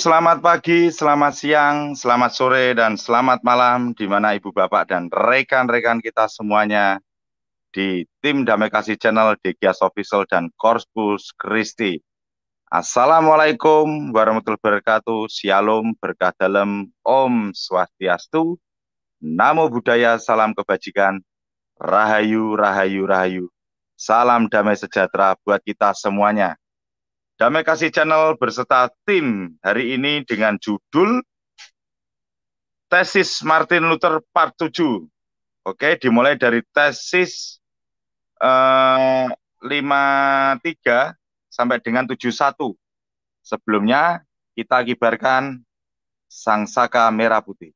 selamat pagi, selamat siang, selamat sore, dan selamat malam di mana Ibu Bapak dan rekan-rekan kita semuanya di tim Damai Kasih Channel, Degias Official, dan Korpus Kristi. Assalamualaikum warahmatullahi wabarakatuh, Shalom, berkah dalam, Om Swastiastu, Namo Buddhaya, Salam Kebajikan, Rahayu, Rahayu, Rahayu, Salam Damai Sejahtera buat kita semuanya. Damai Kasih Channel berserta tim hari ini dengan judul Tesis Martin Luther Part 7. Oke, dimulai dari tesis eh, 53 sampai dengan 71. Sebelumnya kita kibarkan Sang Saka Merah Putih.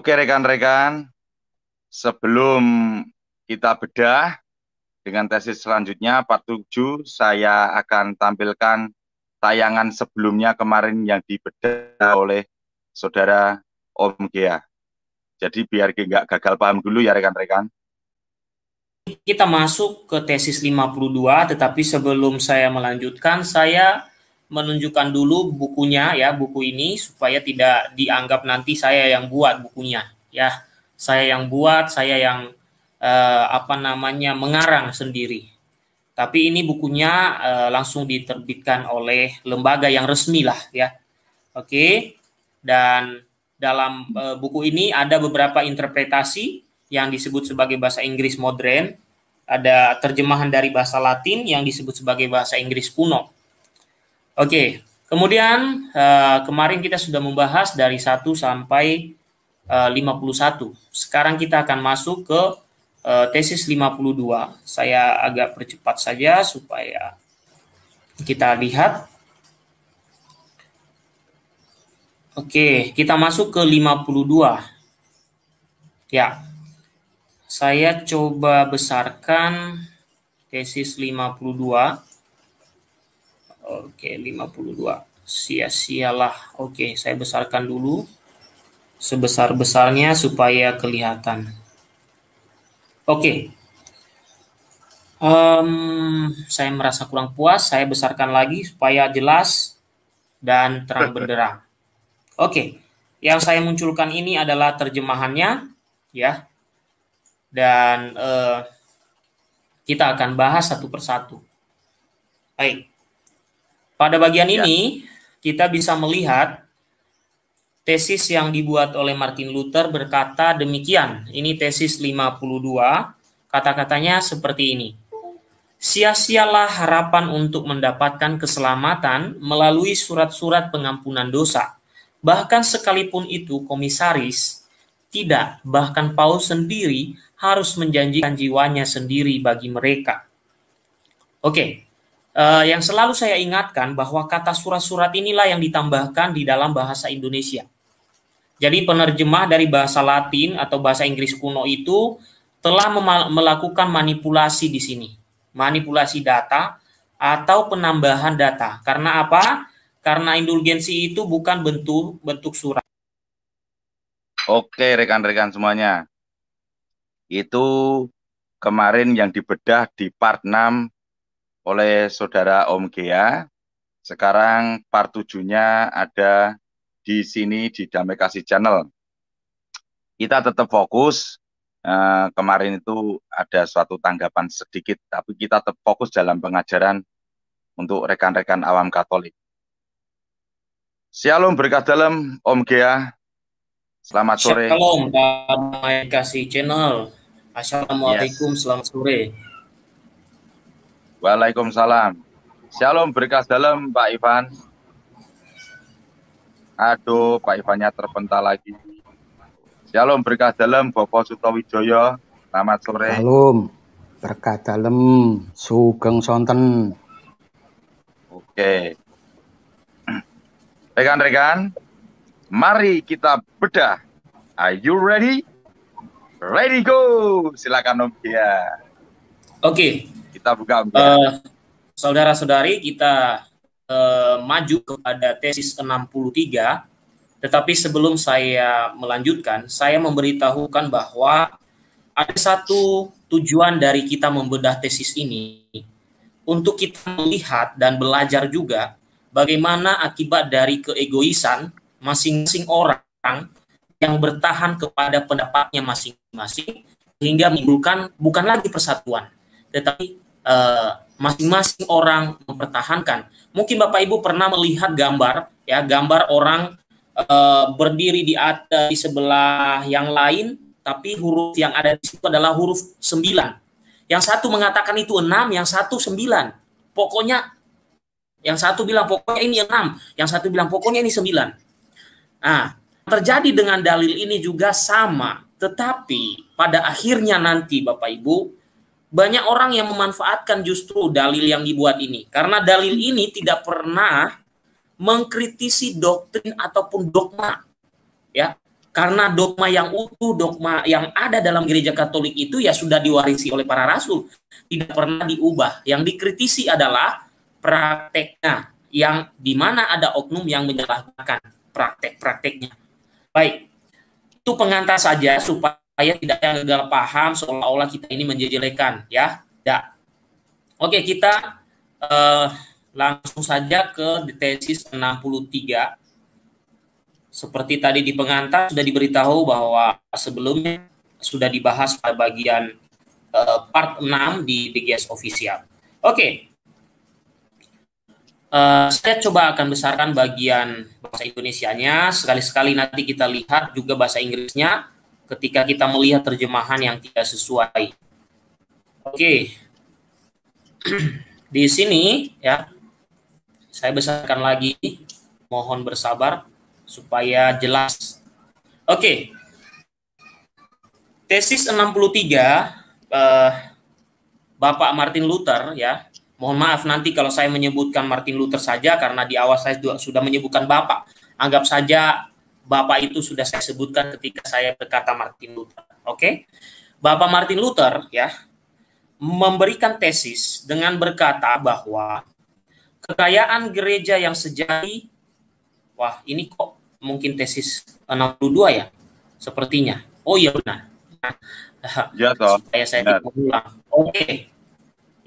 Oke rekan-rekan, sebelum kita bedah dengan tesis selanjutnya part 7, saya akan tampilkan tayangan sebelumnya kemarin yang dibedah oleh saudara Om Gea. Jadi biar nggak gagal paham dulu ya rekan-rekan. Kita masuk ke tesis 52, tetapi sebelum saya melanjutkan, saya menunjukkan dulu bukunya ya buku ini supaya tidak dianggap nanti saya yang buat bukunya ya saya yang buat saya yang eh, apa namanya mengarang sendiri tapi ini bukunya eh, langsung diterbitkan oleh lembaga yang resmi lah ya oke dan dalam eh, buku ini ada beberapa interpretasi yang disebut sebagai bahasa Inggris modern ada terjemahan dari bahasa Latin yang disebut sebagai bahasa Inggris kuno Oke, kemudian uh, kemarin kita sudah membahas dari 1 sampai eh, uh, 51. Sekarang kita akan masuk ke uh, tesis 52. Saya agak percepat saja supaya kita lihat. Oke, kita masuk ke 52. Ya. Saya coba besarkan tesis 52. Oke, 52. Sia-sialah. Oke, saya besarkan dulu sebesar-besarnya supaya kelihatan. Oke. Um, saya merasa kurang puas, saya besarkan lagi supaya jelas dan terang benderang. Oke. Yang saya munculkan ini adalah terjemahannya ya. Dan uh, kita akan bahas satu persatu. Baik. Pada bagian ya. ini kita bisa melihat tesis yang dibuat oleh Martin Luther berkata demikian. Ini tesis 52, kata-katanya seperti ini. Sia-sialah harapan untuk mendapatkan keselamatan melalui surat-surat pengampunan dosa. Bahkan sekalipun itu komisaris, tidak, bahkan Paulus sendiri harus menjanjikan jiwanya sendiri bagi mereka. Oke, uh, yang selalu saya ingatkan bahwa kata surat-surat inilah yang ditambahkan di dalam bahasa Indonesia. Jadi penerjemah dari bahasa Latin atau bahasa Inggris kuno itu telah melakukan manipulasi di sini. Manipulasi data atau penambahan data. Karena apa? Karena indulgensi itu bukan bentuk bentuk surat. Oke, rekan-rekan semuanya. Itu kemarin yang dibedah di part 6 oleh saudara Om Gea. Sekarang part 7-nya ada di sini di Damai Kasih Channel. Kita tetap fokus. Eh, kemarin itu ada suatu tanggapan sedikit, tapi kita tetap fokus dalam pengajaran untuk rekan-rekan awam Katolik. Shalom berkah dalam Om Gea. Selamat sore. Shalom Damai Kasih Channel. Assalamualaikum, yes. selamat sore. Waalaikumsalam. Shalom berkas dalam Pak Ivan. Aduh, Pak Ivannya terpental lagi. Shalom berkas dalam Bapak Sutowijoyo. Selamat sore. Shalom berkah dalam Sugeng Sonten. Oke. Rekan-rekan, mari kita bedah. Are you ready? Ready go. Silakan Om Oke kita buka uh, saudara-saudari kita uh, maju kepada tesis 63 tetapi sebelum saya melanjutkan saya memberitahukan bahwa ada satu tujuan dari kita membedah tesis ini untuk kita melihat dan belajar juga bagaimana akibat dari keegoisan masing-masing orang yang bertahan kepada pendapatnya masing-masing hingga menimbulkan bukan lagi persatuan tetapi Eh, masing-masing uh, orang mempertahankan. Mungkin Bapak Ibu pernah melihat gambar ya gambar orang uh, berdiri di atas di sebelah yang lain tapi huruf yang ada di situ adalah huruf sembilan. Yang satu mengatakan itu enam, yang satu sembilan. Pokoknya yang satu bilang pokoknya ini enam, yang satu bilang pokoknya ini sembilan. Nah, terjadi dengan dalil ini juga sama, tetapi pada akhirnya nanti Bapak Ibu banyak orang yang memanfaatkan justru dalil yang dibuat ini karena dalil ini tidak pernah mengkritisi doktrin ataupun dogma ya karena dogma yang utuh dogma yang ada dalam gereja Katolik itu ya sudah diwarisi oleh para rasul tidak pernah diubah yang dikritisi adalah prakteknya yang di mana ada oknum yang menyalahkan praktek-prakteknya baik itu pengantar saja supaya supaya tidak ada gagal paham seolah-olah kita ini menjelekan ya tidak ya. oke kita eh, langsung saja ke tesis 63 seperti tadi di pengantar sudah diberitahu bahwa sebelumnya sudah dibahas pada bagian eh, part 6 di BGS official oke Uh, saya coba akan besarkan bagian bahasa Indonesianya, sekali-sekali nanti kita lihat juga bahasa Inggrisnya, ketika kita melihat terjemahan yang tidak sesuai. Oke. Di sini ya saya besarkan lagi. Mohon bersabar supaya jelas. Oke. Tesis 63 eh, Bapak Martin Luther ya. Mohon maaf nanti kalau saya menyebutkan Martin Luther saja karena di awal saya sudah menyebutkan Bapak. Anggap saja Bapak itu sudah saya sebutkan ketika saya berkata Martin Luther. Oke. Okay? Bapak Martin Luther ya memberikan tesis dengan berkata bahwa kekayaan gereja yang sejati wah ini kok mungkin tesis 62 ya sepertinya. Oh iya benar. Ya toh. Supaya saya ya. ulang. Oke. Okay.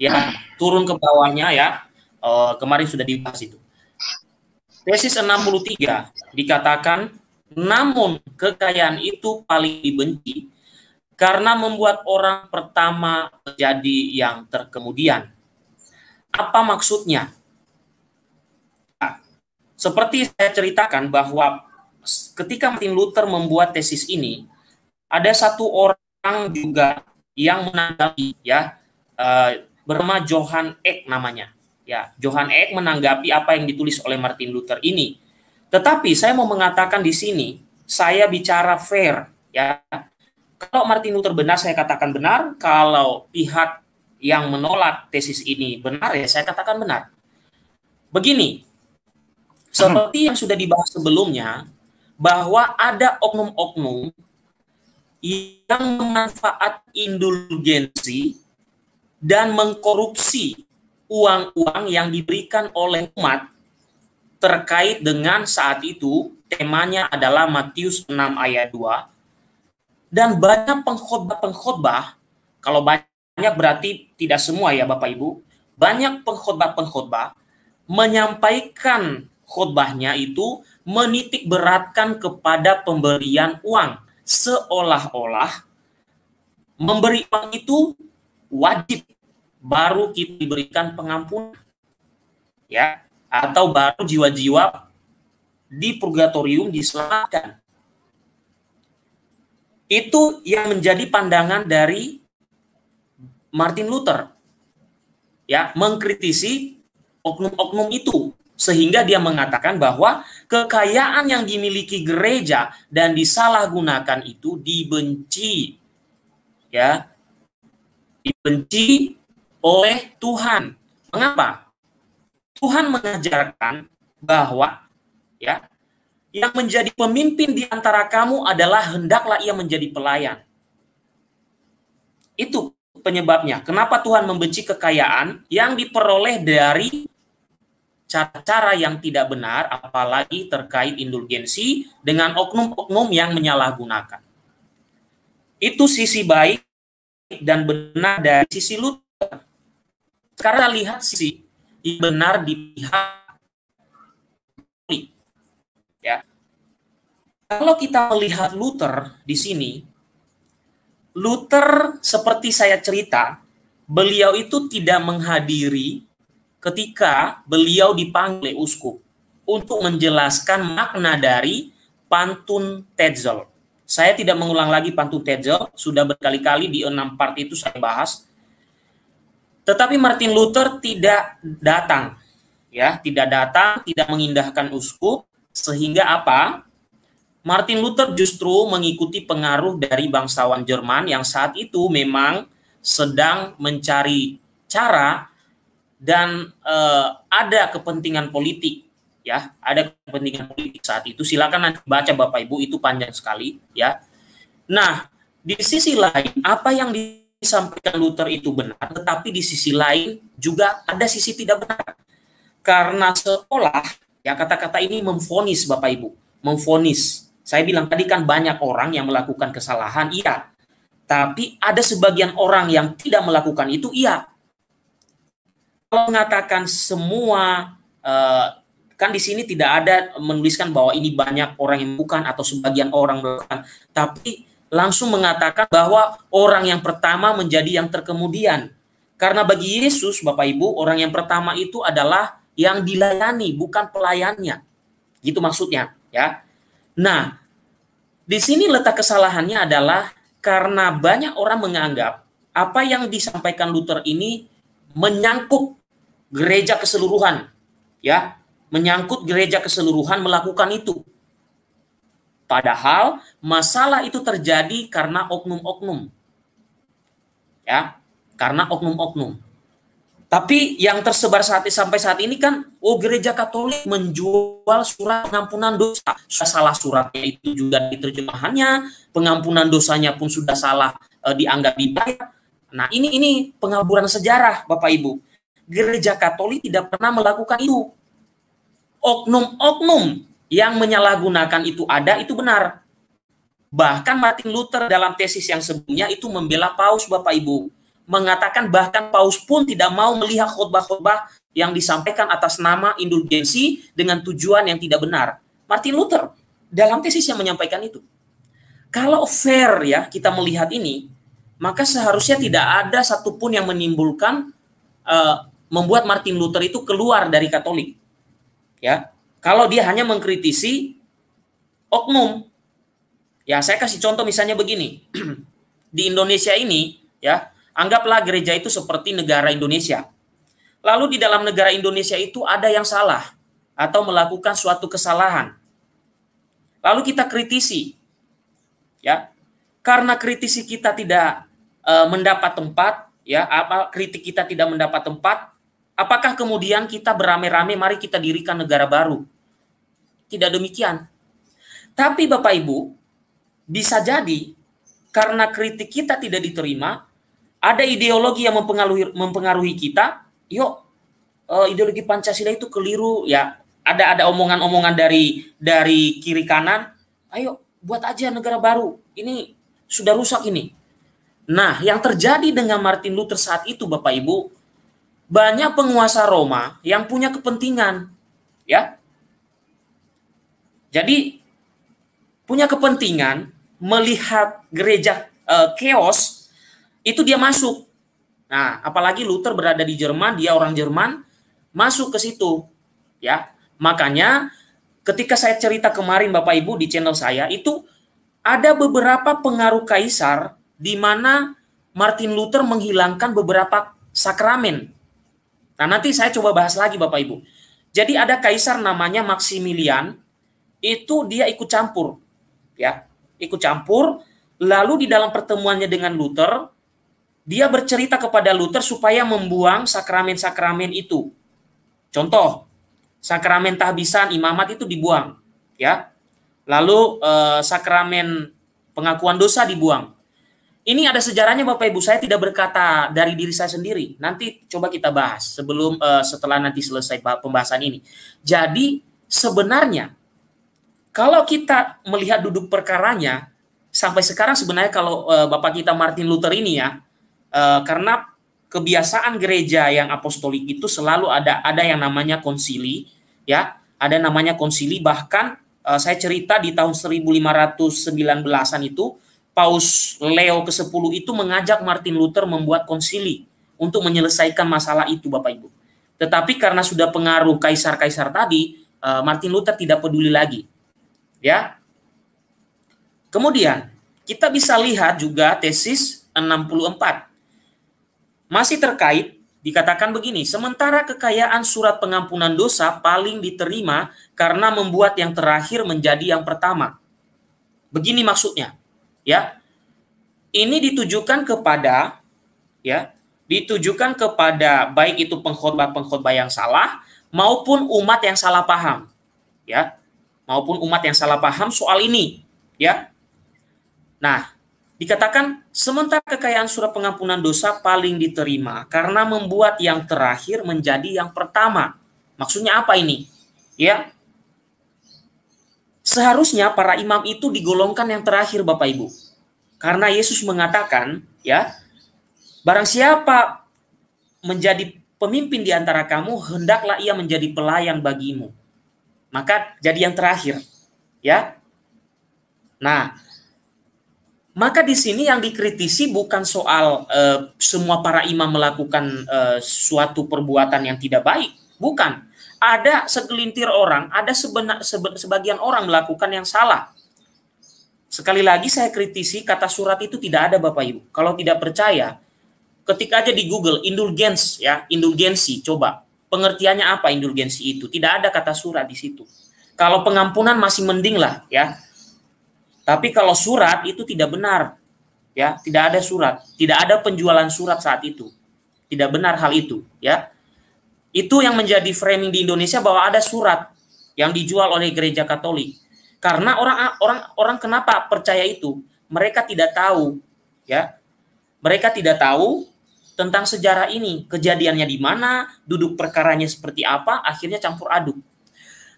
Ya, turun ke bawahnya ya. Uh, kemarin sudah dibahas itu. Tesis 63 dikatakan namun kekayaan itu paling dibenci karena membuat orang pertama menjadi yang terkemudian. Apa maksudnya? Nah, seperti saya ceritakan bahwa ketika Martin Luther membuat tesis ini, ada satu orang juga yang menanggapi ya eh, bernama Johan Eck namanya. Ya, Johan Eck menanggapi apa yang ditulis oleh Martin Luther ini. Tetapi saya mau mengatakan di sini, saya bicara fair ya. Kalau Martin Luther benar saya katakan benar, kalau pihak yang menolak tesis ini benar ya saya katakan benar. Begini, mhm. seperti yang sudah dibahas sebelumnya bahwa ada oknum-oknum yang memanfaat indulgensi dan mengkorupsi uang-uang yang diberikan oleh umat terkait dengan saat itu temanya adalah Matius 6 ayat 2 dan banyak pengkhotbah-pengkhotbah kalau banyak berarti tidak semua ya Bapak Ibu banyak pengkhotbah-pengkhotbah menyampaikan khotbahnya itu menitik beratkan kepada pemberian uang seolah-olah memberi uang itu wajib baru kita diberikan pengampunan ya atau baru jiwa-jiwa di purgatorium diselamatkan. Itu yang menjadi pandangan dari Martin Luther. Ya, mengkritisi oknum-oknum itu sehingga dia mengatakan bahwa kekayaan yang dimiliki gereja dan disalahgunakan itu dibenci ya dibenci oleh Tuhan. Mengapa? Tuhan mengajarkan bahwa ya yang menjadi pemimpin di antara kamu adalah hendaklah ia menjadi pelayan. Itu penyebabnya. Kenapa Tuhan membenci kekayaan yang diperoleh dari cara-cara yang tidak benar, apalagi terkait indulgensi dengan oknum-oknum yang menyalahgunakan. Itu sisi baik dan benar dari sisi Luther. Sekarang lihat sisi benar di pihak Ya. Kalau kita melihat Luther di sini, Luther seperti saya cerita, beliau itu tidak menghadiri ketika beliau dipanggil uskup untuk menjelaskan makna dari pantun Tetzel. Saya tidak mengulang lagi pantun Tetzel, sudah berkali-kali di enam part itu saya bahas. Tetapi Martin Luther tidak datang, ya, tidak datang, tidak mengindahkan uskup, sehingga apa? Martin Luther justru mengikuti pengaruh dari bangsawan Jerman yang saat itu memang sedang mencari cara dan e, ada kepentingan politik, ya, ada kepentingan politik saat itu. Silakan nanti baca Bapak Ibu itu panjang sekali, ya. Nah, di sisi lain apa yang di disampaikan Luther itu benar, tetapi di sisi lain juga ada sisi tidak benar. Karena sekolah, ya kata-kata ini memfonis Bapak Ibu, memfonis. Saya bilang tadi kan banyak orang yang melakukan kesalahan, iya. Tapi ada sebagian orang yang tidak melakukan itu, iya. Kalau mengatakan semua eh, kan di sini tidak ada menuliskan bahwa ini banyak orang yang bukan atau sebagian orang melakukan tapi langsung mengatakan bahwa orang yang pertama menjadi yang terkemudian. Karena bagi Yesus, Bapak Ibu, orang yang pertama itu adalah yang dilayani, bukan pelayannya. Gitu maksudnya, ya. Nah, di sini letak kesalahannya adalah karena banyak orang menganggap apa yang disampaikan Luther ini menyangkut gereja keseluruhan, ya, menyangkut gereja keseluruhan melakukan itu. Padahal masalah itu terjadi karena oknum-oknum. Ya, karena oknum-oknum. Tapi yang tersebar saat ini sampai saat ini kan, oh gereja Katolik menjual surat pengampunan dosa. Sudah salah suratnya itu juga diterjemahannya, pengampunan dosanya pun sudah salah e, dianggap dibayar. Nah ini ini pengaburan sejarah Bapak Ibu. Gereja Katolik tidak pernah melakukan itu. Oknum-oknum yang menyalahgunakan itu ada itu benar. Bahkan Martin Luther dalam tesis yang sebelumnya itu membela paus Bapak Ibu, mengatakan bahkan paus pun tidak mau melihat khotbah-khotbah yang disampaikan atas nama indulgensi dengan tujuan yang tidak benar. Martin Luther dalam tesis yang menyampaikan itu. Kalau fair ya kita melihat ini, maka seharusnya tidak ada satupun yang menimbulkan uh, membuat Martin Luther itu keluar dari Katolik. Ya, kalau dia hanya mengkritisi oknum, ya saya kasih contoh misalnya begini. Di Indonesia ini, ya anggaplah gereja itu seperti negara Indonesia. Lalu di dalam negara Indonesia itu ada yang salah atau melakukan suatu kesalahan. Lalu kita kritisi, ya karena kritisi kita tidak e, mendapat tempat, ya apa kritik kita tidak mendapat tempat, apakah kemudian kita beramai-ramai mari kita dirikan negara baru? tidak demikian. Tapi Bapak Ibu, bisa jadi karena kritik kita tidak diterima, ada ideologi yang mempengaruhi, mempengaruhi kita, yuk eh, ideologi Pancasila itu keliru ya. Ada ada omongan-omongan dari dari kiri kanan, ayo buat aja negara baru. Ini sudah rusak ini. Nah, yang terjadi dengan Martin Luther saat itu Bapak Ibu, banyak penguasa Roma yang punya kepentingan ya jadi punya kepentingan melihat gereja e, chaos itu dia masuk. Nah, apalagi Luther berada di Jerman, dia orang Jerman masuk ke situ. Ya. Makanya ketika saya cerita kemarin Bapak Ibu di channel saya itu ada beberapa pengaruh kaisar di mana Martin Luther menghilangkan beberapa sakramen. Nah, nanti saya coba bahas lagi Bapak Ibu. Jadi ada kaisar namanya Maximilian itu dia ikut campur ya ikut campur lalu di dalam pertemuannya dengan Luther dia bercerita kepada Luther supaya membuang sakramen-sakramen itu contoh sakramen tahbisan imamat itu dibuang ya lalu eh, sakramen pengakuan dosa dibuang ini ada sejarahnya Bapak Ibu saya tidak berkata dari diri saya sendiri. Nanti coba kita bahas sebelum eh, setelah nanti selesai pembahasan ini. Jadi sebenarnya kalau kita melihat duduk perkaranya sampai sekarang sebenarnya kalau uh, Bapak kita Martin Luther ini ya uh, karena kebiasaan gereja yang apostolik itu selalu ada ada yang namanya konsili ya, ada namanya konsili bahkan uh, saya cerita di tahun 1519-an itu Paus Leo ke-10 itu mengajak Martin Luther membuat konsili untuk menyelesaikan masalah itu Bapak Ibu. Tetapi karena sudah pengaruh kaisar-kaisar tadi, Martin Luther tidak peduli lagi. Ya. Kemudian, kita bisa lihat juga tesis 64. Masih terkait dikatakan begini, sementara kekayaan surat pengampunan dosa paling diterima karena membuat yang terakhir menjadi yang pertama. Begini maksudnya, ya. Ini ditujukan kepada ya, ditujukan kepada baik itu pengkhotbah-pengkhotbah yang salah maupun umat yang salah paham. Ya maupun umat yang salah paham soal ini, ya. Nah, dikatakan sementara kekayaan surat pengampunan dosa paling diterima karena membuat yang terakhir menjadi yang pertama. Maksudnya apa ini? Ya. Seharusnya para imam itu digolongkan yang terakhir Bapak Ibu. Karena Yesus mengatakan, ya, barang siapa menjadi pemimpin di antara kamu, hendaklah ia menjadi pelayan bagimu maka jadi yang terakhir, ya. Nah, maka di sini yang dikritisi bukan soal e, semua para imam melakukan e, suatu perbuatan yang tidak baik, bukan. Ada segelintir orang, ada sebena, sebe, sebagian orang melakukan yang salah. Sekali lagi saya kritisi kata surat itu tidak ada Bapak Ibu. Kalau tidak percaya, ketik aja di Google indulgence ya, indulgensi coba pengertiannya apa indulgensi itu? Tidak ada kata surat di situ. Kalau pengampunan masih mending lah ya. Tapi kalau surat itu tidak benar. Ya, tidak ada surat, tidak ada penjualan surat saat itu. Tidak benar hal itu, ya. Itu yang menjadi framing di Indonesia bahwa ada surat yang dijual oleh gereja Katolik. Karena orang orang orang kenapa percaya itu? Mereka tidak tahu, ya. Mereka tidak tahu tentang sejarah ini, kejadiannya di mana, duduk perkaranya seperti apa, akhirnya campur aduk.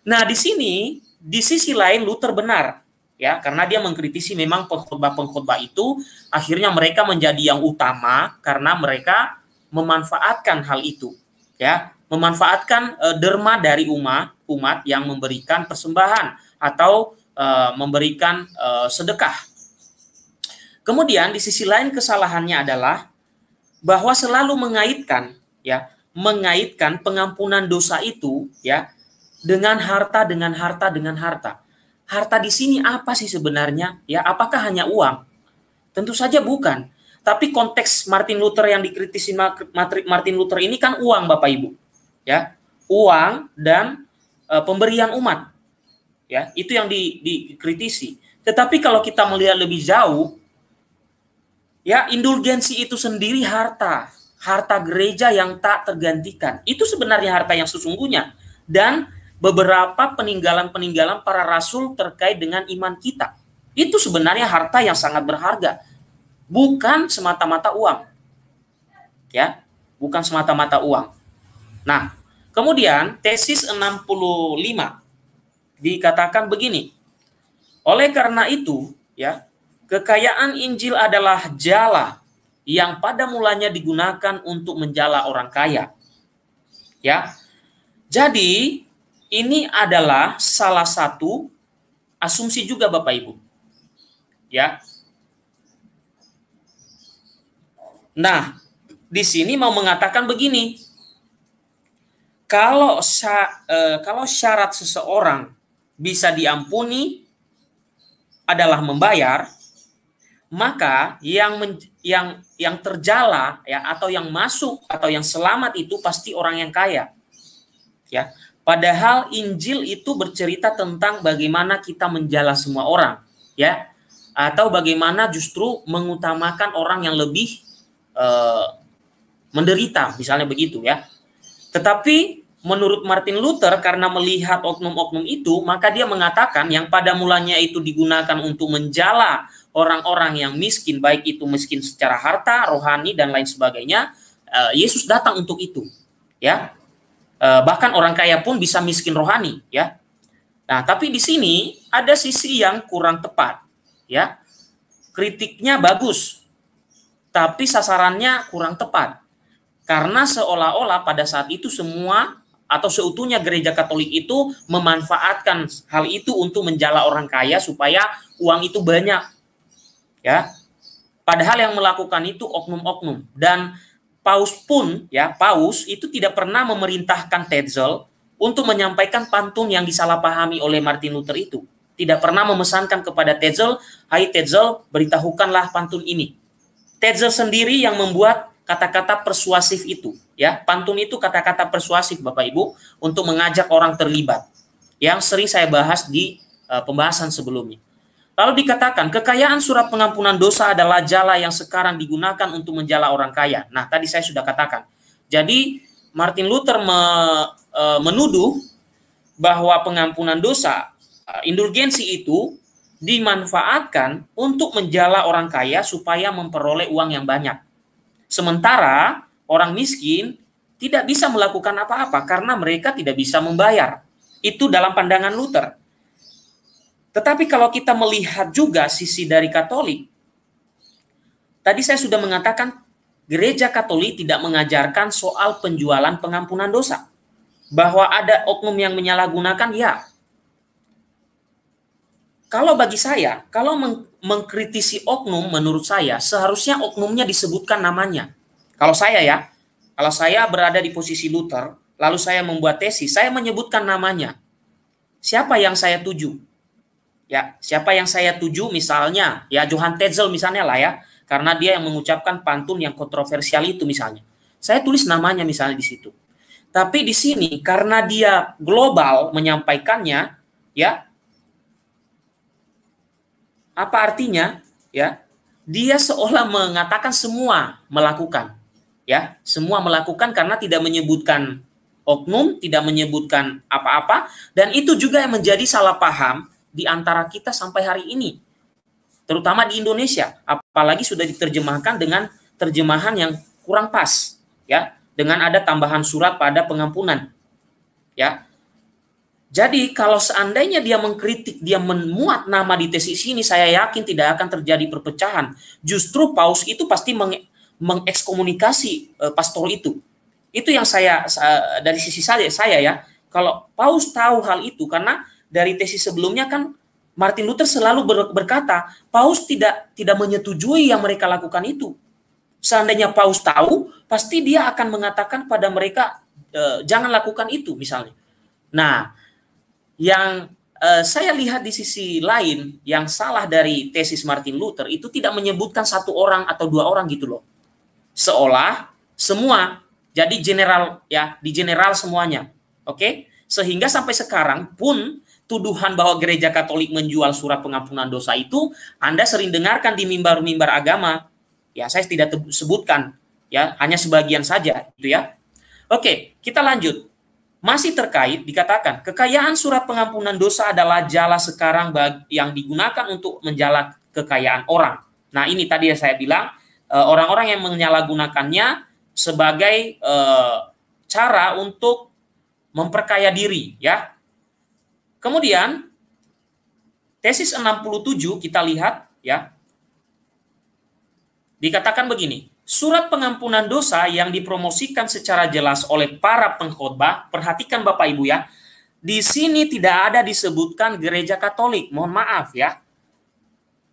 Nah, di sini di sisi lain Luther benar ya karena dia mengkritisi memang pengkhotbah-pengkhotbah itu akhirnya mereka menjadi yang utama karena mereka memanfaatkan hal itu ya memanfaatkan e, derma dari umat umat yang memberikan persembahan atau e, memberikan e, sedekah kemudian di sisi lain kesalahannya adalah bahwa selalu mengaitkan ya mengaitkan pengampunan dosa itu ya dengan harta dengan harta dengan harta. Harta di sini apa sih sebenarnya? Ya, apakah hanya uang? Tentu saja bukan. Tapi konteks Martin Luther yang dikritisi Martin Luther ini kan uang Bapak Ibu. Ya, uang dan e, pemberian umat. Ya, itu yang di, dikritisi. Tetapi kalau kita melihat lebih jauh Ya, indulgensi itu sendiri harta, harta gereja yang tak tergantikan. Itu sebenarnya harta yang sesungguhnya dan beberapa peninggalan-peninggalan para rasul terkait dengan iman kita. Itu sebenarnya harta yang sangat berharga, bukan semata-mata uang. Ya, bukan semata-mata uang. Nah, kemudian tesis 65 dikatakan begini. Oleh karena itu, ya, Kekayaan Injil adalah jala yang pada mulanya digunakan untuk menjala orang kaya. Ya. Jadi, ini adalah salah satu asumsi juga Bapak Ibu. Ya. Nah, di sini mau mengatakan begini. Kalau eh, kalau syarat seseorang bisa diampuni adalah membayar, maka yang men, yang yang terjala ya atau yang masuk atau yang selamat itu pasti orang yang kaya. Ya. Padahal Injil itu bercerita tentang bagaimana kita menjala semua orang, ya. Atau bagaimana justru mengutamakan orang yang lebih eh, menderita, misalnya begitu ya. Tetapi menurut Martin Luther karena melihat oknum-oknum itu, maka dia mengatakan yang pada mulanya itu digunakan untuk menjala orang-orang yang miskin, baik itu miskin secara harta, rohani dan lain sebagainya, eh, Yesus datang untuk itu, ya. Eh, bahkan orang kaya pun bisa miskin rohani, ya. Nah, tapi di sini ada sisi yang kurang tepat, ya. Kritiknya bagus, tapi sasarannya kurang tepat. Karena seolah-olah pada saat itu semua atau seutuhnya gereja Katolik itu memanfaatkan hal itu untuk menjala orang kaya supaya uang itu banyak ya padahal yang melakukan itu oknum-oknum dan paus pun ya paus itu tidak pernah memerintahkan Tetzel untuk menyampaikan pantun yang disalahpahami oleh Martin Luther itu tidak pernah memesankan kepada Tetzel hai Tetzel beritahukanlah pantun ini Tetzel sendiri yang membuat kata-kata persuasif itu ya pantun itu kata-kata persuasif Bapak Ibu untuk mengajak orang terlibat yang sering saya bahas di uh, pembahasan sebelumnya Lalu dikatakan kekayaan surat pengampunan dosa adalah jala yang sekarang digunakan untuk menjala orang kaya. Nah, tadi saya sudah katakan. Jadi Martin Luther me, e, menuduh bahwa pengampunan dosa e, indulgensi itu dimanfaatkan untuk menjala orang kaya supaya memperoleh uang yang banyak. Sementara orang miskin tidak bisa melakukan apa-apa karena mereka tidak bisa membayar. Itu dalam pandangan Luther. Tetapi kalau kita melihat juga sisi dari Katolik, tadi saya sudah mengatakan gereja Katolik tidak mengajarkan soal penjualan pengampunan dosa. Bahwa ada oknum yang menyalahgunakan, ya. Kalau bagi saya, kalau meng mengkritisi oknum menurut saya, seharusnya oknumnya disebutkan namanya. Kalau saya ya, kalau saya berada di posisi Luther, lalu saya membuat tesis, saya menyebutkan namanya. Siapa yang saya tuju? ya siapa yang saya tuju misalnya ya Johan Tetzel misalnya lah ya karena dia yang mengucapkan pantun yang kontroversial itu misalnya saya tulis namanya misalnya di situ tapi di sini karena dia global menyampaikannya ya apa artinya ya dia seolah mengatakan semua melakukan ya semua melakukan karena tidak menyebutkan oknum tidak menyebutkan apa-apa dan itu juga yang menjadi salah paham di antara kita sampai hari ini. Terutama di Indonesia, apalagi sudah diterjemahkan dengan terjemahan yang kurang pas, ya, dengan ada tambahan surat pada pengampunan. Ya. Jadi kalau seandainya dia mengkritik, dia memuat nama di tesis ini, saya yakin tidak akan terjadi perpecahan. Justru paus itu pasti meng mengekskomunikasi uh, eh, pastor itu. Itu yang saya, saya dari sisi saya saya ya, kalau paus tahu hal itu karena dari tesis sebelumnya kan Martin Luther selalu ber, berkata, Paus tidak tidak menyetujui yang mereka lakukan itu. Seandainya Paus tahu, pasti dia akan mengatakan pada mereka e, jangan lakukan itu misalnya. Nah, yang e, saya lihat di sisi lain yang salah dari tesis Martin Luther itu tidak menyebutkan satu orang atau dua orang gitu loh. Seolah semua jadi general ya, di general semuanya. Oke? Okay? Sehingga sampai sekarang pun tuduhan bahwa gereja Katolik menjual surat pengampunan dosa itu Anda sering dengarkan di mimbar-mimbar agama. Ya, saya tidak sebutkan ya, hanya sebagian saja itu ya. Oke, kita lanjut. Masih terkait dikatakan kekayaan surat pengampunan dosa adalah jala sekarang yang digunakan untuk menjala kekayaan orang. Nah, ini tadi yang saya bilang eh, orang-orang yang menyalahgunakannya sebagai eh, cara untuk memperkaya diri ya Kemudian tesis 67 kita lihat ya. Dikatakan begini, surat pengampunan dosa yang dipromosikan secara jelas oleh para pengkhotbah, perhatikan Bapak Ibu ya. Di sini tidak ada disebutkan gereja Katolik, mohon maaf ya.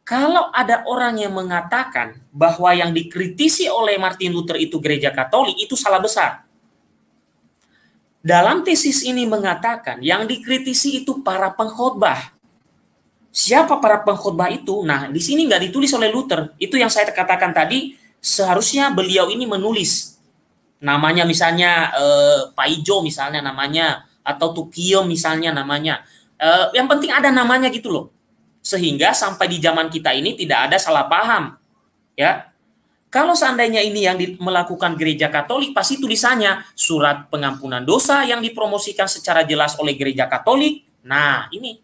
Kalau ada orang yang mengatakan bahwa yang dikritisi oleh Martin Luther itu gereja Katolik, itu salah besar. Dalam tesis ini mengatakan yang dikritisi itu para pengkhotbah. Siapa para pengkhotbah itu? Nah, di sini nggak ditulis oleh Luther. Itu yang saya katakan tadi, seharusnya beliau ini menulis namanya misalnya eh, Pak Ijo misalnya namanya atau Tukio misalnya namanya. Eh, yang penting ada namanya gitu loh. Sehingga sampai di zaman kita ini tidak ada salah paham. Ya, kalau seandainya ini yang melakukan gereja Katolik, pasti tulisannya surat pengampunan dosa yang dipromosikan secara jelas oleh gereja Katolik. Nah, ini.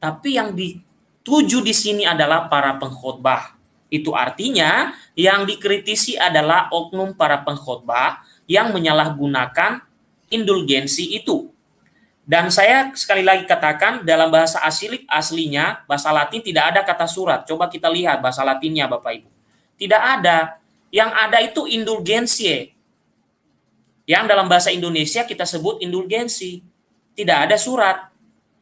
Tapi yang dituju di sini adalah para pengkhotbah. Itu artinya yang dikritisi adalah oknum para pengkhotbah yang menyalahgunakan indulgensi itu. Dan saya sekali lagi katakan dalam bahasa asli, aslinya, bahasa latin tidak ada kata surat. Coba kita lihat bahasa latinnya Bapak Ibu. Tidak ada. Yang ada itu indulgensi. Yang dalam bahasa Indonesia kita sebut indulgensi. Tidak ada surat.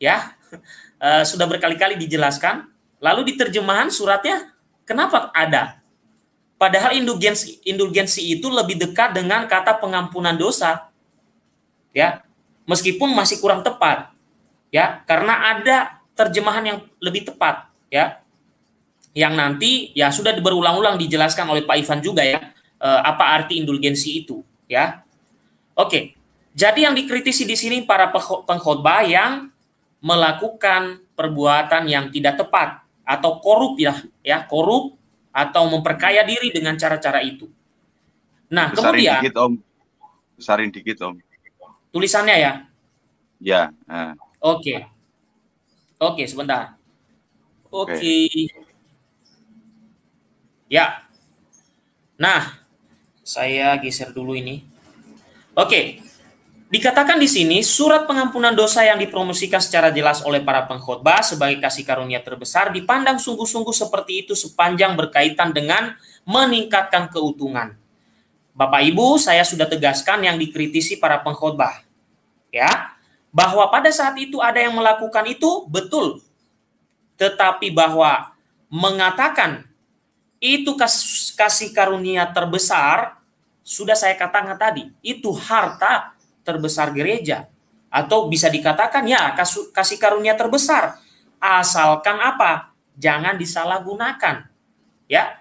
Ya. E, sudah berkali-kali dijelaskan. Lalu di terjemahan suratnya kenapa ada? Padahal indulgensi, indulgensi itu lebih dekat dengan kata pengampunan dosa. Ya. Meskipun masih kurang tepat. Ya, karena ada terjemahan yang lebih tepat, ya yang nanti ya sudah berulang-ulang dijelaskan oleh Pak Ivan juga ya eh, apa arti indulgensi itu ya. Oke. Jadi yang dikritisi di sini para pengkhotbah yang melakukan perbuatan yang tidak tepat atau korup ya, ya korup atau memperkaya diri dengan cara-cara itu. Nah, Besarin kemudian dikit, Om. Besarin dikit, Om. Tulisannya ya? Ya. Nah. Oke. Oke, sebentar. Oke. Okay. Ya. Nah, saya geser dulu ini. Oke. Dikatakan di sini surat pengampunan dosa yang dipromosikan secara jelas oleh para pengkhotbah sebagai kasih karunia terbesar dipandang sungguh-sungguh seperti itu sepanjang berkaitan dengan meningkatkan keutungan. Bapak Ibu, saya sudah tegaskan yang dikritisi para pengkhotbah. Ya, bahwa pada saat itu ada yang melakukan itu betul. Tetapi bahwa mengatakan itu kasih karunia terbesar, sudah saya katakan tadi, itu harta terbesar gereja. Atau bisa dikatakan ya kasih karunia terbesar, asalkan apa? Jangan disalahgunakan. Ya,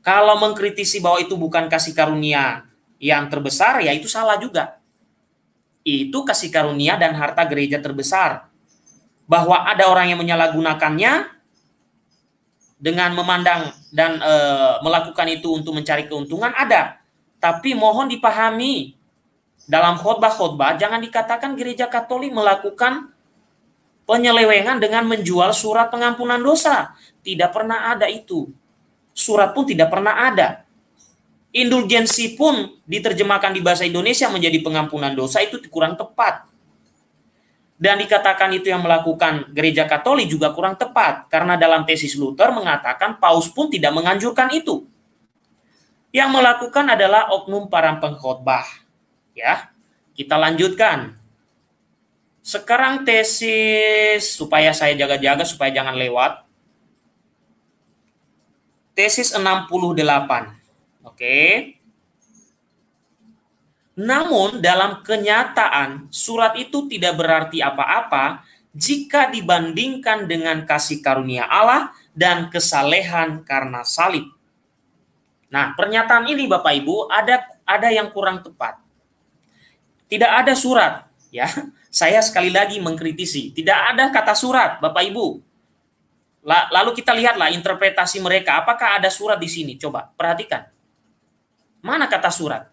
kalau mengkritisi bahwa itu bukan kasih karunia yang terbesar, ya itu salah juga. Itu kasih karunia dan harta gereja terbesar. Bahwa ada orang yang menyalahgunakannya, dengan memandang dan e, melakukan itu untuk mencari keuntungan ada. Tapi mohon dipahami dalam khotbah-khotbah jangan dikatakan gereja Katolik melakukan penyelewengan dengan menjual surat pengampunan dosa. Tidak pernah ada itu. Surat pun tidak pernah ada. Indulgensi pun diterjemahkan di bahasa Indonesia menjadi pengampunan dosa itu kurang tepat dan dikatakan itu yang melakukan gereja Katolik juga kurang tepat karena dalam tesis Luther mengatakan paus pun tidak menganjurkan itu. Yang melakukan adalah oknum para pengkhotbah. Ya. Kita lanjutkan. Sekarang tesis supaya saya jaga-jaga supaya jangan lewat. Tesis 68. Oke. Okay. Namun dalam kenyataan surat itu tidak berarti apa-apa jika dibandingkan dengan kasih karunia Allah dan kesalehan karena salib. Nah, pernyataan ini Bapak Ibu ada ada yang kurang tepat. Tidak ada surat, ya. Saya sekali lagi mengkritisi, tidak ada kata surat, Bapak Ibu. Lalu kita lihatlah interpretasi mereka, apakah ada surat di sini? Coba perhatikan. Mana kata surat?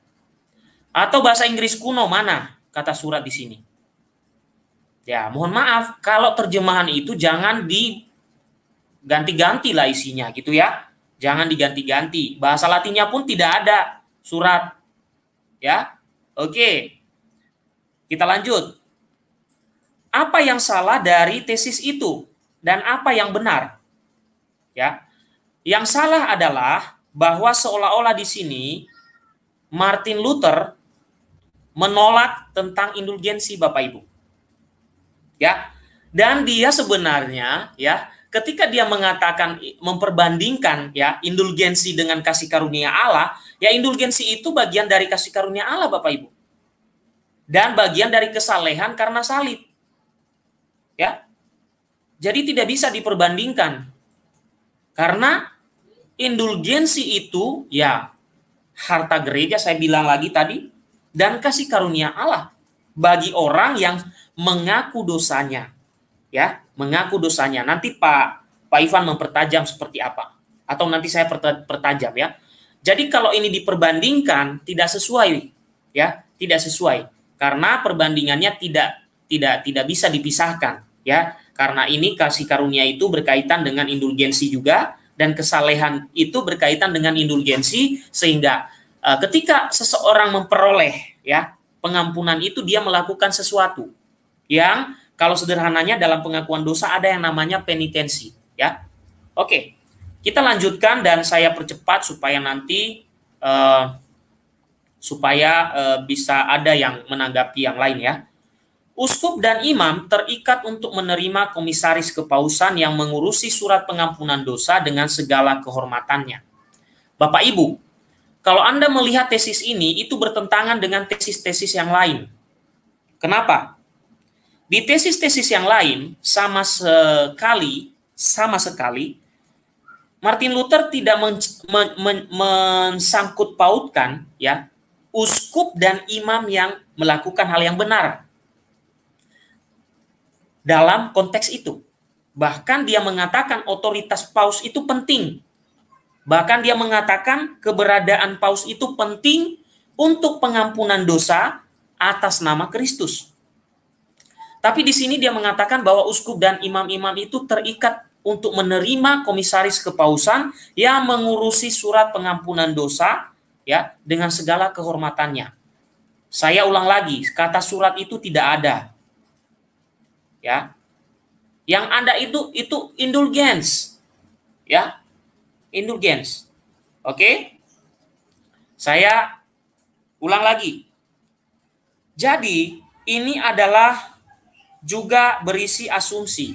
Atau bahasa Inggris kuno mana kata surat di sini? Ya, mohon maaf kalau terjemahan itu jangan diganti-ganti lah isinya gitu ya. Jangan diganti-ganti. Bahasa Latinnya pun tidak ada surat. Ya. Oke. Kita lanjut. Apa yang salah dari tesis itu dan apa yang benar? Ya. Yang salah adalah bahwa seolah-olah di sini Martin Luther menolak tentang indulgensi Bapak Ibu. Ya. Dan dia sebenarnya ya, ketika dia mengatakan memperbandingkan ya indulgensi dengan kasih karunia Allah, ya indulgensi itu bagian dari kasih karunia Allah Bapak Ibu. Dan bagian dari kesalehan karena salib. Ya. Jadi tidak bisa diperbandingkan. Karena indulgensi itu ya harta gereja saya bilang lagi tadi dan kasih karunia Allah bagi orang yang mengaku dosanya. Ya, mengaku dosanya. Nanti Pak Pak Ivan mempertajam seperti apa? Atau nanti saya pertajam ya. Jadi kalau ini diperbandingkan tidak sesuai ya, tidak sesuai karena perbandingannya tidak tidak tidak bisa dipisahkan ya. Karena ini kasih karunia itu berkaitan dengan indulgensi juga dan kesalehan itu berkaitan dengan indulgensi sehingga Eh, ketika seseorang memperoleh ya pengampunan itu dia melakukan sesuatu yang kalau sederhananya dalam pengakuan dosa ada yang namanya penitensi ya oke kita lanjutkan dan saya percepat supaya nanti uh, supaya uh, bisa ada yang menanggapi yang lain ya Uskup dan imam terikat untuk menerima komisaris kepausan yang mengurusi surat pengampunan dosa dengan segala kehormatannya. Bapak Ibu, kalau Anda melihat tesis ini, itu bertentangan dengan tesis-tesis yang lain. Kenapa? Di tesis-tesis yang lain, sama sekali, sama sekali, Martin Luther tidak men, men, men, mensangkut pautkan ya uskup dan imam yang melakukan hal yang benar dalam konteks itu. Bahkan dia mengatakan otoritas paus itu penting Bahkan dia mengatakan keberadaan paus itu penting untuk pengampunan dosa atas nama Kristus. Tapi di sini dia mengatakan bahwa uskup dan imam-imam itu terikat untuk menerima komisaris kepausan yang mengurusi surat pengampunan dosa ya dengan segala kehormatannya. Saya ulang lagi, kata surat itu tidak ada. Ya. Yang ada itu itu indulgence. Ya indulgence. Oke? Saya ulang lagi. Jadi, ini adalah juga berisi asumsi.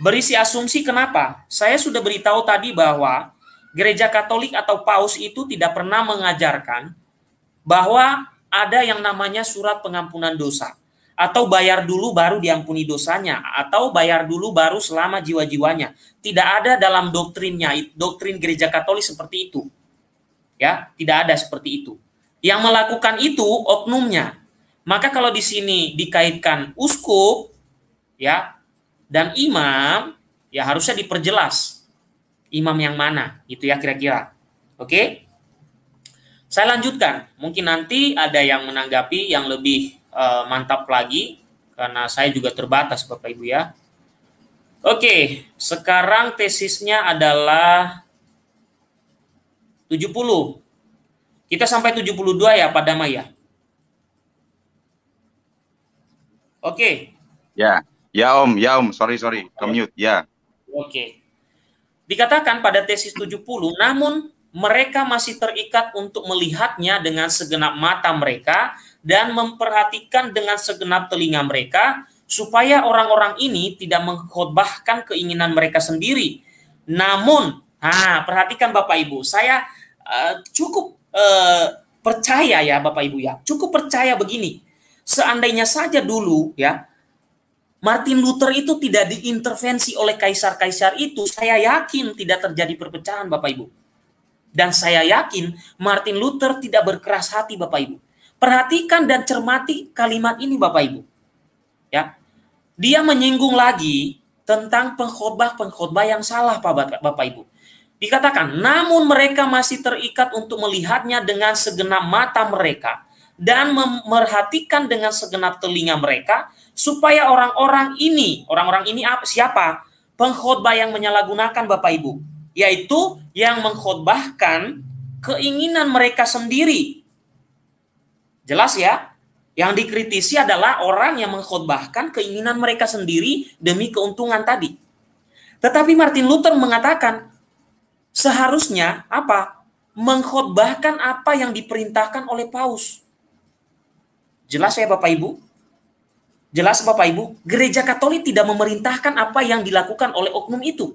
Berisi asumsi kenapa? Saya sudah beritahu tadi bahwa gereja Katolik atau Paus itu tidak pernah mengajarkan bahwa ada yang namanya surat pengampunan dosa atau bayar dulu baru diampuni dosanya, atau bayar dulu baru selama jiwa-jiwanya. Tidak ada dalam doktrinnya, doktrin gereja Katolik seperti itu. Ya, tidak ada seperti itu. Yang melakukan itu oknumnya. Maka kalau di sini dikaitkan uskup ya dan imam, ya harusnya diperjelas imam yang mana, itu ya kira-kira. Oke? Saya lanjutkan. Mungkin nanti ada yang menanggapi yang lebih uh, mantap lagi karena saya juga terbatas Bapak Ibu ya. Oke, sekarang tesisnya adalah 70. Kita sampai 72 ya Pak Damai ya. Oke. Ya, ya Om, ya Om, sorry sorry, commute ya. Oke. Dikatakan pada tesis 70, namun mereka masih terikat untuk melihatnya dengan segenap mata mereka dan memperhatikan dengan segenap telinga mereka supaya orang-orang ini tidak mengkhotbahkan keinginan mereka sendiri. Namun, ha, perhatikan Bapak Ibu, saya uh, cukup uh, percaya ya Bapak Ibu ya, cukup percaya begini. Seandainya saja dulu ya Martin Luther itu tidak diintervensi oleh kaisar-kaisar itu, saya yakin tidak terjadi perpecahan Bapak Ibu. Dan saya yakin Martin Luther tidak berkeras hati Bapak Ibu Perhatikan dan cermati kalimat ini Bapak Ibu. Ya. Dia menyinggung lagi tentang pengkhotbah-pengkhotbah yang salah Pak Bapak Ibu. Dikatakan, namun mereka masih terikat untuk melihatnya dengan segenap mata mereka dan memerhatikan dengan segenap telinga mereka supaya orang-orang ini, orang-orang ini apa, siapa? Pengkhotbah yang menyalahgunakan Bapak Ibu, yaitu yang mengkhotbahkan keinginan mereka sendiri Jelas ya? Yang dikritisi adalah orang yang mengkhotbahkan keinginan mereka sendiri demi keuntungan tadi. Tetapi Martin Luther mengatakan seharusnya apa? Mengkhotbahkan apa yang diperintahkan oleh Paus. Jelas ya Bapak Ibu? Jelas Bapak Ibu, gereja Katolik tidak memerintahkan apa yang dilakukan oleh oknum itu.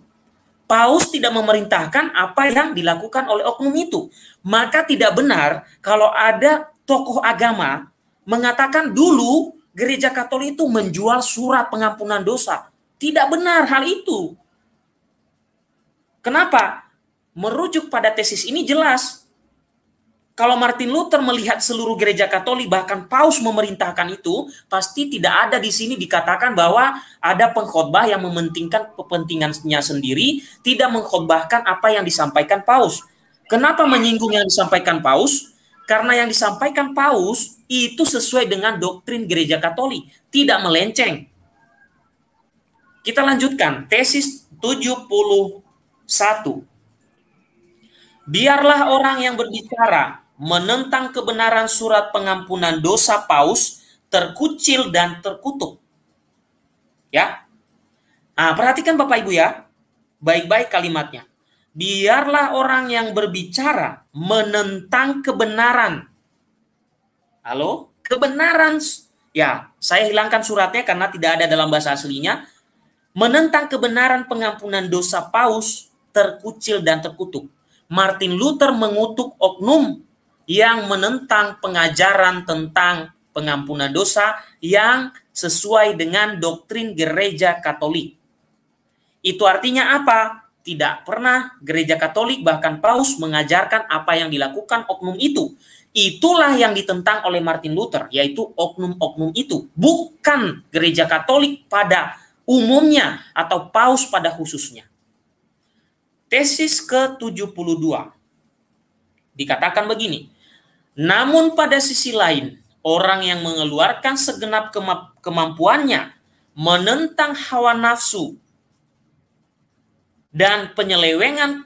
Paus tidak memerintahkan apa yang dilakukan oleh oknum itu. Maka tidak benar kalau ada tokoh agama mengatakan dulu gereja Katolik itu menjual surat pengampunan dosa. Tidak benar hal itu. Kenapa? Merujuk pada tesis ini jelas. Kalau Martin Luther melihat seluruh gereja Katolik bahkan Paus memerintahkan itu, pasti tidak ada di sini dikatakan bahwa ada pengkhotbah yang mementingkan kepentingannya sendiri, tidak mengkhotbahkan apa yang disampaikan Paus. Kenapa menyinggung yang disampaikan Paus? Karena yang disampaikan Paus itu sesuai dengan doktrin gereja Katolik, tidak melenceng. Kita lanjutkan tesis 71. Biarlah orang yang berbicara menentang kebenaran surat pengampunan dosa Paus terkucil dan terkutuk. Ya. Nah, perhatikan Bapak Ibu ya. Baik-baik kalimatnya biarlah orang yang berbicara menentang kebenaran. Halo, kebenaran. Ya, saya hilangkan suratnya karena tidak ada dalam bahasa aslinya. Menentang kebenaran pengampunan dosa paus terkucil dan terkutuk. Martin Luther mengutuk oknum yang menentang pengajaran tentang pengampunan dosa yang sesuai dengan doktrin gereja Katolik. Itu artinya apa? Tidak pernah gereja Katolik bahkan Paus mengajarkan apa yang dilakukan oknum itu. Itulah yang ditentang oleh Martin Luther, yaitu oknum-oknum itu. Bukan gereja Katolik pada umumnya atau Paus pada khususnya. Tesis ke-72 dikatakan begini. Namun pada sisi lain, orang yang mengeluarkan segenap kemampuannya menentang hawa nafsu dan penyelewengan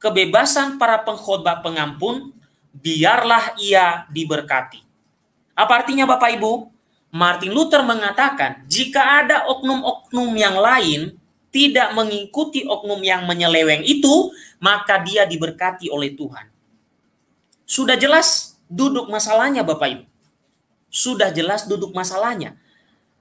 kebebasan para pengkhotbah pengampun, biarlah ia diberkati. Apa artinya Bapak Ibu? Martin Luther mengatakan, jika ada oknum-oknum yang lain tidak mengikuti oknum yang menyeleweng itu, maka dia diberkati oleh Tuhan. Sudah jelas duduk masalahnya Bapak Ibu. Sudah jelas duduk masalahnya.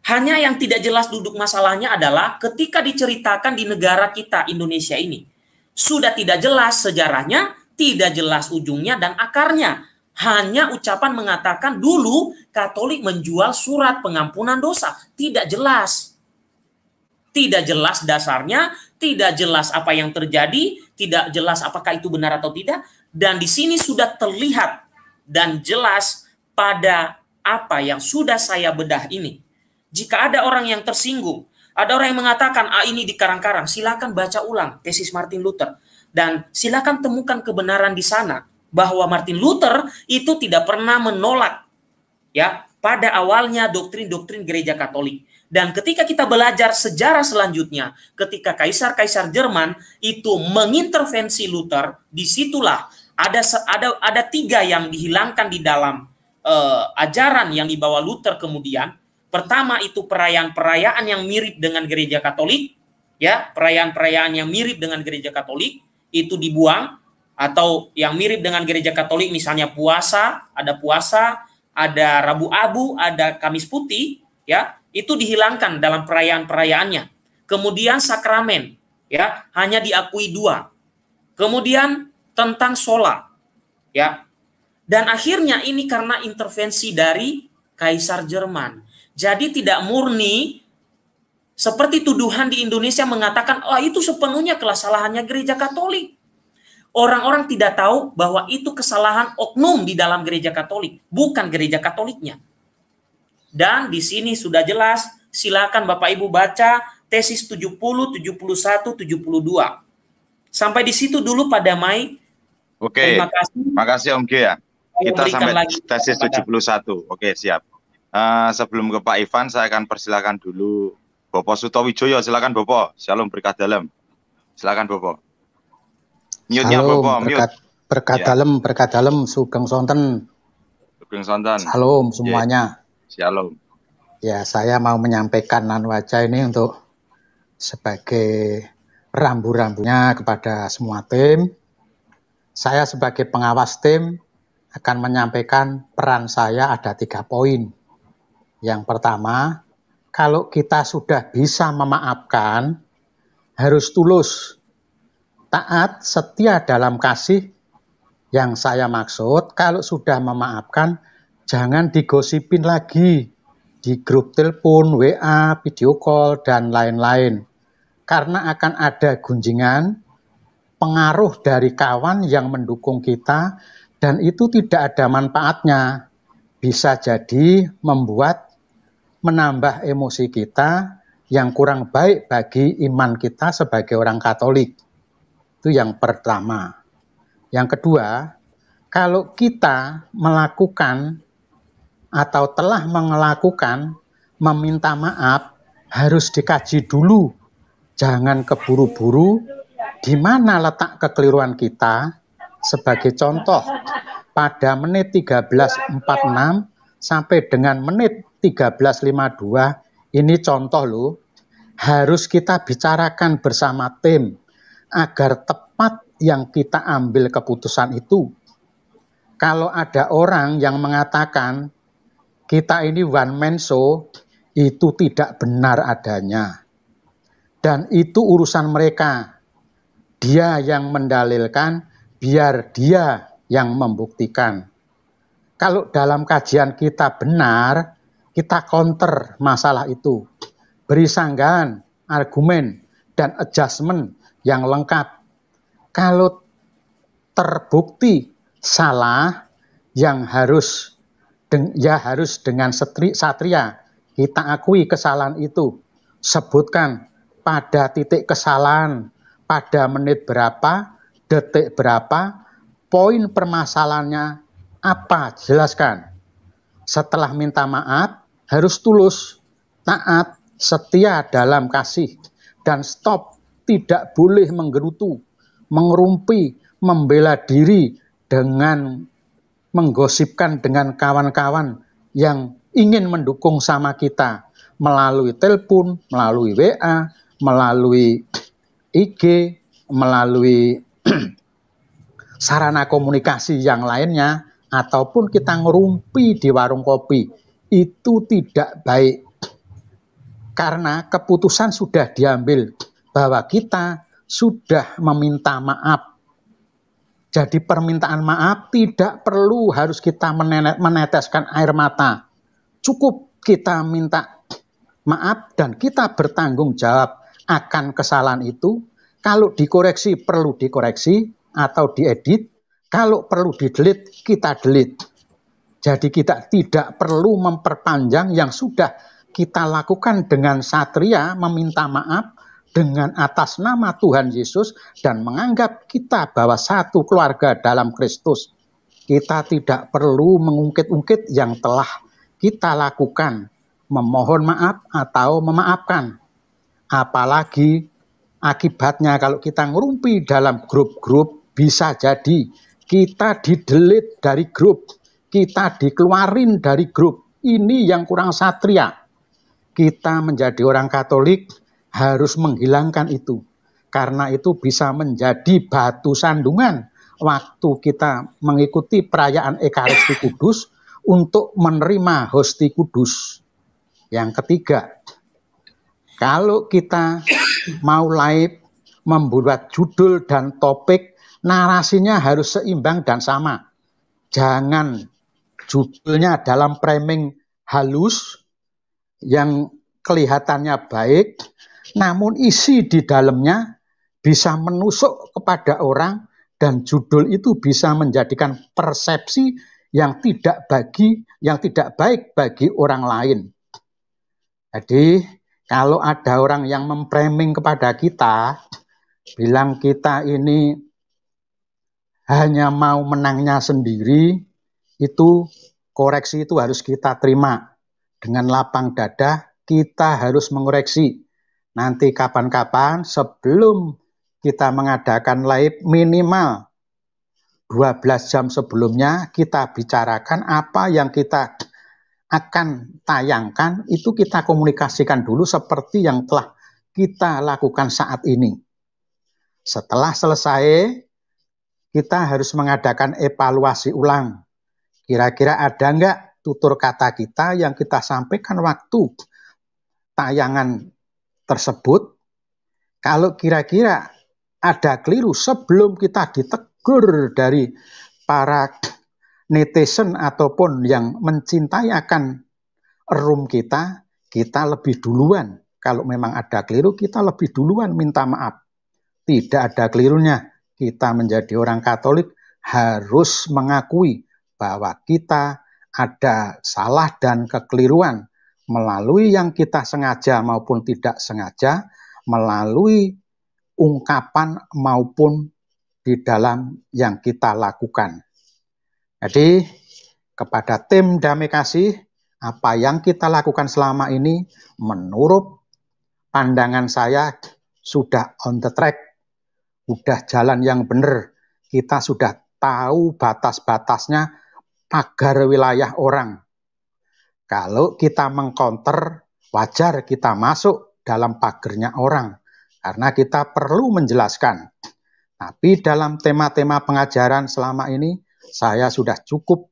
Hanya yang tidak jelas duduk masalahnya adalah ketika diceritakan di negara kita Indonesia ini. Sudah tidak jelas sejarahnya, tidak jelas ujungnya dan akarnya. Hanya ucapan mengatakan dulu Katolik menjual surat pengampunan dosa. Tidak jelas. Tidak jelas dasarnya, tidak jelas apa yang terjadi, tidak jelas apakah itu benar atau tidak. Dan di sini sudah terlihat dan jelas pada apa yang sudah saya bedah ini jika ada orang yang tersinggung, ada orang yang mengatakan, ah ini di karang-karang, silakan baca ulang tesis Martin Luther. Dan silakan temukan kebenaran di sana bahwa Martin Luther itu tidak pernah menolak ya pada awalnya doktrin-doktrin gereja Katolik. Dan ketika kita belajar sejarah selanjutnya, ketika kaisar-kaisar Jerman itu mengintervensi Luther, disitulah ada ada ada tiga yang dihilangkan di dalam uh, ajaran yang dibawa Luther kemudian Pertama itu perayaan-perayaan yang mirip dengan gereja Katolik, ya, perayaan-perayaan yang mirip dengan gereja Katolik itu dibuang atau yang mirip dengan gereja Katolik misalnya puasa, ada puasa, ada Rabu Abu, ada Kamis Putih, ya, itu dihilangkan dalam perayaan-perayaannya. Kemudian sakramen, ya, hanya diakui dua. Kemudian tentang sholat, ya. Dan akhirnya ini karena intervensi dari Kaisar Jerman jadi tidak murni seperti tuduhan di Indonesia mengatakan, oh itu sepenuhnya kesalahannya gereja Katolik. Orang-orang tidak tahu bahwa itu kesalahan oknum di dalam gereja Katolik, bukan gereja Katoliknya. Dan di sini sudah jelas, silakan Bapak Ibu baca tesis 70, 71, 72. Sampai di situ dulu pada Mei. Oke. Terima kasih. Terima kasih Om Kia. Kita sampai lagi tesis 71. Oke, siap. Uh, sebelum ke Pak Ivan, saya akan persilakan dulu Bopo Sutowijoyo. Silakan Bapak. Shalom berkat dalam. Silakan Bapak. Mute-nya Bopo, mute. Berkat, berkat ya. dalam, berkat dalam, Sugeng Sonten. Sugeng Sonten. Shalom semuanya. yeah. Shalom. Ya, saya mau menyampaikan nan wajah ini untuk sebagai rambu-rambunya kepada semua tim. Saya sebagai pengawas tim akan menyampaikan peran saya ada tiga poin yang pertama, kalau kita sudah bisa memaafkan, harus tulus, taat, setia dalam kasih yang saya maksud. Kalau sudah memaafkan, jangan digosipin lagi di grup telepon, WA, video call, dan lain-lain. Karena akan ada gunjingan, pengaruh dari kawan yang mendukung kita, dan itu tidak ada manfaatnya. Bisa jadi membuat menambah emosi kita yang kurang baik bagi iman kita sebagai orang Katolik. Itu yang pertama. Yang kedua, kalau kita melakukan atau telah melakukan meminta maaf harus dikaji dulu. Jangan keburu-buru di mana letak kekeliruan kita sebagai contoh pada menit 13.46 sampai dengan menit 1352 ini contoh loh harus kita bicarakan bersama tim agar tepat yang kita ambil keputusan itu. Kalau ada orang yang mengatakan kita ini one man so itu tidak benar adanya. Dan itu urusan mereka. Dia yang mendalilkan, biar dia yang membuktikan. Kalau dalam kajian kita benar, kita counter masalah itu. Beri sanggahan, argumen, dan adjustment yang lengkap. Kalau terbukti salah yang harus ya harus dengan setri, satria kita akui kesalahan itu. Sebutkan pada titik kesalahan, pada menit berapa, detik berapa, poin permasalahannya apa, jelaskan. Setelah minta maaf, harus tulus, taat, setia dalam kasih, dan stop tidak boleh menggerutu, mengerumpi, membela diri dengan menggosipkan dengan kawan-kawan yang ingin mendukung sama kita melalui telepon, melalui WA, melalui IG, melalui sarana komunikasi yang lainnya, ataupun kita ngerumpi di warung kopi itu tidak baik karena keputusan sudah diambil bahwa kita sudah meminta maaf. Jadi permintaan maaf tidak perlu harus kita meneteskan air mata. Cukup kita minta maaf dan kita bertanggung jawab akan kesalahan itu. Kalau dikoreksi perlu dikoreksi atau diedit, kalau perlu delete kita delete. Jadi kita tidak perlu memperpanjang yang sudah kita lakukan dengan satria meminta maaf dengan atas nama Tuhan Yesus dan menganggap kita bahwa satu keluarga dalam Kristus. Kita tidak perlu mengungkit-ungkit yang telah kita lakukan, memohon maaf atau memaafkan. Apalagi akibatnya kalau kita ngerumpi dalam grup-grup bisa jadi kita didelit dari grup kita dikeluarin dari grup ini yang kurang satria. Kita menjadi orang Katolik harus menghilangkan itu. Karena itu bisa menjadi batu sandungan waktu kita mengikuti perayaan Ekaristi Kudus untuk menerima hosti kudus. Yang ketiga, kalau kita mau live membuat judul dan topik, narasinya harus seimbang dan sama. Jangan judulnya dalam framing halus yang kelihatannya baik, namun isi di dalamnya bisa menusuk kepada orang dan judul itu bisa menjadikan persepsi yang tidak bagi yang tidak baik bagi orang lain. Jadi kalau ada orang yang memframing kepada kita bilang kita ini hanya mau menangnya sendiri itu koreksi itu harus kita terima dengan lapang dada, kita harus mengoreksi. Nanti kapan-kapan sebelum kita mengadakan live minimal 12 jam sebelumnya kita bicarakan apa yang kita akan tayangkan itu kita komunikasikan dulu seperti yang telah kita lakukan saat ini. Setelah selesai, kita harus mengadakan evaluasi ulang Kira-kira ada nggak tutur kata kita yang kita sampaikan waktu tayangan tersebut? Kalau kira-kira ada keliru sebelum kita ditegur dari para netizen ataupun yang mencintai akan room kita, kita lebih duluan. Kalau memang ada keliru, kita lebih duluan minta maaf. Tidak ada kelirunya. Kita menjadi orang Katolik harus mengakui bahwa kita ada salah dan kekeliruan melalui yang kita sengaja maupun tidak sengaja, melalui ungkapan maupun di dalam yang kita lakukan. Jadi, kepada tim damai kasih, apa yang kita lakukan selama ini menurut pandangan saya sudah on the track, sudah jalan yang benar, kita sudah tahu batas-batasnya, pagar wilayah orang. Kalau kita mengkonter, wajar kita masuk dalam pagernya orang karena kita perlu menjelaskan. Tapi dalam tema-tema pengajaran selama ini saya sudah cukup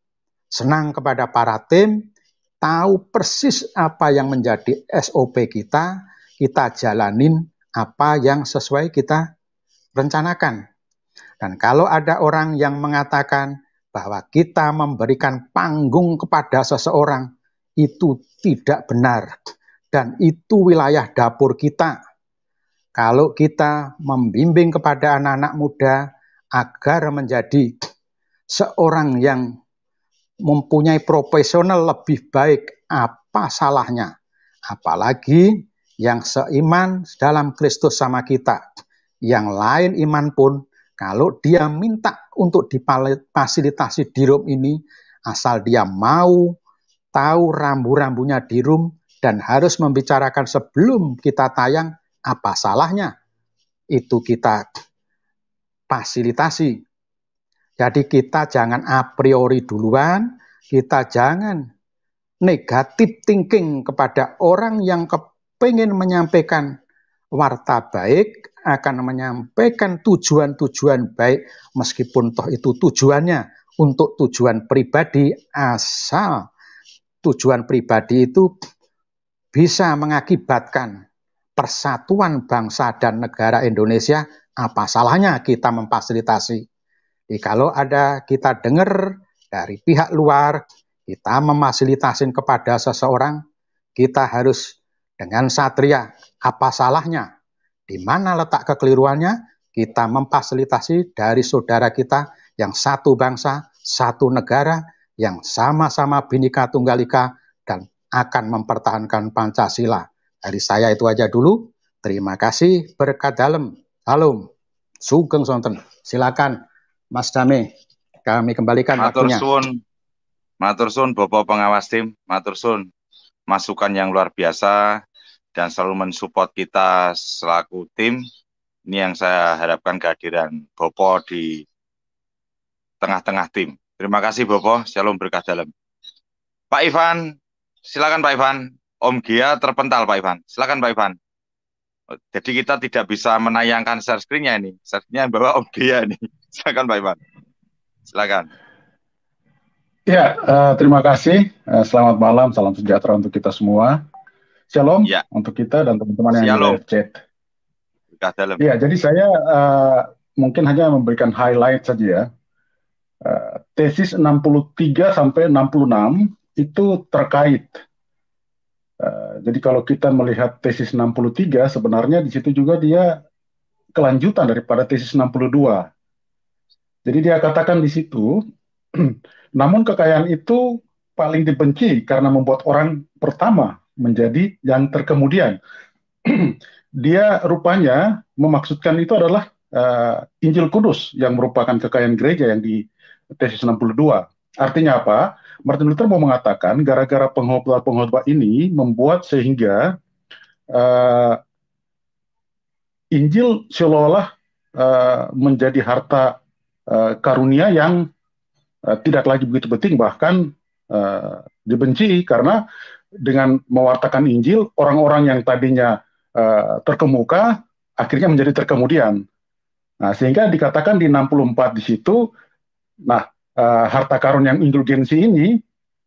senang kepada para tim tahu persis apa yang menjadi SOP kita, kita jalanin apa yang sesuai kita rencanakan. Dan kalau ada orang yang mengatakan bahwa kita memberikan panggung kepada seseorang itu tidak benar dan itu wilayah dapur kita. Kalau kita membimbing kepada anak-anak muda agar menjadi seorang yang mempunyai profesional lebih baik, apa salahnya? Apalagi yang seiman dalam Kristus sama kita. Yang lain iman pun, kalau dia minta untuk di room ini asal dia mau tahu rambu-rambunya di room dan harus membicarakan sebelum kita tayang apa salahnya itu kita fasilitasi. Jadi kita jangan a priori duluan, kita jangan negatif thinking kepada orang yang kepingin menyampaikan warta baik akan menyampaikan tujuan-tujuan baik meskipun toh itu tujuannya untuk tujuan pribadi asal tujuan pribadi itu bisa mengakibatkan persatuan bangsa dan negara Indonesia apa salahnya kita memfasilitasi jadi kalau ada kita dengar dari pihak luar kita memfasilitasi kepada seseorang kita harus dengan satria apa salahnya di mana letak kekeliruannya? Kita memfasilitasi dari saudara kita yang satu bangsa, satu negara, yang sama-sama binika tunggal ika dan akan mempertahankan Pancasila. Dari saya itu aja dulu. Terima kasih. Berkat dalam. Halo, Sugeng sonten. Silakan Mas Dame. Kami kembalikan Matur waktunya. Sun. Matur sun Bapak pengawas tim. Matur sun. Masukan yang luar biasa dan selalu mensupport kita selaku tim. Ini yang saya harapkan kehadiran Bopo di tengah-tengah tim. Terima kasih Bopo, shalom berkah dalam. Pak Ivan, silakan Pak Ivan. Om Gia terpental Pak Ivan. Silakan Pak Ivan. Jadi kita tidak bisa menayangkan share screen-nya ini. Share screen-nya bawa Om Gia ini. Silakan Pak Ivan. Silakan. Ya, uh, terima kasih. Uh, selamat malam, salam sejahtera untuk kita semua. Shalom ya. untuk kita dan teman-teman yang Shalom. di chat. Iya, jadi saya uh, mungkin hanya memberikan highlight saja ya. Uh, tesis 63 sampai 66 itu terkait. Uh, jadi kalau kita melihat tesis 63 sebenarnya di situ juga dia kelanjutan daripada tesis 62. Jadi dia katakan di situ, namun kekayaan itu paling dibenci karena membuat orang pertama menjadi yang terkemudian. Dia rupanya memaksudkan itu adalah uh, Injil Kudus yang merupakan kekayaan gereja yang di tesis 62. Artinya apa? Martin Luther mau mengatakan gara-gara pengkhotbah-pengkhotbah ini membuat sehingga uh, Injil seolah-olah uh, menjadi harta uh, karunia yang uh, tidak lagi begitu penting bahkan uh, dibenci karena dengan mewartakan Injil, orang-orang yang tadinya uh, terkemuka akhirnya menjadi terkemudian. Nah, sehingga dikatakan di 64 di situ, nah uh, harta karun yang indulgensi ini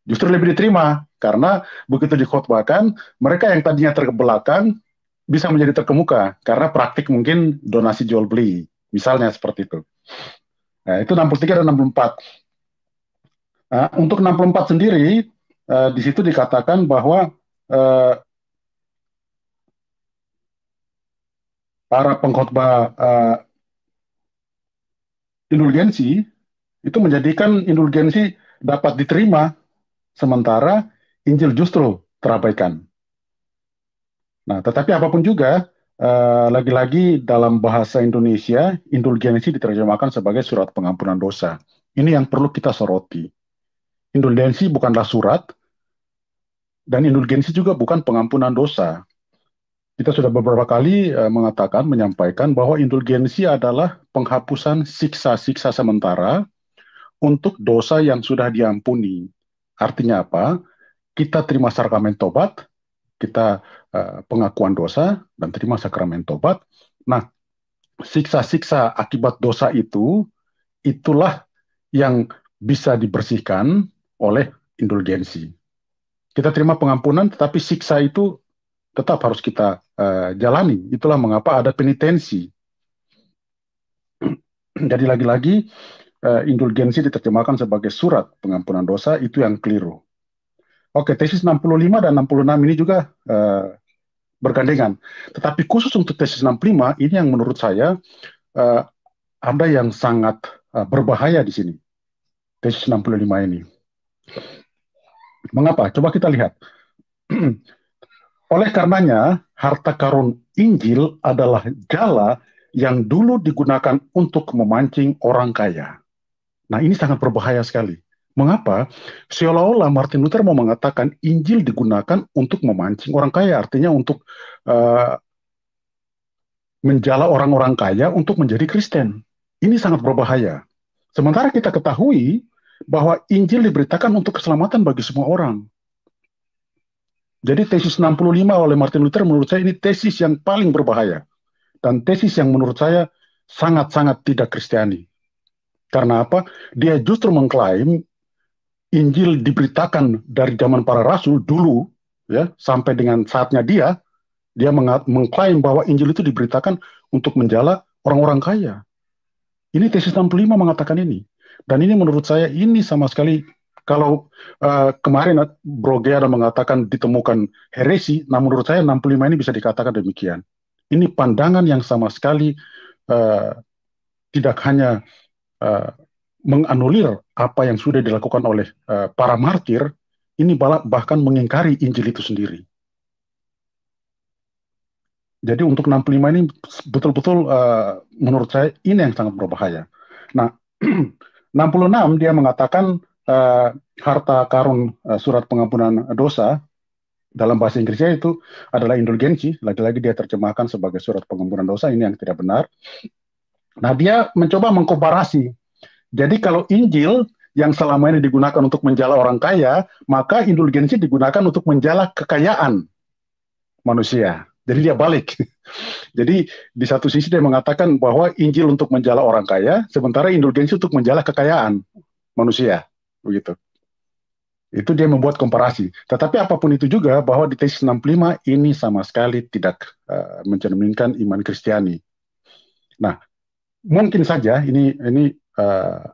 justru lebih diterima karena begitu dikhotbahkan, mereka yang tadinya terkebelakang bisa menjadi terkemuka karena praktik mungkin donasi jual beli, misalnya seperti itu. Nah, itu 63 dan 64. Nah, untuk 64 sendiri, Eh, di situ dikatakan bahwa uh, para pengkhotbah uh, indulgensi itu menjadikan indulgensi dapat diterima sementara Injil justru terabaikan. Nah, tetapi apapun juga, lagi-lagi uh, dalam bahasa Indonesia, indulgensi diterjemahkan sebagai surat pengampunan dosa. Ini yang perlu kita soroti. Indulgensi bukanlah surat, dan indulgensi juga bukan pengampunan dosa. Kita sudah beberapa kali eh, mengatakan, menyampaikan bahwa indulgensi adalah penghapusan siksa-siksa sementara untuk dosa yang sudah diampuni. Artinya apa? Kita terima sakramen tobat, kita eh, pengakuan dosa, dan terima sakramen tobat. Nah, siksa-siksa akibat dosa itu, itulah yang bisa dibersihkan oleh indulgensi. Kita terima pengampunan, tetapi siksa itu tetap harus kita uh, jalani. Itulah mengapa ada penitensi. Jadi lagi-lagi uh, indulgensi diterjemahkan sebagai surat pengampunan dosa itu yang keliru. Oke, tesis 65 dan 66 ini juga uh, bergandengan. Tetapi khusus untuk tesis 65 ini yang menurut saya uh, ada yang sangat uh, berbahaya di sini. Tesis 65 ini. Mengapa? Coba kita lihat. Oleh karenanya, harta karun Injil adalah jala yang dulu digunakan untuk memancing orang kaya. Nah, ini sangat berbahaya sekali. Mengapa? Seolah-olah Martin Luther mau mengatakan Injil digunakan untuk memancing orang kaya, artinya untuk uh, menjala orang-orang kaya untuk menjadi Kristen. Ini sangat berbahaya. Sementara kita ketahui bahwa Injil diberitakan untuk keselamatan bagi semua orang. Jadi tesis 65 oleh Martin Luther menurut saya ini tesis yang paling berbahaya dan tesis yang menurut saya sangat-sangat tidak kristiani. Karena apa? Dia justru mengklaim Injil diberitakan dari zaman para rasul dulu ya sampai dengan saatnya dia dia mengklaim bahwa Injil itu diberitakan untuk menjala orang-orang kaya. Ini tesis 65 mengatakan ini. Dan ini menurut saya ini sama sekali kalau uh, kemarin ada mengatakan ditemukan heresi, nah menurut saya 65 ini bisa dikatakan demikian. Ini pandangan yang sama sekali uh, tidak hanya uh, menganulir apa yang sudah dilakukan oleh uh, para martir, ini bahkan mengingkari Injil itu sendiri. Jadi untuk 65 ini betul-betul uh, menurut saya ini yang sangat berbahaya. Nah, 66 dia mengatakan uh, harta karun uh, surat pengampunan dosa dalam bahasa Inggrisnya itu adalah indulgensi. Lagi-lagi dia terjemahkan sebagai surat pengampunan dosa ini yang tidak benar. Nah, dia mencoba mengkomparasi. Jadi kalau Injil yang selama ini digunakan untuk menjala orang kaya, maka indulgensi digunakan untuk menjala kekayaan manusia. Jadi dia balik. Jadi di satu sisi dia mengatakan bahwa Injil untuk menjala orang kaya, sementara indulgensi untuk menjala kekayaan manusia, begitu. Itu dia membuat komparasi. Tetapi apapun itu juga bahwa di tesis 65 ini sama sekali tidak uh, mencerminkan iman Kristiani. Nah, mungkin saja ini ini uh,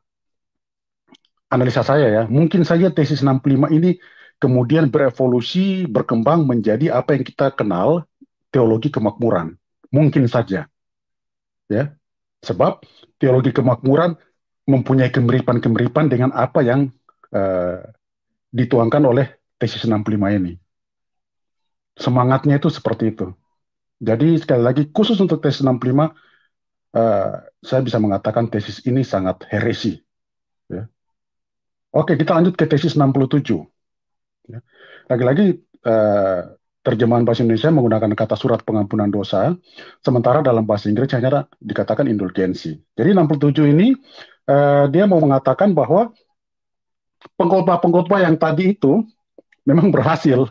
analisa saya ya, mungkin saja tesis 65 ini kemudian berevolusi, berkembang menjadi apa yang kita kenal teologi kemakmuran. Mungkin saja. Ya. Sebab teologi kemakmuran mempunyai kemiripan-kemiripan dengan apa yang uh, dituangkan oleh tesis 65 ini. Semangatnya itu seperti itu. Jadi sekali lagi khusus untuk tesis 65 uh, eh, saya bisa mengatakan tesis ini sangat heresi. Ya. Oke, kita lanjut ke tesis 67. Ya. Lagi-lagi eh, terjemahan bahasa Indonesia menggunakan kata surat pengampunan dosa, sementara dalam bahasa Inggris hanya dikatakan indulgensi. Jadi 67 ini eh, dia mau mengatakan bahwa pengkhotbah-pengkhotbah yang tadi itu memang berhasil.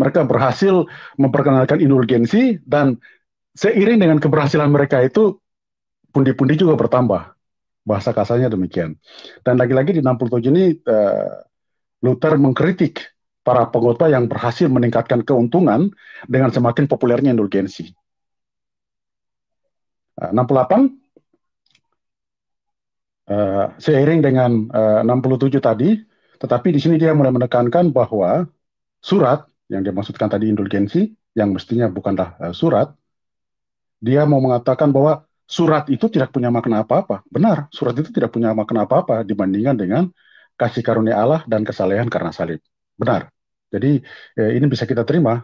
Mereka berhasil memperkenalkan indulgensi dan seiring dengan keberhasilan mereka itu pundi-pundi juga bertambah. Bahasa kasarnya demikian. Dan lagi-lagi di 67 ini eh, Luther mengkritik para pengota yang berhasil meningkatkan keuntungan dengan semakin populernya indulgensi. 68 Uh, seiring dengan 67 eh, tadi, tetapi di sini dia mulai menekankan bahwa surat yang dimaksudkan tadi indulgensi yang mestinya bukanlah eh, surat, dia mau mengatakan bahwa surat itu tidak punya makna apa-apa. Benar, surat itu tidak punya makna apa-apa dibandingkan dengan kasih karunia Allah dan kesalehan karena salib. Benar. Jadi eh, ini bisa kita terima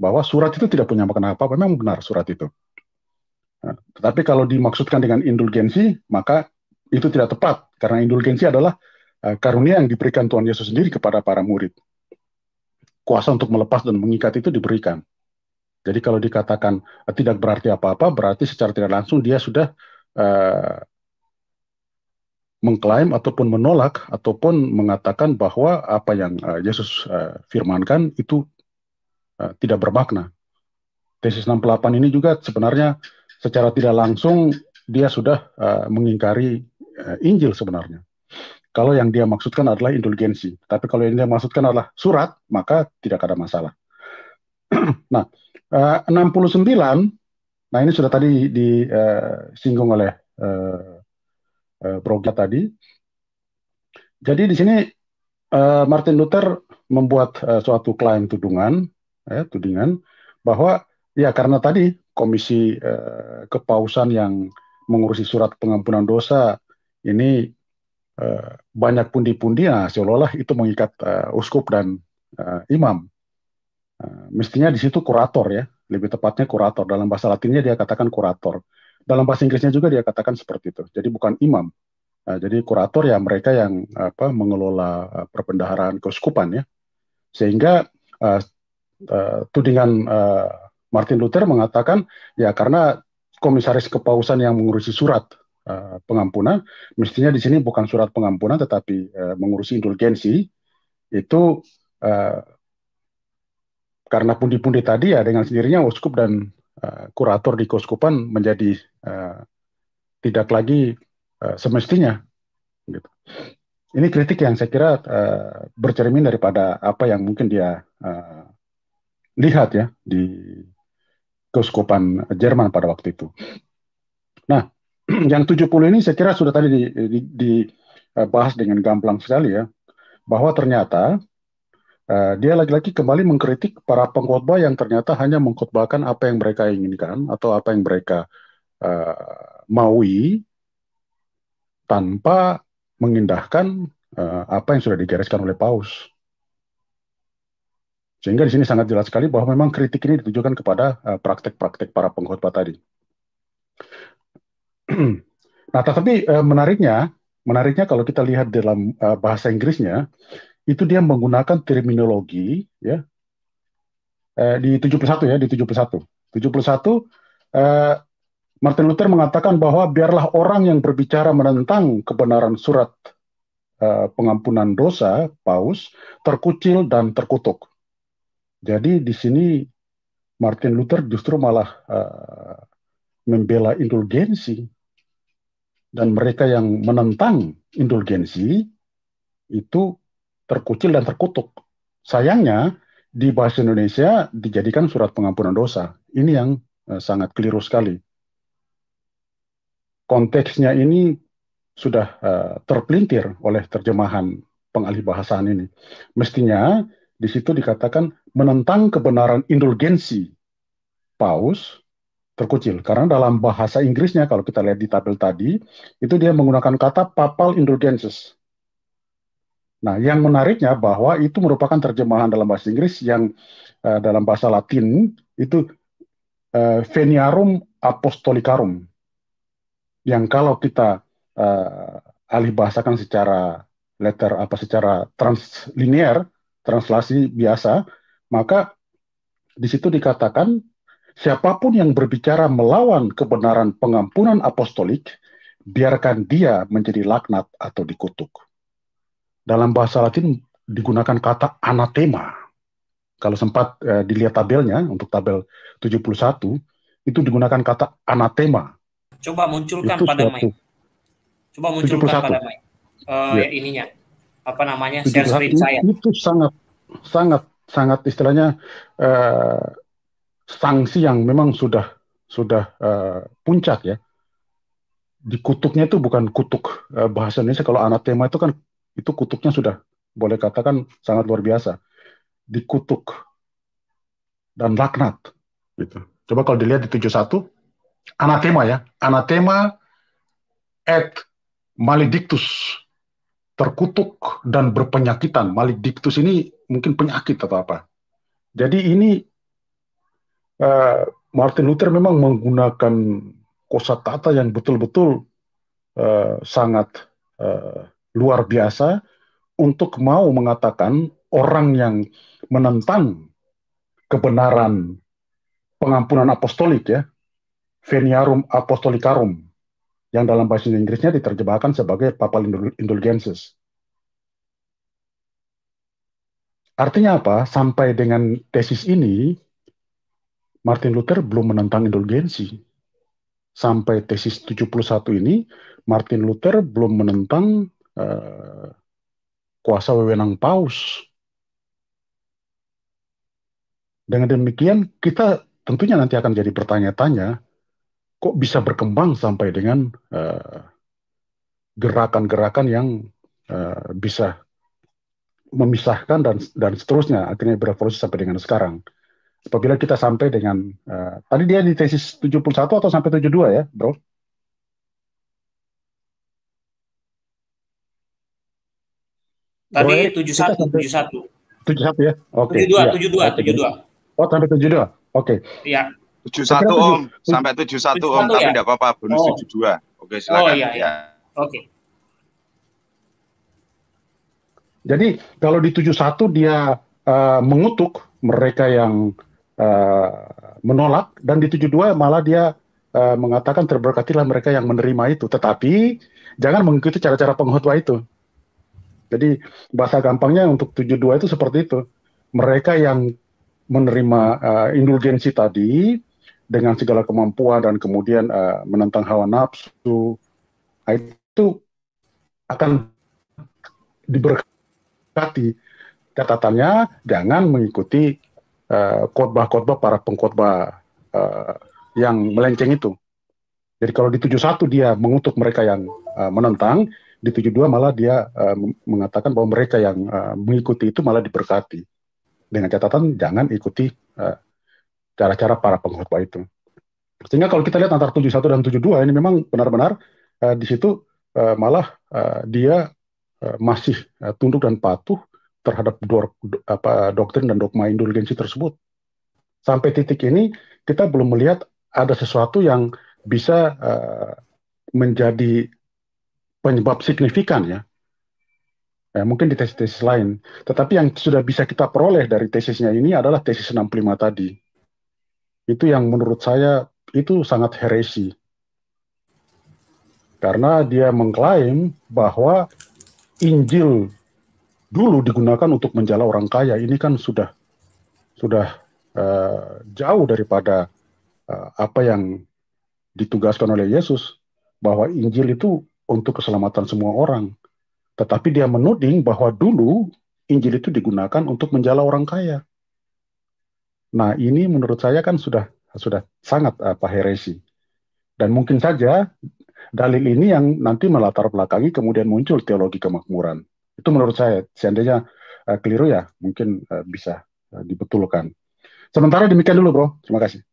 bahwa surat itu tidak punya makna apa-apa, memang benar surat itu. Nah, tetapi kalau dimaksudkan dengan indulgensi, maka itu tidak tepat karena indulgensi adalah eh, karunia yang diberikan Tuhan Yesus sendiri kepada para murid. Kuasa untuk melepas dan mengikat itu diberikan. Jadi kalau dikatakan eh, tidak berarti apa-apa, berarti secara tidak langsung dia sudah eh, mengklaim ataupun menolak ataupun mengatakan bahwa apa yang uh, Yesus uh, firmankan itu uh, tidak bermakna. Tesis 68 ini juga sebenarnya secara tidak langsung dia sudah uh, mengingkari uh, Injil sebenarnya. Kalau yang dia maksudkan adalah indulgensi, tapi kalau yang dia maksudkan adalah surat, maka tidak ada masalah. nah, uh, 69, nah ini sudah tadi disinggung oleh uh, uh, program tadi. Jadi di sini uh, Martin Luther membuat uh, suatu klaim tudungan, ya, tudingan bahwa ya karena tadi komisi uh, kepausan yang mengurusi surat pengampunan dosa ini uh, banyak pundi-pundi, nah, seolah-olah itu mengikat uh, uskup dan uh, imam. Uh, mestinya di situ kurator ya, lebih tepatnya kurator dalam bahasa Latinnya dia katakan kurator. Dalam bahasa Inggrisnya juga dia katakan seperti itu. Jadi bukan imam. Nah, jadi kurator ya mereka yang apa mengelola eh, perbendaharaan keuskupan ya. Sehingga uh, uh, tudingan uh, Martin Luther mengatakan ya karena komisaris kepausan yang mengurusi surat uh, pengampunan mestinya di sini bukan surat pengampunan tetapi uh, mengurusi indulgensi itu uh, karena pundi-pundi tadi ya dengan sendirinya uskup dan Eh, kurator di keuskupan menjadi uh, tidak lagi uh, semestinya. Gitu. Ini kritik yang saya kira uh, bercermin daripada apa yang mungkin dia uh, lihat ya di keuskupan Jerman pada waktu itu. Nah, yang 70 ini saya kira sudah tadi dibahas di, di, uh, dengan gamblang sekali ya, bahwa ternyata Eh, dia lagi-lagi kembali mengkritik para pengkhotbah yang ternyata hanya mengkhotbahkan apa yang mereka inginkan atau apa yang mereka uh, maui tanpa mengindahkan uh, apa yang sudah digariskan oleh Paus. Sehingga di sini sangat jelas sekali bahwa memang kritik ini ditujukan kepada praktek-praktek uh, para pengkhotbah tadi. nah, tetapi uh, menariknya, menariknya kalau kita lihat dalam uh, bahasa Inggrisnya, itu dia menggunakan terminologi ya eh, di 71 ya di 71. 71 eh, Martin Luther mengatakan bahwa biarlah orang yang berbicara menentang kebenaran surat eh, pengampunan dosa paus terkucil dan terkutuk. Jadi di sini Martin Luther justru malah eh, membela indulgensi dan mereka yang menentang indulgensi itu terkucil dan terkutuk. Sayangnya di bahasa Indonesia dijadikan surat pengampunan dosa. Ini yang eh, sangat keliru sekali. Konteksnya ini sudah eh, terpelintir oleh terjemahan pengalih bahasaan ini. Mestinya di situ dikatakan menentang kebenaran indulgensi paus terkucil karena dalam bahasa Inggrisnya kalau kita lihat di tabel tadi itu dia menggunakan kata papal indulgences Nah, yang menariknya bahwa itu merupakan terjemahan dalam bahasa Inggris yang uh, dalam bahasa Latin itu uh, Veniarum Apostolicarum. Yang kalau kita uh, alih bahasakan secara letter apa secara translinear, translasi biasa, maka di situ dikatakan siapapun yang berbicara melawan kebenaran pengampunan apostolik, biarkan dia menjadi laknat atau dikutuk dalam bahasa Latin digunakan kata anatema. Kalau sempat e, dilihat tabelnya untuk tabel 71 itu digunakan kata anatema. Coba munculkan itu pada Mike. Coba munculkan 71. pada Mike. Uh, yeah. ininya apa namanya? share screen saya. Itu sangat sangat sangat istilahnya eh, sanksi yang memang sudah sudah uh, puncak ya. Dikutuknya itu bukan kutuk uh, bahasa Indonesia kalau anatema itu kan itu kutuknya sudah boleh katakan sangat luar biasa dikutuk dan laknat gitu. Coba kalau dilihat di 71 anatema ya, anatema et maledictus terkutuk dan berpenyakitan. Maledictus ini mungkin penyakit atau apa. Jadi ini uh, Martin Luther memang menggunakan kosa tata yang betul-betul uh, sangat uh, luar biasa untuk mau mengatakan orang yang menentang kebenaran pengampunan apostolik ya, veniarum apostolicarum, yang dalam bahasa Inggrisnya diterjemahkan sebagai papal Indulgences. Artinya apa? Sampai dengan tesis ini, Martin Luther belum menentang indulgensi. Sampai tesis 71 ini, Martin Luther belum menentang Eh, kuasa wewenang paus. Dengan demikian, kita tentunya nanti akan jadi bertanya-tanya, kok bisa berkembang sampai dengan eh, gerakan-gerakan uh, yang uh, bisa memisahkan dan dan seterusnya akhirnya berevolusi sampai dengan sekarang. Apabila kita sampai dengan uh, tadi dia di tesis 71 atau sampai 72 ya, Bro? Tadi tujuh satu, tujuh satu. Tujuh satu ya? Oke. Tujuh dua, iya. tujuh dua, oh, tujuh dua. Oh sampai tujuh dua. Oke. Iya. Tujuh satu om, sampai tujuh satu om, tapi tidak ya? apa-apa bonus oh. tujuh dua. Oke oh, silakan. Oh iya. iya. Ya. Oke. Jadi kalau di 71 dia uh, mengutuk mereka yang uh, menolak dan di 72 malah dia uh, mengatakan terberkatilah mereka yang menerima itu. Tetapi jangan mengikuti cara-cara penghutwa itu. Jadi bahasa gampangnya untuk 72 itu seperti itu. Mereka yang menerima uh, indulgensi tadi dengan segala kemampuan dan kemudian uh, menentang hawa nafsu nah, itu akan diberkati. Catatannya jangan mengikuti uh, khotbah-khotbah para pengkhotbah uh, yang melenceng itu. Jadi kalau di 71 dia mengutuk mereka yang uh, menentang, di 72 malah dia uh, mengatakan bahwa mereka yang uh, mengikuti itu malah diberkati. Dengan catatan jangan ikuti eh, cara-cara uh, para pengkhotbah itu. Sehingga kalau kita lihat antara 71 dan 72 ini memang benar-benar uh, di situ uh, malah uh, dia uh, masih uh, tunduk dan patuh terhadap do, apa, doktrin dan dogma indulgensi tersebut. Sampai titik ini kita belum melihat ada sesuatu yang bisa uh, menjadi penyebab signifikan ya. Ya, mungkin di tesis-tesis lain. Tetapi yang sudah bisa kita peroleh dari tesisnya ini adalah tesis 65 tadi. Itu yang menurut saya itu sangat heresi. Karena dia mengklaim bahwa Injil dulu digunakan untuk menjala orang kaya. Ini kan sudah sudah uh, jauh daripada uh, apa yang ditugaskan oleh Yesus bahwa Injil itu untuk keselamatan semua orang. Tetapi dia menuding bahwa dulu Injil itu digunakan untuk menjala orang kaya. Nah, ini menurut saya kan sudah sudah sangat apa eh, heresi. Dan mungkin saja dalil ini yang nanti melatar belakangi kemudian muncul teologi kemakmuran. Itu menurut saya. Seandainya uh, keliru ya, mungkin uh, bisa uh, dibetulkan. Sementara demikian dulu, Bro. Terima kasih.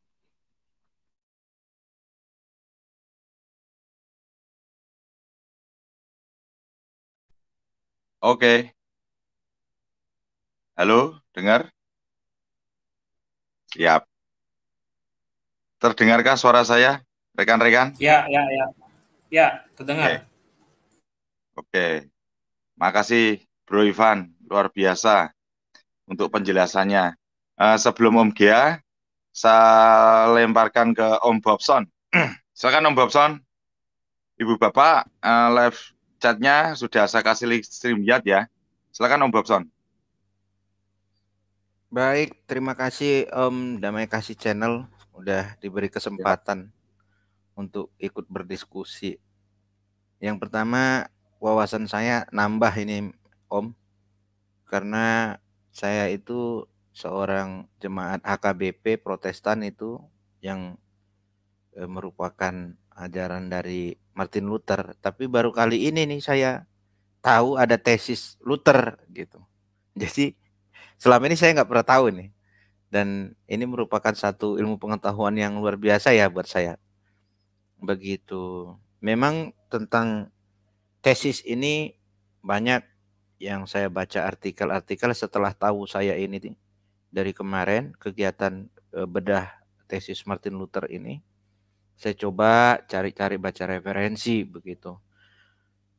Oke. Halo, dengar? Siap. Terdengarkah suara saya, rekan-rekan? Ya, ya, ya. Ya, terdengar. Oke. Okay. Makasih, Bro Ivan. Luar biasa untuk penjelasannya. Uh, sebelum Om Gia, saya lemparkan ke Om Bobson. Silakan Om Bobson. Ibu Bapak, uh, live chatnya sudah saya kasih link stream lihat ya. Silakan Om Bobson. Baik, terima kasih Om Damai Kasih Channel udah diberi kesempatan ya. untuk ikut berdiskusi. Yang pertama, wawasan saya nambah ini Om karena saya itu seorang jemaat HKBP Protestan itu yang eh, merupakan ajaran dari Martin Luther. Tapi baru kali ini nih saya tahu ada tesis Luther gitu. Jadi selama ini saya nggak pernah tahu nih. Dan ini merupakan satu ilmu pengetahuan yang luar biasa ya buat saya. Begitu. Memang tentang tesis ini banyak yang saya baca artikel-artikel setelah tahu saya ini dari kemarin kegiatan e, bedah tesis Martin Luther ini saya coba cari-cari baca referensi begitu.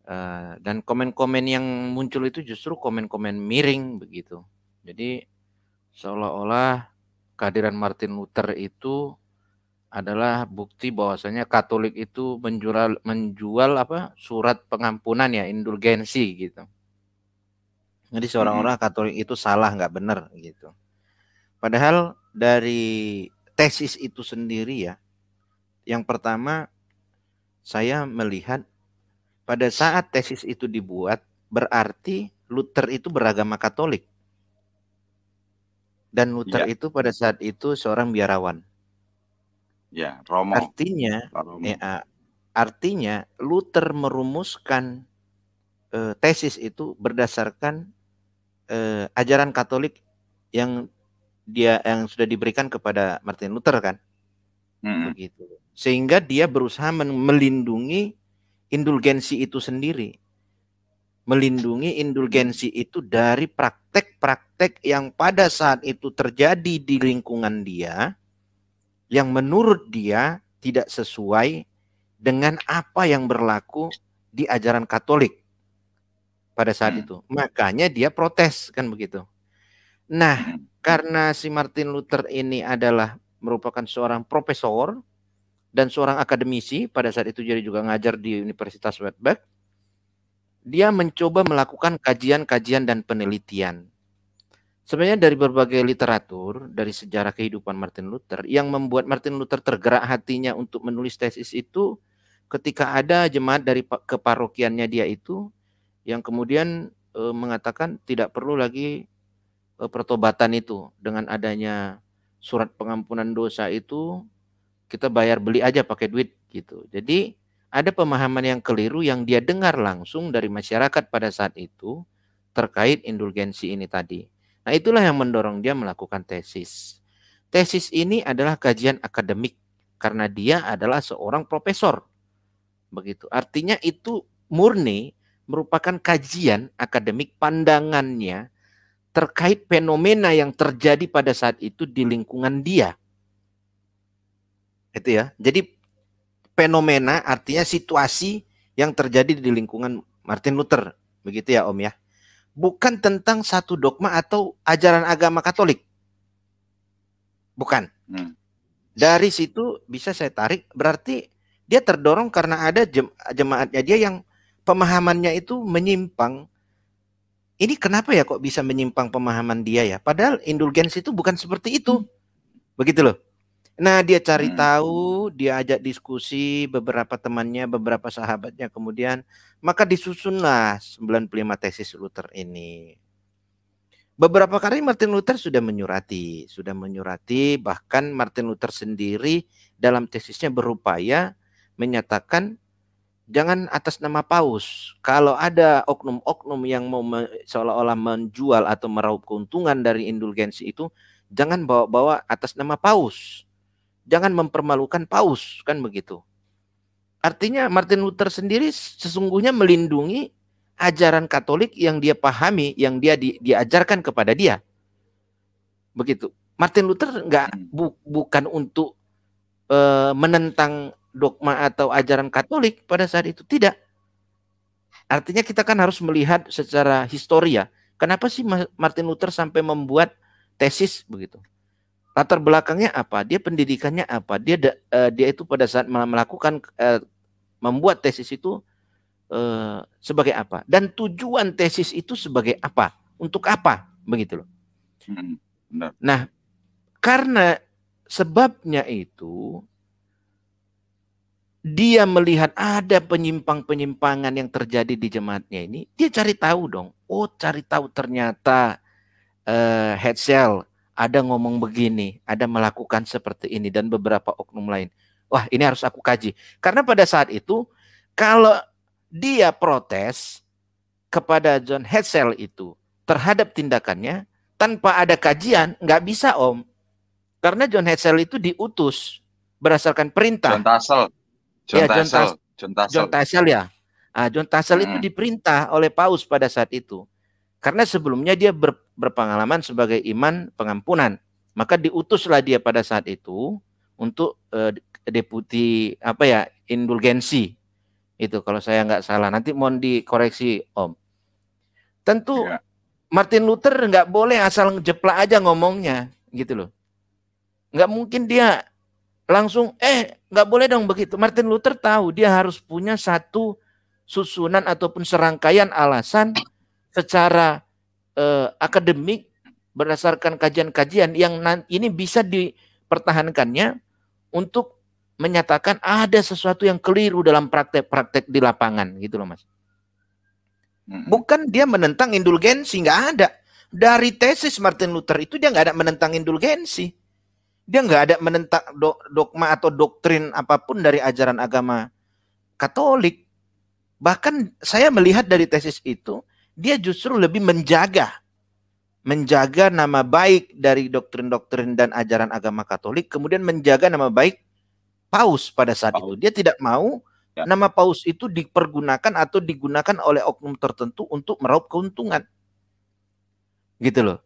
Eh, dan komen-komen yang muncul itu justru komen-komen miring begitu. Jadi seolah-olah kehadiran Martin Luther itu adalah bukti bahwasanya Katolik itu menjual menjual apa surat pengampunan ya indulgensi gitu. Jadi seorang-orang hmm. Katolik itu salah nggak benar gitu. Padahal dari tesis itu sendiri ya yang pertama, saya melihat pada saat tesis itu dibuat, berarti Luther itu beragama Katolik. Dan Luther ya. itu pada saat itu seorang biarawan. Ya, Romo. Artinya, Romo. Ya, ah, artinya Luther merumuskan eh, tesis itu berdasarkan eh, ajaran Katolik yang dia yang sudah diberikan kepada Martin Luther kan, hmm. begitu sehingga dia berusaha melindungi indulgensi itu sendiri melindungi indulgensi itu dari praktek-praktek yang pada saat itu terjadi di lingkungan dia yang menurut dia tidak sesuai dengan apa yang berlaku di ajaran Katolik pada saat hmm. itu. Makanya dia protes kan begitu. Nah, hmm. karena si Martin Luther ini adalah merupakan seorang profesor dan seorang akademisi pada saat itu jadi juga ngajar di Universitas Wetback. Dia mencoba melakukan kajian-kajian dan penelitian. Sebenarnya dari berbagai literatur, dari sejarah kehidupan Martin Luther, yang membuat Martin Luther tergerak hatinya untuk menulis tesis itu ketika ada jemaat dari keparokiannya dia itu yang kemudian e, mengatakan tidak perlu lagi e, pertobatan itu dengan adanya surat pengampunan dosa itu kita bayar beli aja pakai duit gitu. Jadi ada pemahaman yang keliru yang dia dengar langsung dari masyarakat pada saat itu terkait indulgensi ini tadi. Nah, itulah yang mendorong dia melakukan tesis. Tesis ini adalah kajian akademik karena dia adalah seorang profesor. Begitu. Artinya itu murni merupakan kajian akademik pandangannya terkait fenomena yang terjadi pada saat itu di lingkungan dia. Itu ya. Jadi fenomena artinya situasi yang terjadi di lingkungan Martin Luther, begitu ya Om ya. Bukan tentang satu dogma atau ajaran agama Katolik. Bukan. Hmm. Dari situ bisa saya tarik berarti dia terdorong karena ada jemaatnya dia yang pemahamannya itu menyimpang ini kenapa ya kok bisa menyimpang pemahaman dia ya? Padahal indulgensi itu bukan seperti itu. Hmm. Begitu loh. Nah, dia cari hmm. tahu, dia ajak diskusi beberapa temannya, beberapa sahabatnya. Kemudian maka disusunlah 95 tesis Luther ini. Beberapa kali Martin Luther sudah menyurati, sudah menyurati bahkan Martin Luther sendiri dalam tesisnya berupaya menyatakan jangan atas nama paus. Kalau ada oknum-oknum yang mau me, seolah-olah menjual atau meraup keuntungan dari indulgensi itu, jangan bawa-bawa atas nama paus jangan mempermalukan paus kan begitu. Artinya Martin Luther sendiri sesungguhnya melindungi ajaran Katolik yang dia pahami, yang dia di, diajarkan kepada dia. Begitu. Martin Luther nggak hmm. bu, bukan untuk e, menentang dogma atau ajaran Katolik pada saat itu tidak. Artinya kita kan harus melihat secara historia. Kenapa sih Martin Luther sampai membuat tesis begitu? latar belakangnya apa, dia pendidikannya apa, dia uh, dia itu pada saat melakukan uh, membuat tesis itu uh, sebagai apa dan tujuan tesis itu sebagai apa, untuk apa, begitu loh. Hmm, nah, karena sebabnya itu dia melihat ada penyimpang-penyimpangan yang terjadi di jemaatnya ini, dia cari tahu dong. Oh, cari tahu ternyata uh, head cell ada ngomong begini, ada melakukan seperti ini dan beberapa oknum lain. Wah, ini harus aku kaji. Karena pada saat itu kalau dia protes kepada John Hetzel itu terhadap tindakannya tanpa ada kajian nggak bisa om karena John Hetzel itu diutus berdasarkan perintah John Tassel John, ya, John, Tassel. John Tassel John Tassel ya nah, John Tassel hmm. itu diperintah oleh Paus pada saat itu karena sebelumnya dia ber, berpengalaman sebagai iman pengampunan. Maka diutuslah dia pada saat itu untuk uh, deputi apa ya indulgensi itu kalau saya nggak salah nanti mohon dikoreksi om tentu ya. Martin Luther nggak boleh asal ngejeplak aja ngomongnya gitu loh nggak mungkin dia langsung eh nggak boleh dong begitu Martin Luther tahu dia harus punya satu susunan ataupun serangkaian alasan secara eh, akademik berdasarkan kajian-kajian yang ini bisa dipertahankannya untuk menyatakan ada sesuatu yang keliru dalam praktek-praktek di lapangan gitu loh mas. Hmm. Bukan dia menentang indulgensi nggak ada. Dari tesis Martin Luther itu dia nggak ada menentang indulgensi. Dia nggak ada menentang dogma atau doktrin apapun dari ajaran agama Katolik. Bahkan saya melihat dari tesis itu dia justru lebih menjaga menjaga nama baik dari doktrin-doktrin dan ajaran agama Katolik, kemudian menjaga nama baik Paus pada saat paus. itu. Dia tidak mau ya. nama Paus itu dipergunakan atau digunakan oleh oknum tertentu untuk meraup keuntungan. Gitu loh.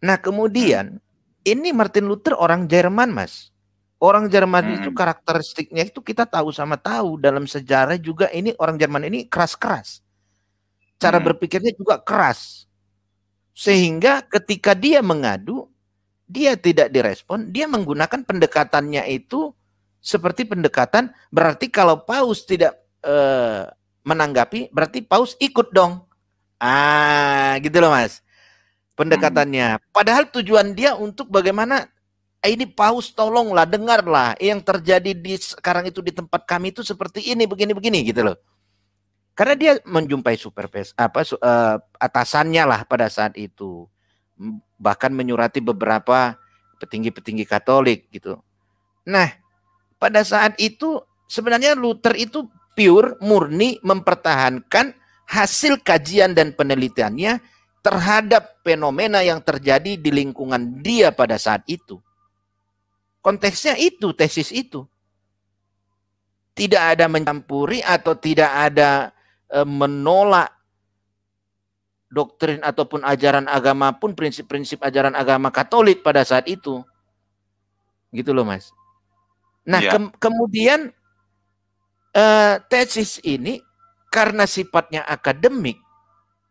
Nah, kemudian ini Martin Luther orang Jerman, Mas. Orang Jerman hmm. itu karakteristiknya itu kita tahu sama tahu dalam sejarah juga ini orang Jerman ini keras-keras. Cara hmm. berpikirnya juga keras. Sehingga ketika dia mengadu, dia tidak direspon, dia menggunakan pendekatannya itu seperti pendekatan berarti kalau Paus tidak e, menanggapi, berarti Paus ikut dong. Ah, gitu loh Mas. Pendekatannya. Hmm. Padahal tujuan dia untuk bagaimana eh, ini paus tolonglah dengarlah yang terjadi di sekarang itu di tempat kami itu seperti ini begini begini gitu loh. Karena dia menjumpai super pes, apa uh, atasannya lah pada saat itu. Bahkan menyurati beberapa petinggi-petinggi Katolik gitu. Nah, pada saat itu sebenarnya Luther itu pure murni mempertahankan hasil kajian dan penelitiannya terhadap fenomena yang terjadi di lingkungan dia pada saat itu. Konteksnya itu, tesis itu. Tidak ada mencampuri atau tidak ada Eh, menolak doktrin ataupun ajaran agama pun prinsip-prinsip ajaran agama Katolik pada saat itu. Gitu loh, Mas. Nah, ya. ke kemudian uh, tesis ini karena sifatnya akademik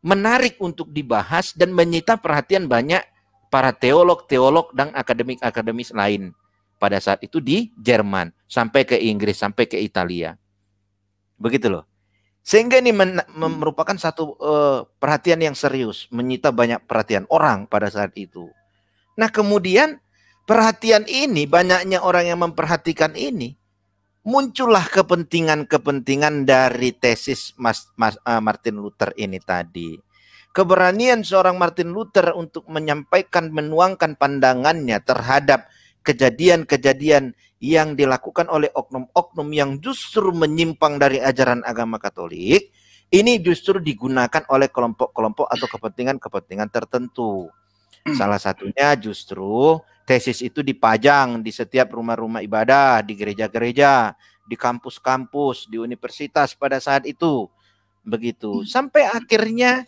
menarik untuk dibahas dan menyita perhatian banyak para teolog-teolog dan akademik-akademis lain pada saat itu di Jerman sampai ke Inggris sampai ke Italia. Begitu loh. Sehingga ini men- hmm. merupakan satu uh, perhatian yang serius, menyita banyak perhatian orang pada saat itu. Nah, kemudian perhatian ini, banyaknya orang yang memperhatikan ini, muncullah kepentingan-kepentingan dari tesis Mas, Mas, uh, Martin Luther ini tadi. Keberanian seorang Martin Luther untuk menyampaikan, menuangkan pandangannya terhadap kejadian-kejadian yang dilakukan oleh oknum-oknum yang justru menyimpang dari ajaran agama Katolik ini justru digunakan oleh kelompok-kelompok atau kepentingan-kepentingan tertentu. Hmm. Salah satunya justru tesis itu dipajang di setiap rumah-rumah ibadah, di gereja-gereja, di kampus-kampus, di universitas pada saat itu. Begitu. Hmm. Sampai akhirnya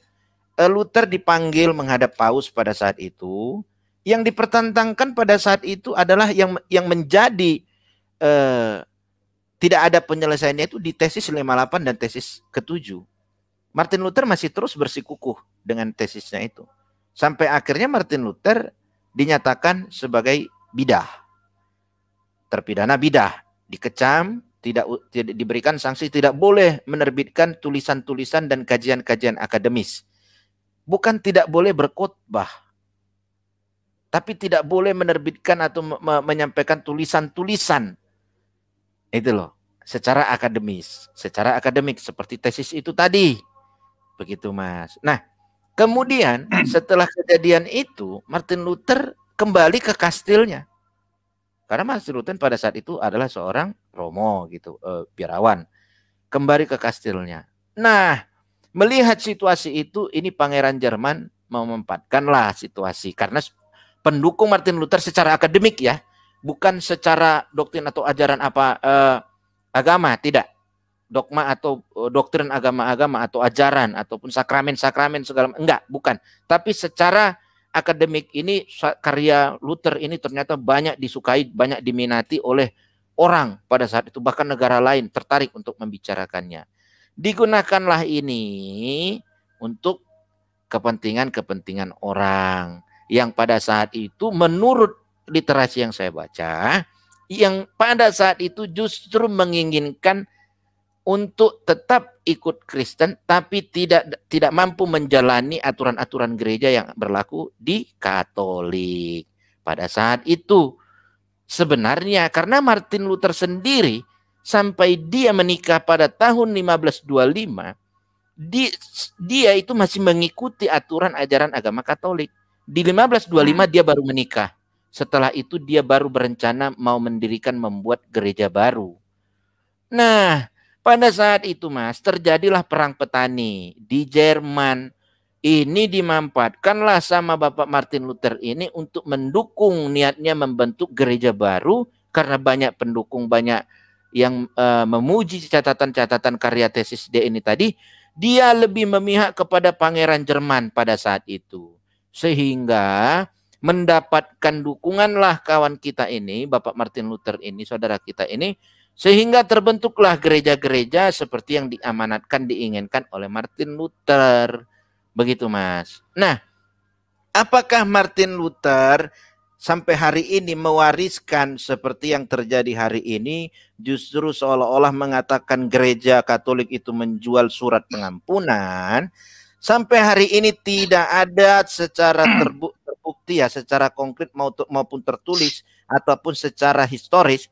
eh, Luther dipanggil menghadap Paus pada saat itu yang dipertentangkan pada saat itu adalah yang yang menjadi eh, tidak ada penyelesaiannya itu di tesis 58 dan tesis ketujuh Martin Luther masih terus bersikukuh dengan tesisnya itu. Sampai akhirnya Martin Luther dinyatakan sebagai bidah. Terpidana bidah, dikecam, tidak, tidak diberikan sanksi tidak boleh menerbitkan tulisan-tulisan dan kajian-kajian akademis. Bukan tidak boleh berkhotbah, tapi tidak boleh menerbitkan atau menyampaikan tulisan-tulisan. Itu loh, secara akademis, secara akademik seperti tesis itu tadi. Begitu, Mas. Nah, kemudian setelah kejadian itu Martin Luther kembali ke kastilnya. Karena Martin Luther pada saat itu adalah seorang Romo gitu, eh, biarawan. Kembali ke kastilnya. Nah, melihat situasi itu ini pangeran Jerman memempatkanlah situasi karena pendukung Martin Luther secara akademik ya, bukan secara doktrin atau ajaran apa eh, agama, tidak. Dogma atau eh, doktrin agama-agama atau ajaran ataupun sakramen-sakramen segala enggak, bukan. Tapi secara akademik ini karya Luther ini ternyata banyak disukai, banyak diminati oleh orang pada saat itu bahkan negara lain tertarik untuk membicarakannya. Digunakanlah ini untuk kepentingan-kepentingan orang yang pada saat itu menurut literasi yang saya baca yang pada saat itu justru menginginkan untuk tetap ikut Kristen tapi tidak tidak mampu menjalani aturan-aturan gereja yang berlaku di Katolik. Pada saat itu sebenarnya karena Martin Luther sendiri sampai dia menikah pada tahun 1525 dia, dia itu masih mengikuti aturan ajaran agama Katolik di 1525 hmm. dia baru menikah. Setelah itu dia baru berencana mau mendirikan membuat gereja baru. Nah, pada saat itu Mas, terjadilah perang petani di Jerman. Ini dimampatkanlah sama Bapak Martin Luther ini untuk mendukung niatnya membentuk gereja baru karena banyak pendukung banyak yang uh, memuji catatan-catatan karya tesis dia ini tadi, dia lebih memihak kepada pangeran Jerman pada saat itu. Sehingga mendapatkan dukunganlah kawan kita ini, Bapak Martin Luther ini, saudara kita ini, sehingga terbentuklah gereja-gereja seperti yang diamanatkan, diinginkan oleh Martin Luther. Begitu mas. Nah, apakah Martin Luther sampai hari ini mewariskan seperti yang terjadi hari ini justru seolah-olah mengatakan gereja Katolik itu menjual surat pengampunan sampai hari ini tidak ada secara terbukti ya secara konkret maupun tertulis ataupun secara historis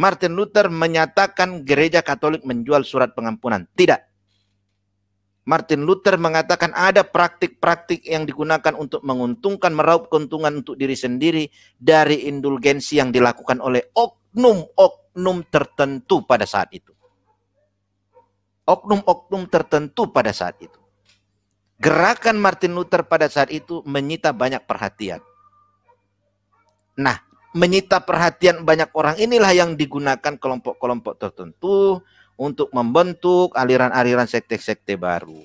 Martin Luther menyatakan gereja Katolik menjual surat pengampunan. Tidak. Martin Luther mengatakan ada praktik-praktik yang digunakan untuk menguntungkan, meraup keuntungan untuk diri sendiri dari indulgensi yang dilakukan oleh oknum-oknum tertentu pada saat itu. Oknum-oknum tertentu pada saat itu. Gerakan Martin Luther pada saat itu menyita banyak perhatian. Nah, menyita perhatian banyak orang inilah yang digunakan kelompok-kelompok tertentu untuk membentuk aliran-aliran sekte-sekte baru.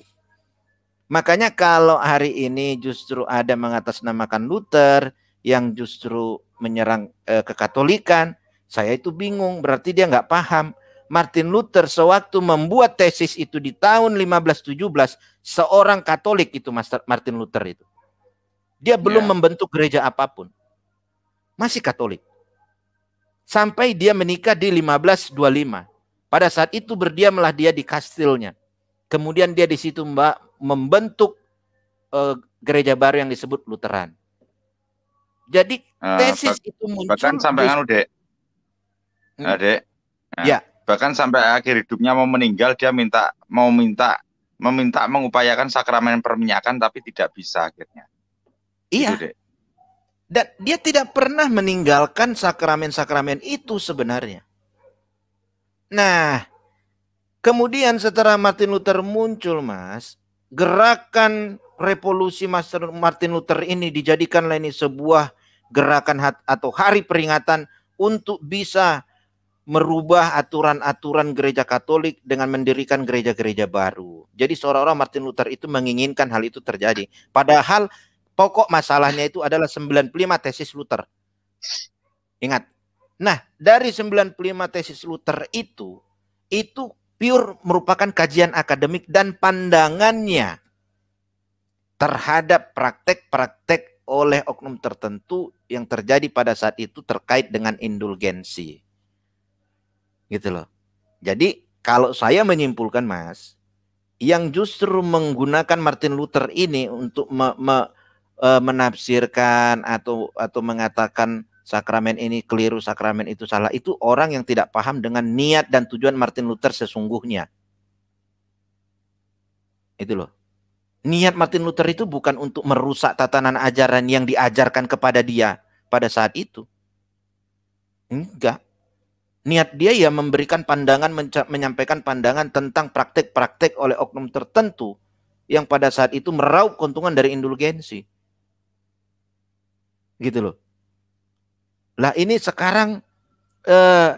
Makanya kalau hari ini justru ada mengatasnamakan Luther yang justru menyerang eh, kekatolikan, saya itu bingung, berarti dia nggak paham Martin Luther sewaktu membuat tesis itu di tahun 1517 seorang Katolik itu Master Martin Luther itu. Dia belum yeah. membentuk gereja apapun. Masih Katolik. Sampai dia menikah di 1525. Pada saat itu berdiamlah dia di kastilnya. Kemudian dia di situ membentuk uh, gereja baru yang disebut Lutheran. Jadi ah, tesis uh, itu muncul bahkan sampai anu Dek. Hmm. Adek. Ah, nah, ya. Ah bahkan sampai akhir hidupnya mau meninggal dia minta mau minta meminta mengupayakan sakramen perminyakan tapi tidak bisa akhirnya. Gitu iya. Gitu Dan dia tidak pernah meninggalkan sakramen-sakramen itu sebenarnya. Nah, kemudian setelah Martin Luther muncul, Mas, gerakan revolusi Master Martin Luther ini dijadikanlah ini sebuah gerakan hat atau hari peringatan untuk bisa merubah aturan-aturan gereja Katolik dengan mendirikan gereja-gereja baru. Jadi seorang-orang Martin Luther itu menginginkan hal itu terjadi. Padahal pokok masalahnya itu adalah 95 tesis Luther. Ingat. Nah, dari 95 tesis Luther itu itu pure merupakan kajian akademik dan pandangannya terhadap praktek-praktek oleh oknum tertentu yang terjadi pada saat itu terkait dengan indulgensi. Gitu loh. Jadi kalau saya menyimpulkan Mas, yang justru menggunakan Martin Luther ini untuk me, me, e, menafsirkan atau atau mengatakan sakramen ini keliru, sakramen itu salah, itu orang yang tidak paham dengan niat dan tujuan Martin Luther sesungguhnya. Itu loh. Niat Martin Luther itu bukan untuk merusak tatanan ajaran yang diajarkan kepada dia pada saat itu. Enggak niat dia ya memberikan pandangan menyampaikan pandangan tentang praktek-praktek oleh oknum tertentu yang pada saat itu meraup keuntungan dari indulgensi. Gitu loh. Lah ini sekarang eh,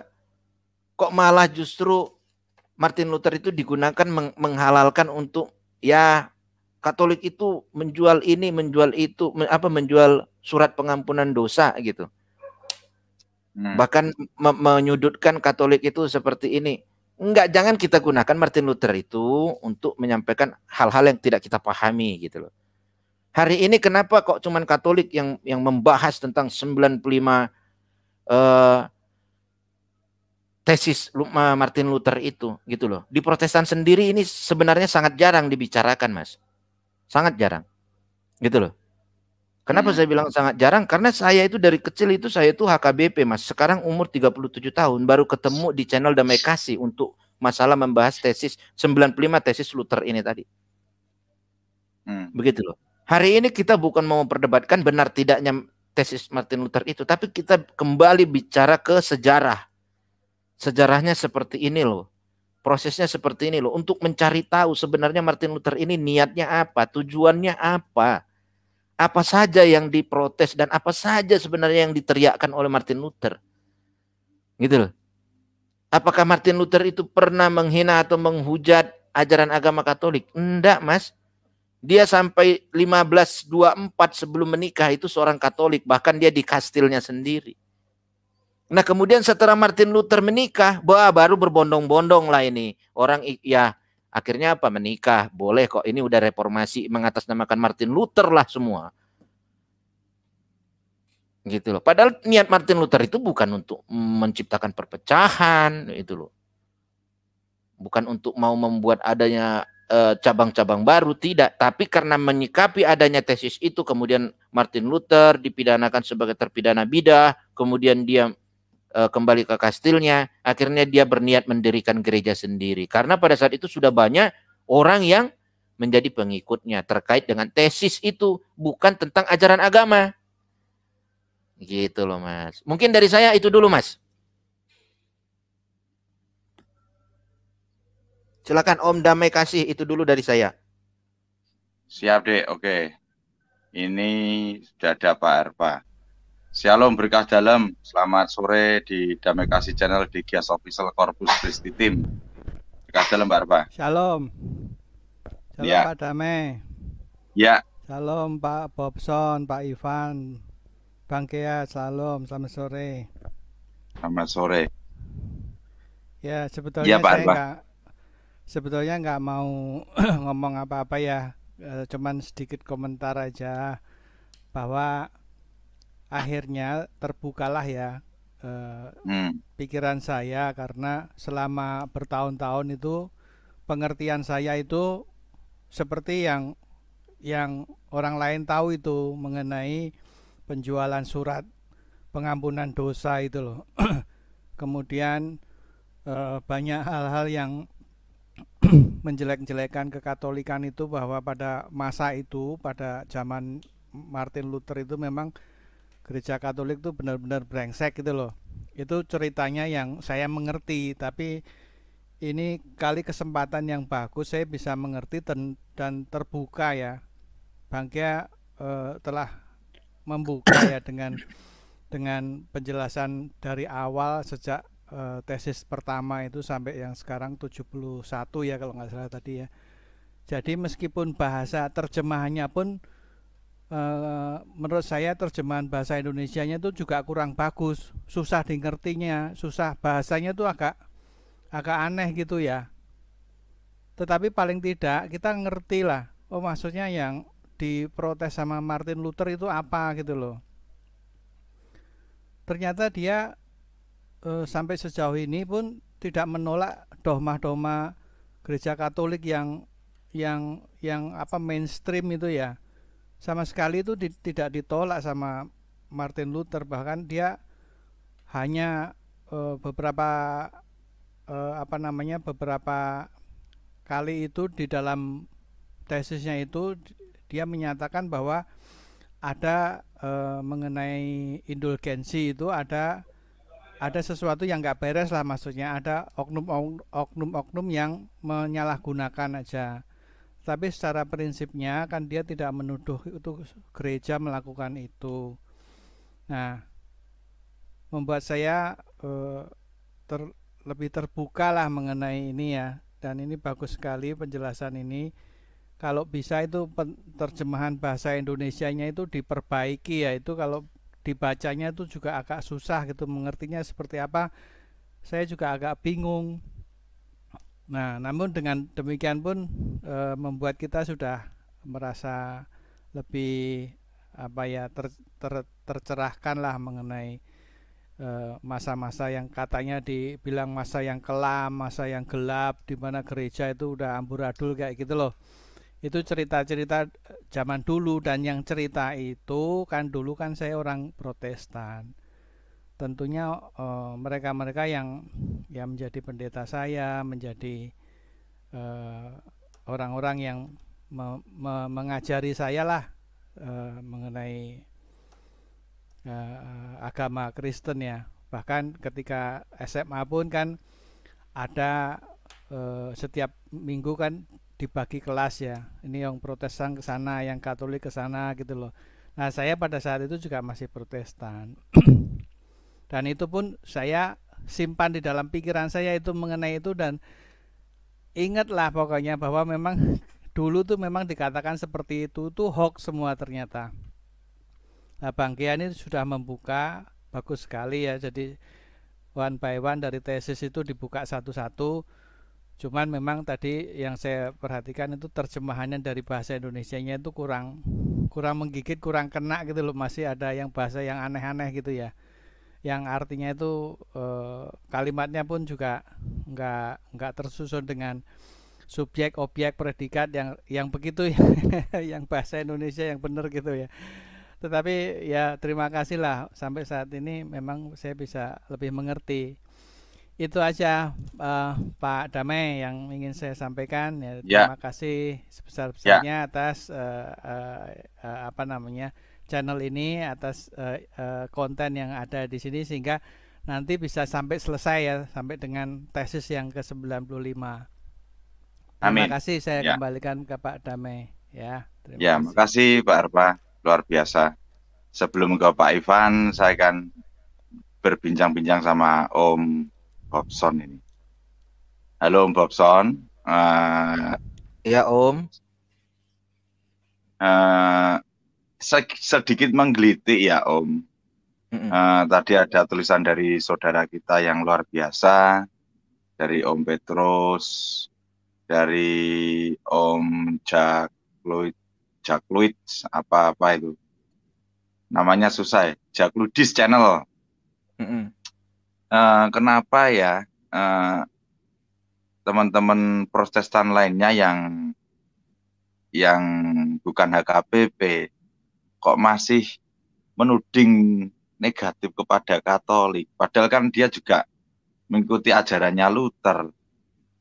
kok malah justru Martin Luther itu digunakan meng menghalalkan untuk ya Katolik itu menjual ini, menjual itu, men apa menjual surat pengampunan dosa gitu hmm. bahkan me menyudutkan Katolik itu seperti ini. Enggak, jangan kita gunakan Martin Luther itu untuk menyampaikan hal-hal yang tidak kita pahami gitu loh. Hari ini kenapa kok cuman Katolik yang yang membahas tentang 95 eh, tesis Martin Luther itu gitu loh. Di Protestan sendiri ini sebenarnya sangat jarang dibicarakan, Mas. Sangat jarang. Gitu loh. Kenapa hmm. saya bilang sangat jarang? Karena saya itu dari kecil itu saya itu HKBP, Mas. Sekarang umur 37 tahun baru ketemu di channel Damai Kasih untuk masalah membahas tesis 95 tesis Luther ini tadi. Hmm. Begitu loh. Hari ini kita bukan mau memperdebatkan benar tidaknya tesis Martin Luther itu, tapi kita kembali bicara ke sejarah. Sejarahnya seperti ini loh. Prosesnya seperti ini loh untuk mencari tahu sebenarnya Martin Luther ini niatnya apa, tujuannya apa apa saja yang diprotes dan apa saja sebenarnya yang diteriakkan oleh Martin Luther. Gitu loh. Apakah Martin Luther itu pernah menghina atau menghujat ajaran agama Katolik? Enggak, Mas. Dia sampai 1524 sebelum menikah itu seorang Katolik, bahkan dia di kastilnya sendiri. Nah kemudian setelah Martin Luther menikah, bah, baru berbondong-bondong lah ini. Orang ya Akhirnya apa? Menikah. Boleh kok. Ini udah reformasi mengatasnamakan Martin Luther lah semua. Gitu loh. Padahal niat Martin Luther itu bukan untuk menciptakan perpecahan itu loh. Bukan untuk mau membuat adanya eh, cabang-cabang baru tidak, tapi karena menyikapi adanya tesis itu kemudian Martin Luther dipidanakan sebagai terpidana bidah, kemudian dia Eh, kembali ke kastilnya, akhirnya dia berniat mendirikan gereja sendiri. Karena pada saat itu sudah banyak orang yang menjadi pengikutnya terkait dengan tesis itu, bukan tentang ajaran agama. Gitu loh mas. Mungkin dari saya itu dulu mas. Silakan Om Damai Kasih itu dulu dari saya. Siap deh, oke. Ini sudah ada Pak Arpa. Shalom berkah dalam. Selamat sore di Damai Kasih Channel di Gias Official Corpus Christi Team. Berkah dalam Mbak Arba. Shalom. Shalom ya. Pak Damai. Ya. Shalom Pak Bobson, Pak Ivan, Bang Kia, shalom, selamat sore. Selamat sore. Ya, ya sebetulnya ya, Pak saya nggak sebetulnya enggak mau ngomong apa-apa ya, eh, cuman sedikit komentar aja bahwa akhirnya terbukalah ya eh, hmm. pikiran saya karena selama bertahun-tahun itu pengertian saya itu seperti yang yang orang lain tahu itu mengenai penjualan surat pengampunan dosa itu loh. Kemudian eh, banyak hal-hal yang menjelek-jelekan kekatolikan itu bahwa pada masa itu pada zaman Martin Luther itu memang gereja Katolik itu benar-benar brengsek gitu loh. Itu ceritanya yang saya mengerti, tapi ini kali kesempatan yang bagus saya bisa mengerti dan, dan terbuka ya. Bangkia eh, telah membuka ya dengan dengan penjelasan dari awal sejak eh, tesis pertama itu sampai yang sekarang 71 ya kalau nggak salah tadi ya. Jadi meskipun bahasa terjemahannya pun Uh, menurut saya terjemahan bahasa Indonesia-nya itu juga kurang bagus, susah dimengertinya, susah bahasanya itu agak agak aneh gitu ya. Tetapi paling tidak kita ngerti lah, oh maksudnya yang diprotes sama Martin Luther itu apa gitu loh. Ternyata dia uh, sampai sejauh ini pun tidak menolak dogma-dogma gereja Katolik yang yang yang apa mainstream itu ya sama sekali itu di, tidak ditolak sama Martin Luther bahkan dia hanya e, beberapa e, apa namanya beberapa kali itu di dalam tesisnya itu dia menyatakan bahwa ada e, mengenai indulgensi itu ada ada sesuatu yang nggak beres lah maksudnya ada oknum-oknum oknum yang menyalahgunakan aja tapi secara prinsipnya kan dia tidak menuduh itu gereja melakukan itu nah membuat saya eh, ter, lebih terbuka lah mengenai ini ya dan ini bagus sekali penjelasan ini kalau bisa itu terjemahan bahasa Indonesia-nya itu diperbaiki ya itu kalau dibacanya itu juga agak susah gitu mengertinya seperti apa saya juga agak bingung Nah, namun dengan demikian pun e, membuat kita sudah merasa lebih apa ya ter, ter, tercerahkan lah mengenai eh, masa-masa e, yang katanya dibilang masa yang kelam, masa yang gelap, di mana gereja itu udah amburadul kayak gitu loh. Itu cerita-cerita eh, zaman dulu dan yang cerita itu kan dulu kan saya orang Protestan tentunya eh, mereka-mereka uh, yang menjadi pendeta saya, menjadi eh, orang-orang uh, yang me me mengajari saya lah uh, mengenai uh, agama Kristen ya. Bahkan ketika SMA pun kan ada uh, setiap minggu kan dibagi kelas ya. Ini yang Protestan ke sana, yang Katolik ke sana gitu loh. Nah, saya pada saat itu juga masih Protestan Dan itu pun saya simpan di dalam pikiran saya itu mengenai itu dan ingatlah pokoknya bahwa memang dulu tuh memang dikatakan seperti itu tuh hoax semua ternyata. Nah, Bang Kia ini sudah membuka bagus sekali ya. Jadi one by one dari tesis itu dibuka satu-satu. Cuman memang tadi yang saya perhatikan itu terjemahannya dari bahasa Indonesia-nya itu kurang kurang menggigit, kurang kena gitu loh. Masih ada yang bahasa yang aneh-aneh gitu ya yang artinya itu e, kalimatnya pun juga nggak nggak tersusun dengan subjek objek predikat yang yang begitu ya yang bahasa Indonesia yang benar gitu ya tetapi ya terima kasih lah sampai saat ini memang saya bisa lebih mengerti itu aja uh, Pak Damai yang ingin saya sampaikan ya, ya. terima kasih sebesar besarnya ya. atas uh, uh, apa namanya channel ini atas uh, uh, konten yang ada di sini sehingga nanti bisa sampai selesai ya sampai dengan tesis yang ke-95. Amin. Terima kasih saya ya. kembalikan ke Pak Dame ya. Terima ya, kasih. makasih Pak Arpa. Luar biasa. Sebelum ke Pak Ivan, saya akan berbincang-bincang sama Om Bobson ini. Halo Om Bobson. Uh, ya Om. Uh, sedikit menggelitik ya Om. Uh, tadi ada tulisan dari saudara kita yang luar biasa, dari Om Petrus, dari Om Jakluit, Jakluit apa-apa itu. Namanya susah ya, Jakludis Channel. Uh, kenapa ya uh, teman-teman protestan lainnya yang yang bukan HKPP kok masih menuding negatif kepada Katolik. Padahal kan dia juga mengikuti ajarannya Luther.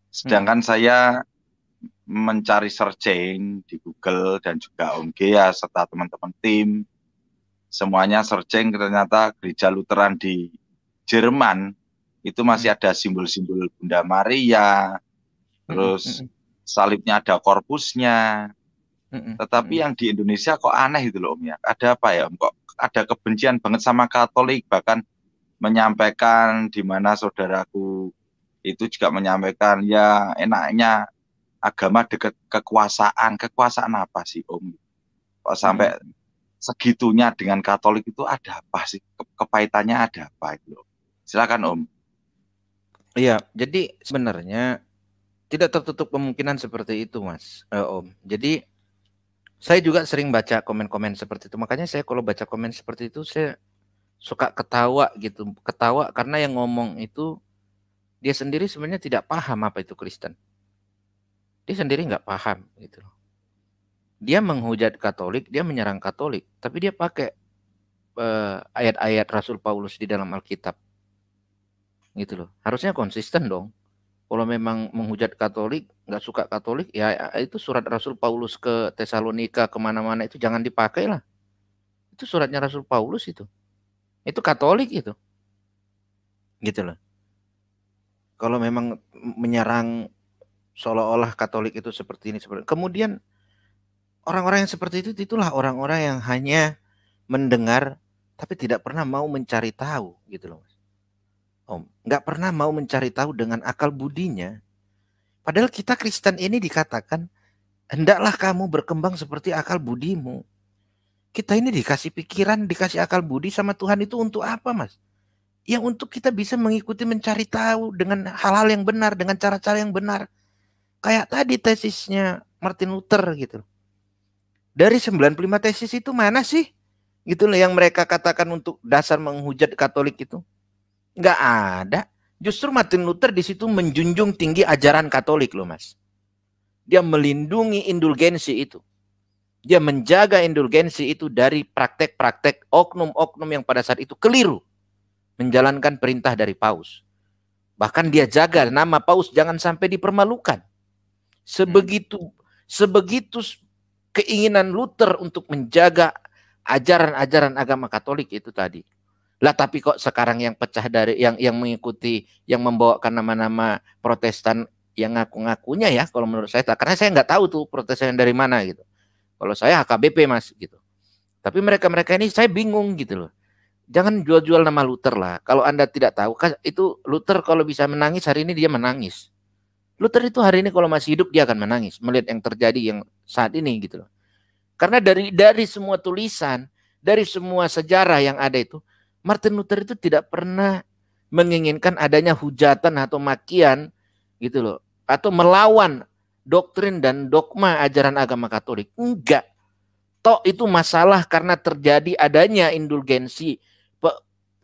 Sedangkan hmm. saya mencari searching di Google dan juga Om Gea serta teman-teman tim semuanya searching ternyata gereja Lutheran di Jerman itu masih hmm. ada simbol-simbol Bunda Maria, hmm, terus hmm, salibnya ada korpusnya, tetapi yang di Indonesia kok aneh itu loh Om ya. Ada apa ya Om kok ada kebencian banget sama Katolik bahkan menyampaikan di mana saudaraku itu juga menyampaikan ya enaknya agama dekat kekuasaan. Kekuasaan apa sih Om? Kok sampai hmm segitunya dengan Katolik itu ada apa sih? Kepaitannya ada apa itu? Silakan Om. Iya, jadi sebenarnya tidak tertutup kemungkinan seperti itu, Mas eh, Om. Jadi saya juga sering baca komen-komen seperti itu. Makanya saya kalau baca komen seperti itu saya suka ketawa gitu. Ketawa karena yang ngomong itu dia sendiri sebenarnya tidak paham apa itu Kristen. Dia sendiri nggak paham gitu Dia menghujat Katolik, dia menyerang Katolik, tapi dia pakai ayat eh, ayat-ayat Rasul Paulus di dalam Alkitab. Gitu loh. Harusnya konsisten dong kalau memang menghujat Katolik, nggak suka Katolik, ya, ya itu surat Rasul Paulus ke Tesalonika kemana-mana itu jangan dipakai lah. Itu suratnya Rasul Paulus itu. Itu Katolik itu. Gitu loh. Kalau memang menyerang seolah-olah Katolik itu seperti ini seperti kemudian orang-orang yang seperti itu itulah orang-orang yang hanya mendengar tapi tidak pernah mau mencari tahu gitu loh mas Om, nggak pernah mau mencari tahu dengan akal budinya. Padahal kita Kristen ini dikatakan hendaklah kamu berkembang seperti akal budimu. Kita ini dikasih pikiran, dikasih akal budi sama Tuhan itu untuk apa, Mas? Ya untuk kita bisa mengikuti mencari tahu dengan hal-hal yang benar, dengan cara-cara yang benar. Kayak tadi tesisnya Martin Luther gitu. Dari 95 tesis itu mana sih? Gitu loh yang mereka katakan untuk dasar menghujat Katolik itu. Nggak ada. Justru Martin Luther di situ menjunjung tinggi ajaran Katolik loh mas. Dia melindungi indulgensi itu. Dia menjaga indulgensi itu dari praktek-praktek oknum-oknum yang pada saat itu keliru menjalankan perintah dari paus. Bahkan dia jaga nama paus jangan sampai dipermalukan. Sebegitu sebegitu keinginan Luther untuk menjaga ajaran-ajaran agama Katolik itu tadi. Lah tapi kok sekarang yang pecah dari yang yang mengikuti yang membawakan nama-nama Protestan yang ngaku-ngakunya ya kalau menurut saya karena saya nggak tahu tuh Protestan dari mana gitu. Kalau saya HKBP Mas gitu. Tapi mereka-mereka ini saya bingung gitu loh. Jangan jual-jual nama Luther lah. Kalau Anda tidak tahu kan itu Luther kalau bisa menangis hari ini dia menangis. Luther itu hari ini kalau masih hidup dia akan menangis melihat yang terjadi yang saat ini gitu loh. Karena dari dari semua tulisan, dari semua sejarah yang ada itu Martin Luther itu tidak pernah menginginkan adanya hujatan atau makian gitu loh atau melawan doktrin dan dogma ajaran agama Katolik. Enggak. toh itu masalah karena terjadi adanya indulgensi pe,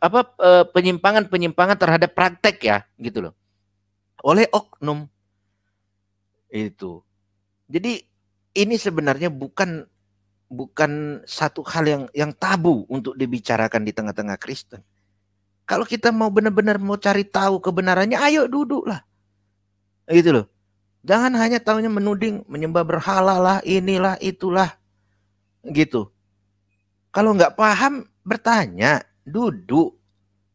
apa e, penyimpangan-penyimpangan terhadap praktek ya, gitu loh. Oleh oknum itu. Jadi ini sebenarnya bukan bukan satu hal yang yang tabu untuk dibicarakan di tengah-tengah Kristen. Kalau kita mau benar-benar mau cari tahu kebenarannya, ayo duduklah. Gitu loh. Jangan hanya tahunya menuding, menyembah berhala lah, inilah, itulah. Gitu. Kalau nggak paham, bertanya, duduk.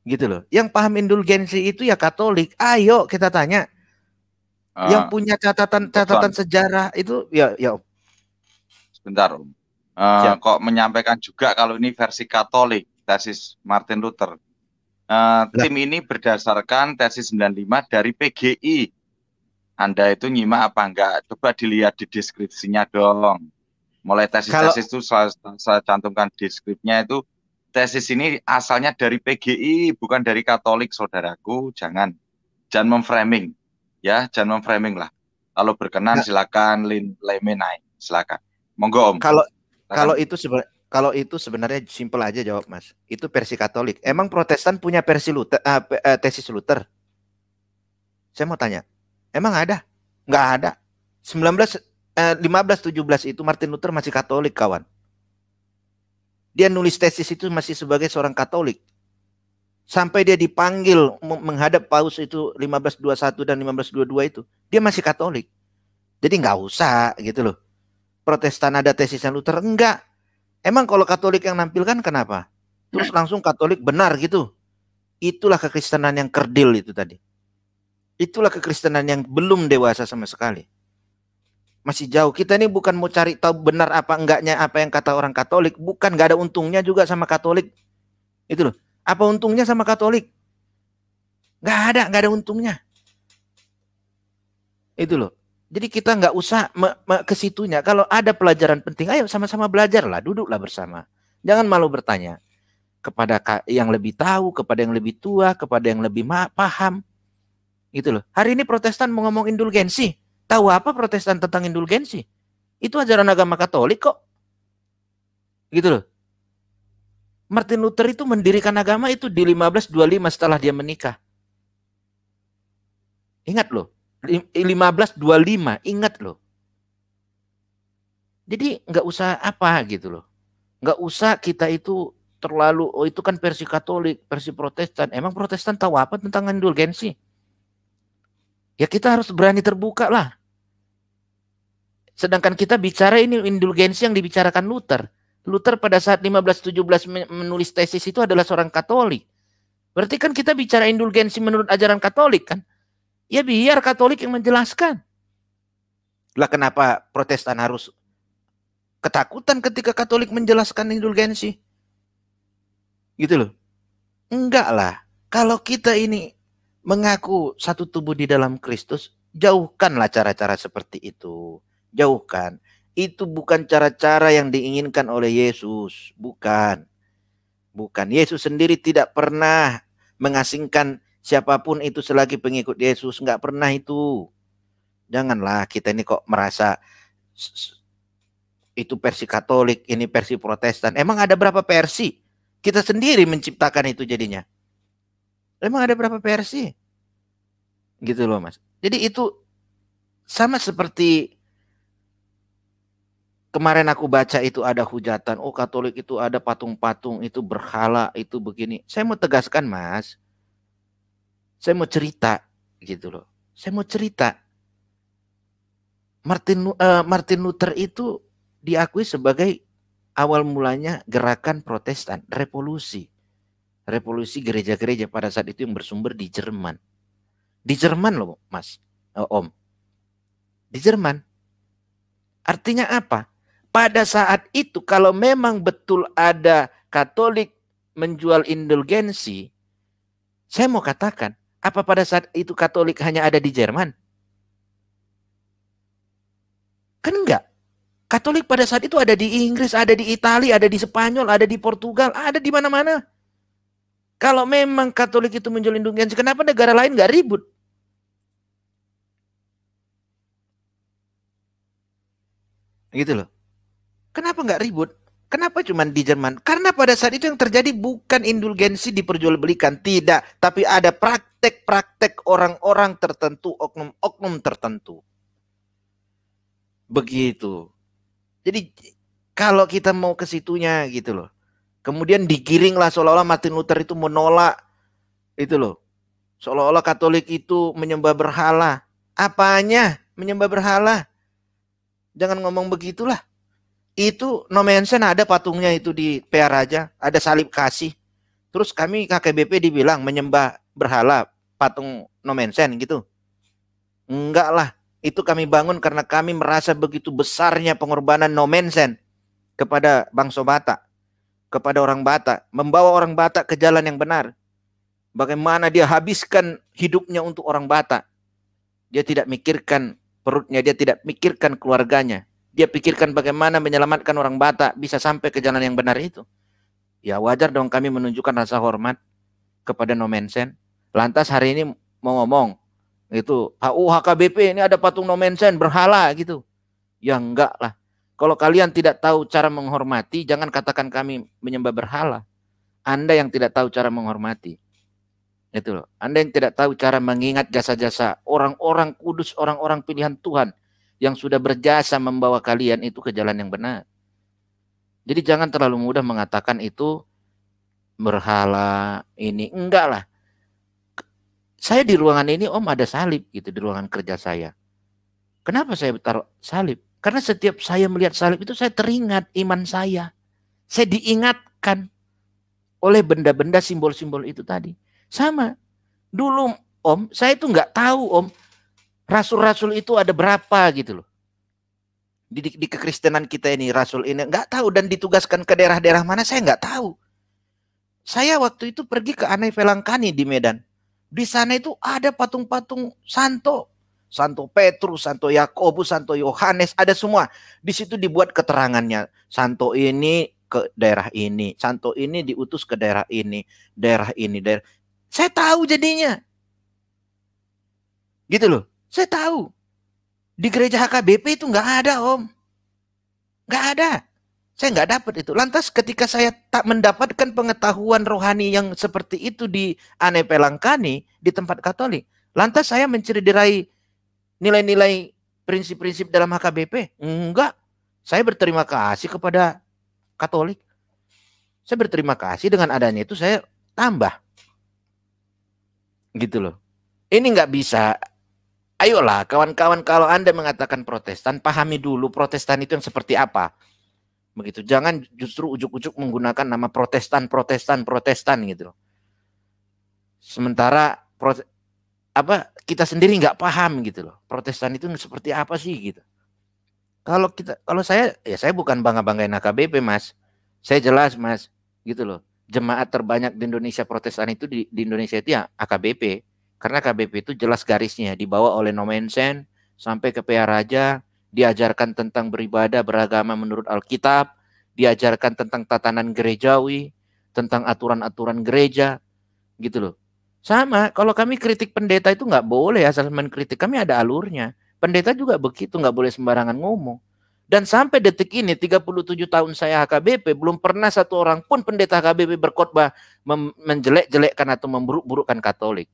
Gitu loh. Yang paham indulgensi itu ya Katolik. Ayo kita tanya. Ah, yang punya catatan catatan sejarah itu ya ya. Sebentar, Om uh, kok menyampaikan juga kalau ini versi Katolik tesis Martin Luther. Uh, tim ini berdasarkan tesis 95 dari PGI. Anda itu nyimak apa enggak? Coba dilihat di deskripsinya dong. Mulai tesis-tesis itu saya, saya cantumkan deskripsinya itu tesis ini asalnya dari PGI bukan dari Katolik saudaraku. Jangan jangan memframing ya, jangan memframing lah. Kalau berkenan nah. silakan Lin Lemenai, silakan. Monggo Om. Kalau Nah, kalau kan? itu sebenarnya kalau itu sebenarnya simpel aja jawab mas. Itu versi Katolik. Emang Protestan punya versi Luther, uh, tesis Luther? Saya mau tanya. Emang ada? Enggak ada. 19 uh, 15 17 itu Martin Luther masih Katolik kawan. Dia nulis tesis itu masih sebagai seorang Katolik. Sampai dia dipanggil menghadap paus itu 1521 dan 1522 itu, dia masih Katolik. Jadi nggak usah gitu loh Protestan ada tesisan Luther? Enggak. Emang kalau Katolik yang nampilkan kenapa? Terus langsung Katolik benar gitu. Itulah kekristenan yang kerdil itu tadi. Itulah kekristenan yang belum dewasa sama sekali. Masih jauh. Kita ini bukan mau cari tahu benar apa enggaknya apa yang kata orang Katolik. Bukan, nggak ada untungnya juga sama Katolik. Itu loh. Apa untungnya sama Katolik? Nggak ada, nggak ada untungnya. Itu loh. Jadi kita nggak usah ke situnya. Kalau ada pelajaran penting, ayo sama-sama belajarlah, duduklah bersama. Jangan malu bertanya kepada yang lebih tahu, kepada yang lebih tua, kepada yang lebih paham. Gitu loh. Hari ini Protestan mau ngomong indulgensi. Tahu apa Protestan tentang indulgensi? Itu ajaran agama Katolik kok. Gitu loh. Martin Luther itu mendirikan agama itu di 1525 setelah dia menikah. Ingat loh, 1525 eh, ingat loh jadi nggak usah apa gitu loh nggak usah kita itu terlalu oh itu kan versi Katolik versi Protestan emang Protestan tahu apa tentang indulgensi ya kita harus berani terbuka lah sedangkan kita bicara ini indulgensi yang dibicarakan Luther Luther pada saat 1517 menulis tesis itu adalah seorang Katolik berarti kan kita bicara indulgensi menurut ajaran Katolik kan Ya biar Katolik yang menjelaskan. Lah kenapa Protestan harus ketakutan ketika Katolik menjelaskan indulgensi? Gitu loh. Enggak lah. Kalau kita ini mengaku satu tubuh di dalam Kristus, jauhkanlah cara-cara seperti itu. Jauhkan. Itu bukan cara-cara yang diinginkan oleh Yesus, bukan. Bukan Yesus sendiri tidak pernah mengasingkan Siapapun itu selagi pengikut Yesus nggak pernah itu. Janganlah kita ini kok merasa itu versi Katolik, ini versi Protestan. Emang ada berapa versi? Kita sendiri menciptakan itu jadinya. Emang ada berapa versi? Gitu loh, Mas. Jadi itu sama seperti kemarin aku baca itu ada hujatan, oh Katolik itu ada patung-patung, itu berhala, itu begini. Saya mau tegaskan, Mas, saya mau cerita gitu loh. Saya mau cerita. Martin uh, Martin Luther itu diakui sebagai awal mulanya gerakan Protestan, revolusi. Revolusi gereja-gereja pada saat itu yang bersumber di Jerman. Di Jerman loh, Mas. Uh, om. Di Jerman. Artinya apa? Pada saat itu kalau memang betul ada Katolik menjual indulgensi, saya mau katakan apa pada saat itu Katolik hanya ada di Jerman? Kan enggak. Katolik pada saat itu ada di Inggris, ada di Italia, ada di Spanyol, ada di Portugal, ada di mana-mana. Kalau memang Katolik itu muncul indulgensi kenapa negara lain nggak ribut? Gitu loh. Kenapa nggak ribut? Kenapa cuma di Jerman? Karena pada saat itu yang terjadi bukan indulgensi diperjualbelikan, tidak, tapi ada praktik praktek-praktek orang-orang tertentu, oknum-oknum tertentu. Begitu. Jadi kalau kita mau ke situnya gitu loh. Kemudian digiringlah seolah-olah Martin Luther itu menolak itu loh. Seolah-olah Katolik itu menyembah berhala. Apanya menyembah berhala? Jangan ngomong begitulah. Itu nomensen ada patungnya itu di PR aja, ada salib kasih. Terus kami KKBP dibilang menyembah berhala patung Nomensen gitu. Enggak lah, itu kami bangun karena kami merasa begitu besarnya pengorbanan Nomensen kepada bangsa Batak, kepada orang Batak, membawa orang Batak ke jalan yang benar. Bagaimana dia habiskan hidupnya untuk orang Batak. Dia tidak mikirkan perutnya, dia tidak mikirkan keluarganya. Dia pikirkan bagaimana menyelamatkan orang Batak bisa sampai ke jalan yang benar itu. Ya wajar dong kami menunjukkan rasa hormat kepada Nomensen. Lantas hari ini mau ngomong itu HUHKBP ah, ini ada patung Nomensen berhala gitu. Ya enggak lah. Kalau kalian tidak tahu cara menghormati, jangan katakan kami menyembah berhala. Anda yang tidak tahu cara menghormati. Itu loh. Anda yang tidak tahu cara mengingat jasa-jasa orang-orang kudus, orang-orang pilihan Tuhan yang sudah berjasa membawa kalian itu ke jalan yang benar. Jadi jangan terlalu mudah mengatakan itu berhala ini. Enggak lah. Saya di ruangan ini om ada salib gitu di ruangan kerja saya. Kenapa saya taruh salib? Karena setiap saya melihat salib itu saya teringat iman saya. Saya diingatkan oleh benda-benda simbol-simbol itu tadi. Sama. Dulu om, saya itu nggak tahu om, rasul-rasul itu ada berapa gitu loh di, di, di kekristenan kita ini Rasul ini nggak tahu dan ditugaskan ke daerah-daerah mana saya nggak tahu. Saya waktu itu pergi ke Anai Velangkani di Medan. Di sana itu ada patung-patung santo, Santo Petrus, Santo Yakobus, Santo Yohanes, ada semua. Di situ dibuat keterangannya. Santo ini ke daerah ini, santo ini diutus ke daerah ini, daerah ini, daerah. Saya tahu jadinya. Gitu loh. Saya tahu. Di gereja HKBP itu nggak ada om. Nggak ada. Saya nggak dapat itu. Lantas ketika saya tak mendapatkan pengetahuan rohani yang seperti itu di Ane Pelangkani, di tempat katolik. Lantas saya menceriderai nilai-nilai prinsip-prinsip dalam HKBP. Enggak. Saya berterima kasih kepada katolik. Saya berterima kasih dengan adanya itu saya tambah. Gitu loh. Ini nggak bisa Ayolah kawan-kawan kalau Anda mengatakan protestan, pahami dulu protestan itu yang seperti apa. Begitu. Jangan justru ujuk-ujuk menggunakan nama protestan, protestan, protestan gitu. Sementara prote apa kita sendiri nggak paham gitu loh. Protestan itu seperti apa sih gitu. Kalau kita kalau saya ya saya bukan bangga-banggain AKBP, Mas. Saya jelas, Mas. Gitu loh. Jemaat terbanyak di Indonesia protestan itu di, di Indonesia itu ya AKBP karena KBP itu jelas garisnya dibawa oleh Nomensen sampai ke PR Raja, diajarkan tentang beribadah beragama menurut Alkitab, diajarkan tentang tatanan gerejawi, tentang aturan-aturan gereja, gitu loh. Sama, kalau kami kritik pendeta itu nggak boleh asal mengkritik, kami ada alurnya. Pendeta juga begitu, nggak boleh sembarangan ngomong. Dan sampai detik ini 37 tahun saya HKBP belum pernah satu orang pun pendeta HKBP berkhotbah menjelek-jelekkan atau memburuk-burukkan Katolik.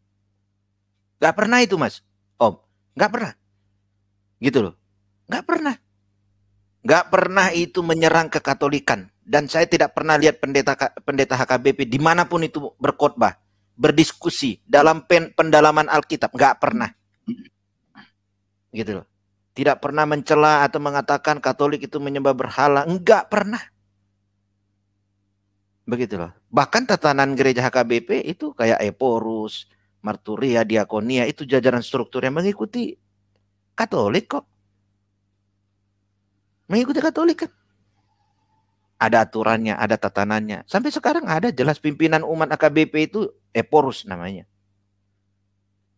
Gak pernah itu mas, om. Gak pernah. Gitu loh. Gak pernah. Gak pernah itu menyerang kekatolikan. Dan saya tidak pernah lihat pendeta pendeta HKBP dimanapun itu berkhotbah, berdiskusi dalam pen, pendalaman Alkitab. Gak pernah. Gitu loh. Tidak pernah mencela atau mengatakan Katolik itu menyembah berhala. Enggak pernah. Begitu loh. Bahkan tatanan gereja HKBP itu kayak Eporus, marturia, diakonia, itu jajaran struktur yang mengikuti Katolik kok. Mengikuti Katolik kan. Ada aturannya, ada tatanannya. Sampai sekarang ada jelas pimpinan umat AKBP itu Eporus namanya.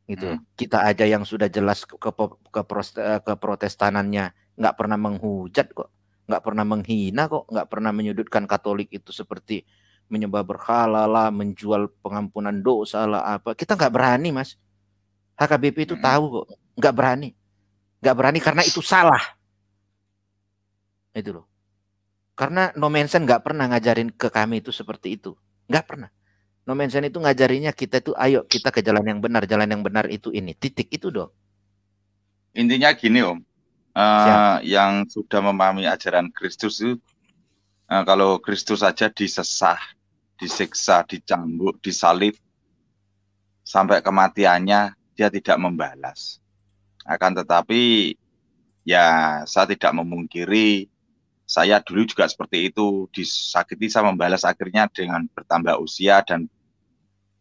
Gitu. Hmm. Kita aja yang sudah jelas ke, ke, eh, ke, protestanannya nggak pernah menghujat kok, nggak pernah menghina kok, nggak pernah menyudutkan Katolik itu seperti menyembah berhala lah, menjual pengampunan dosa lah apa. Kita nggak berani mas. HKBP itu tahu kok, nggak berani, nggak berani karena itu salah. Itu loh. Karena Nomensen nggak pernah ngajarin ke kami itu seperti itu, nggak pernah. Nomensen itu ngajarinya kita itu ayo kita ke jalan yang benar, jalan yang benar itu ini, titik itu dong. Intinya gini om, uh, yang sudah memahami ajaran Kristus itu uh, kalau Kristus saja disesah disiksa, dicambuk, disalib sampai kematiannya dia tidak membalas. Akan tetapi ya saya tidak memungkiri saya dulu juga seperti itu disakiti saya membalas akhirnya dengan bertambah usia dan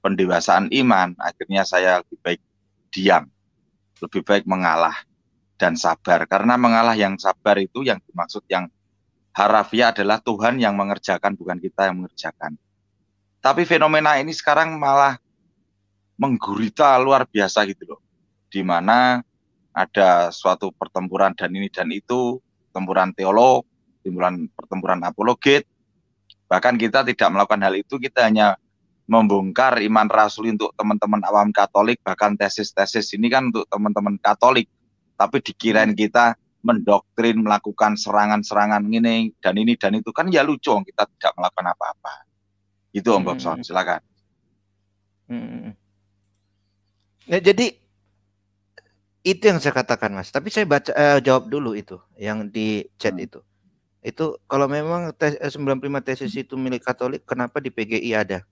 pendewasaan iman akhirnya saya lebih baik diam lebih baik mengalah dan sabar karena mengalah yang sabar itu yang dimaksud yang harafiah adalah Tuhan yang mengerjakan bukan kita yang mengerjakan tapi fenomena ini sekarang malah menggurita luar biasa gitu loh. Di mana ada suatu pertempuran dan ini dan itu, pertempuran teolog, pertempuran pertempuran apologet. Bahkan kita tidak melakukan hal itu, kita hanya membongkar iman rasul untuk teman-teman awam Katolik, bahkan tesis-tesis ini kan untuk teman-teman Katolik. Tapi dikirain hmm. kita mendoktrin melakukan serangan-serangan ini dan ini dan itu kan ya lucu kita tidak melakukan apa-apa. Itu Om Bobson, Son, silakan. Hmm. Nah, jadi itu yang saya katakan Mas, tapi saya baca eh, jawab dulu itu yang di chat hmm. itu. Itu kalau memang tes, 95 eh, tesis hmm. itu milik Katolik, kenapa di PGI ada?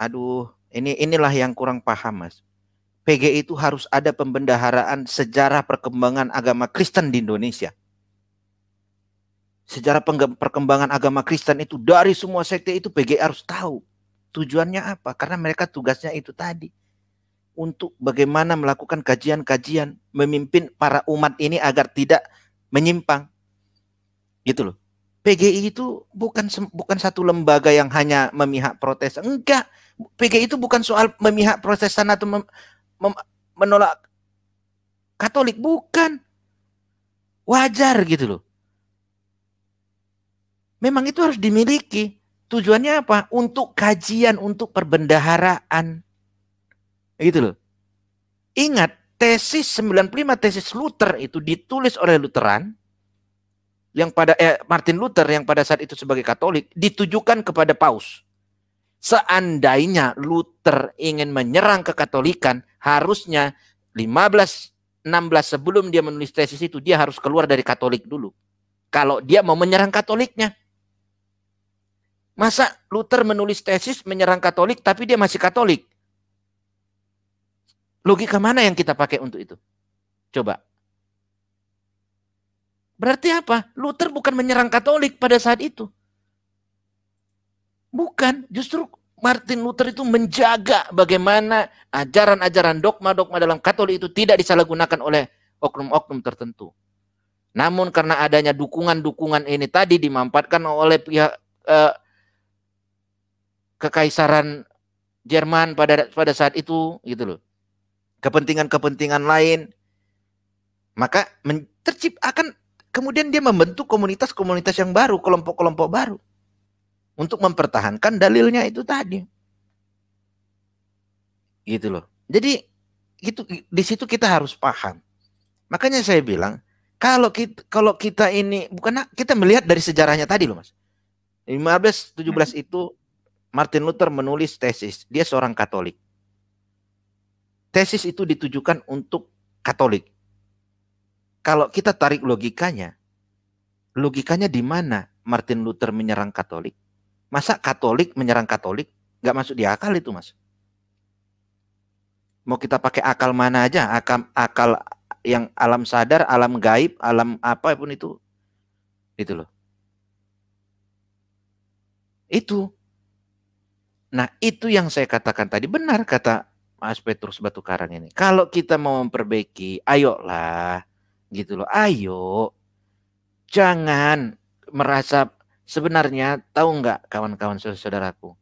Aduh, ini inilah yang kurang paham Mas. PGI itu harus ada pembendaharaan sejarah perkembangan agama Kristen di Indonesia sejarah perkembangan agama Kristen itu dari semua sekte itu PGR harus tahu tujuannya apa karena mereka tugasnya itu tadi untuk bagaimana melakukan kajian-kajian memimpin para umat ini agar tidak menyimpang gitu loh PGI itu bukan bukan satu lembaga yang hanya memihak Protestan enggak PGI itu bukan soal memihak Protestan atau mem, mem, menolak Katolik bukan wajar gitu loh memang itu harus dimiliki. Tujuannya apa? Untuk kajian, untuk perbendaharaan. Gitu loh. Ingat, tesis 95 tesis Luther itu ditulis oleh Lutheran yang pada eh, Martin Luther yang pada saat itu sebagai Katolik ditujukan kepada Paus. Seandainya Luther ingin menyerang kekatolikan, harusnya 15 16 sebelum dia menulis tesis itu dia harus keluar dari Katolik dulu. Kalau dia mau menyerang Katoliknya, Masa Luther menulis tesis menyerang Katolik tapi dia masih Katolik? Logika mana yang kita pakai untuk itu? Coba. Berarti apa? Luther bukan menyerang Katolik pada saat itu. Bukan, justru Martin Luther itu menjaga bagaimana ajaran-ajaran dogma-dogma dalam Katolik itu tidak disalahgunakan oleh oknum-oknum tertentu. Namun karena adanya dukungan-dukungan ini tadi dimampatkan oleh pihak eh, kekaisaran Jerman pada pada saat itu gitu loh. Kepentingan-kepentingan lain. Maka tercip akan kemudian dia membentuk komunitas-komunitas yang baru, kelompok-kelompok baru untuk mempertahankan dalilnya itu tadi. Gitu loh. Jadi itu di situ kita harus paham. Makanya saya bilang kalau kita kalau kita ini bukan kita melihat dari sejarahnya tadi loh Mas. 15 17 hmm. itu Martin Luther menulis tesis. Dia seorang Katolik. Tesis itu ditujukan untuk Katolik. Kalau kita tarik logikanya, logikanya di mana Martin Luther menyerang Katolik? Masa Katolik menyerang Katolik? Gak masuk di akal itu mas. Mau kita pakai akal mana aja, akal, akal yang alam sadar, alam gaib, alam apa pun itu. Itu loh. Itu Nah, itu yang saya katakan tadi benar kata Mas Petrus Batu Karang ini. Kalau kita mau memperbaiki, ayolah gitu loh. Ayo. Jangan merasa sebenarnya tahu nggak kawan-kawan saudaraku?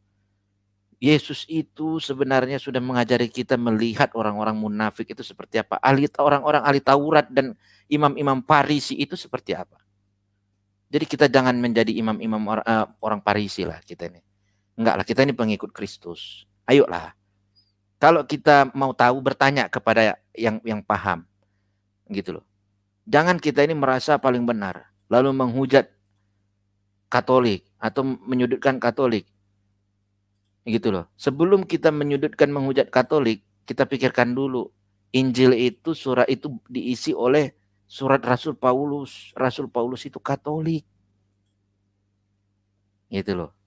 Yesus itu sebenarnya sudah mengajari kita melihat orang-orang munafik itu seperti apa. Ahli orang-orang ahli Taurat dan imam-imam Parisi itu seperti apa. Jadi kita jangan menjadi imam-imam orang, eh, orang Parisi lah kita ini. Enggaklah kita ini pengikut Kristus. Ayolah. Kalau kita mau tahu bertanya kepada yang yang paham. Gitu loh. Jangan kita ini merasa paling benar lalu menghujat Katolik atau menyudutkan Katolik. Gitu loh. Sebelum kita menyudutkan menghujat Katolik, kita pikirkan dulu Injil itu surat itu diisi oleh surat Rasul Paulus. Rasul Paulus itu Katolik. Gitu loh.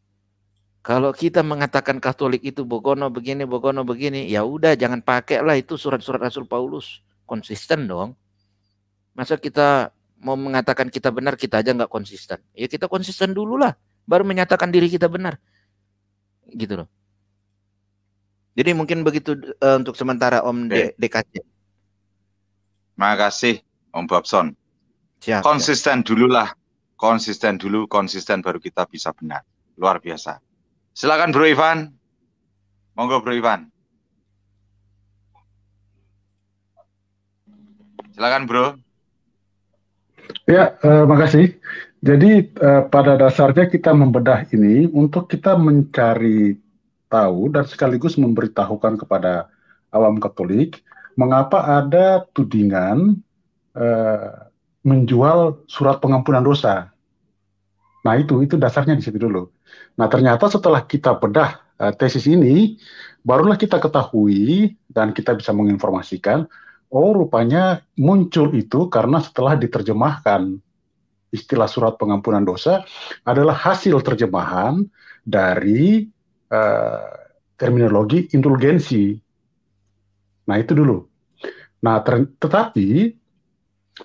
Kalau kita mengatakan Katolik itu bogono begini, bogono begini, ya udah jangan pakailah itu surat-surat Rasul Paulus. Konsisten dong. Masa kita mau mengatakan kita benar, kita aja nggak konsisten. Ya kita konsisten dulu lah, baru menyatakan diri kita benar. Gitu loh. Jadi mungkin begitu uh, untuk sementara Om okay. DKC. Makasih Om Babson. Siap, konsisten ya. dululah, konsisten dulu, konsisten baru kita bisa benar. Luar biasa. Silakan Bro Ivan. Monggo Bro Ivan. Silakan Bro. Ya, eh, makasih. Jadi eh, pada dasarnya kita membedah ini untuk kita mencari tahu dan sekaligus memberitahukan kepada awam Katolik mengapa ada tudingan eh, menjual surat pengampunan dosa Nah itu itu dasarnya di situ dulu. Nah ternyata setelah kita bedah uh, tesis ini, barulah kita ketahui dan kita bisa menginformasikan, oh rupanya muncul itu karena setelah diterjemahkan istilah surat pengampunan dosa adalah hasil terjemahan dari uh, terminologi indulgensi. Nah itu dulu. Nah tetapi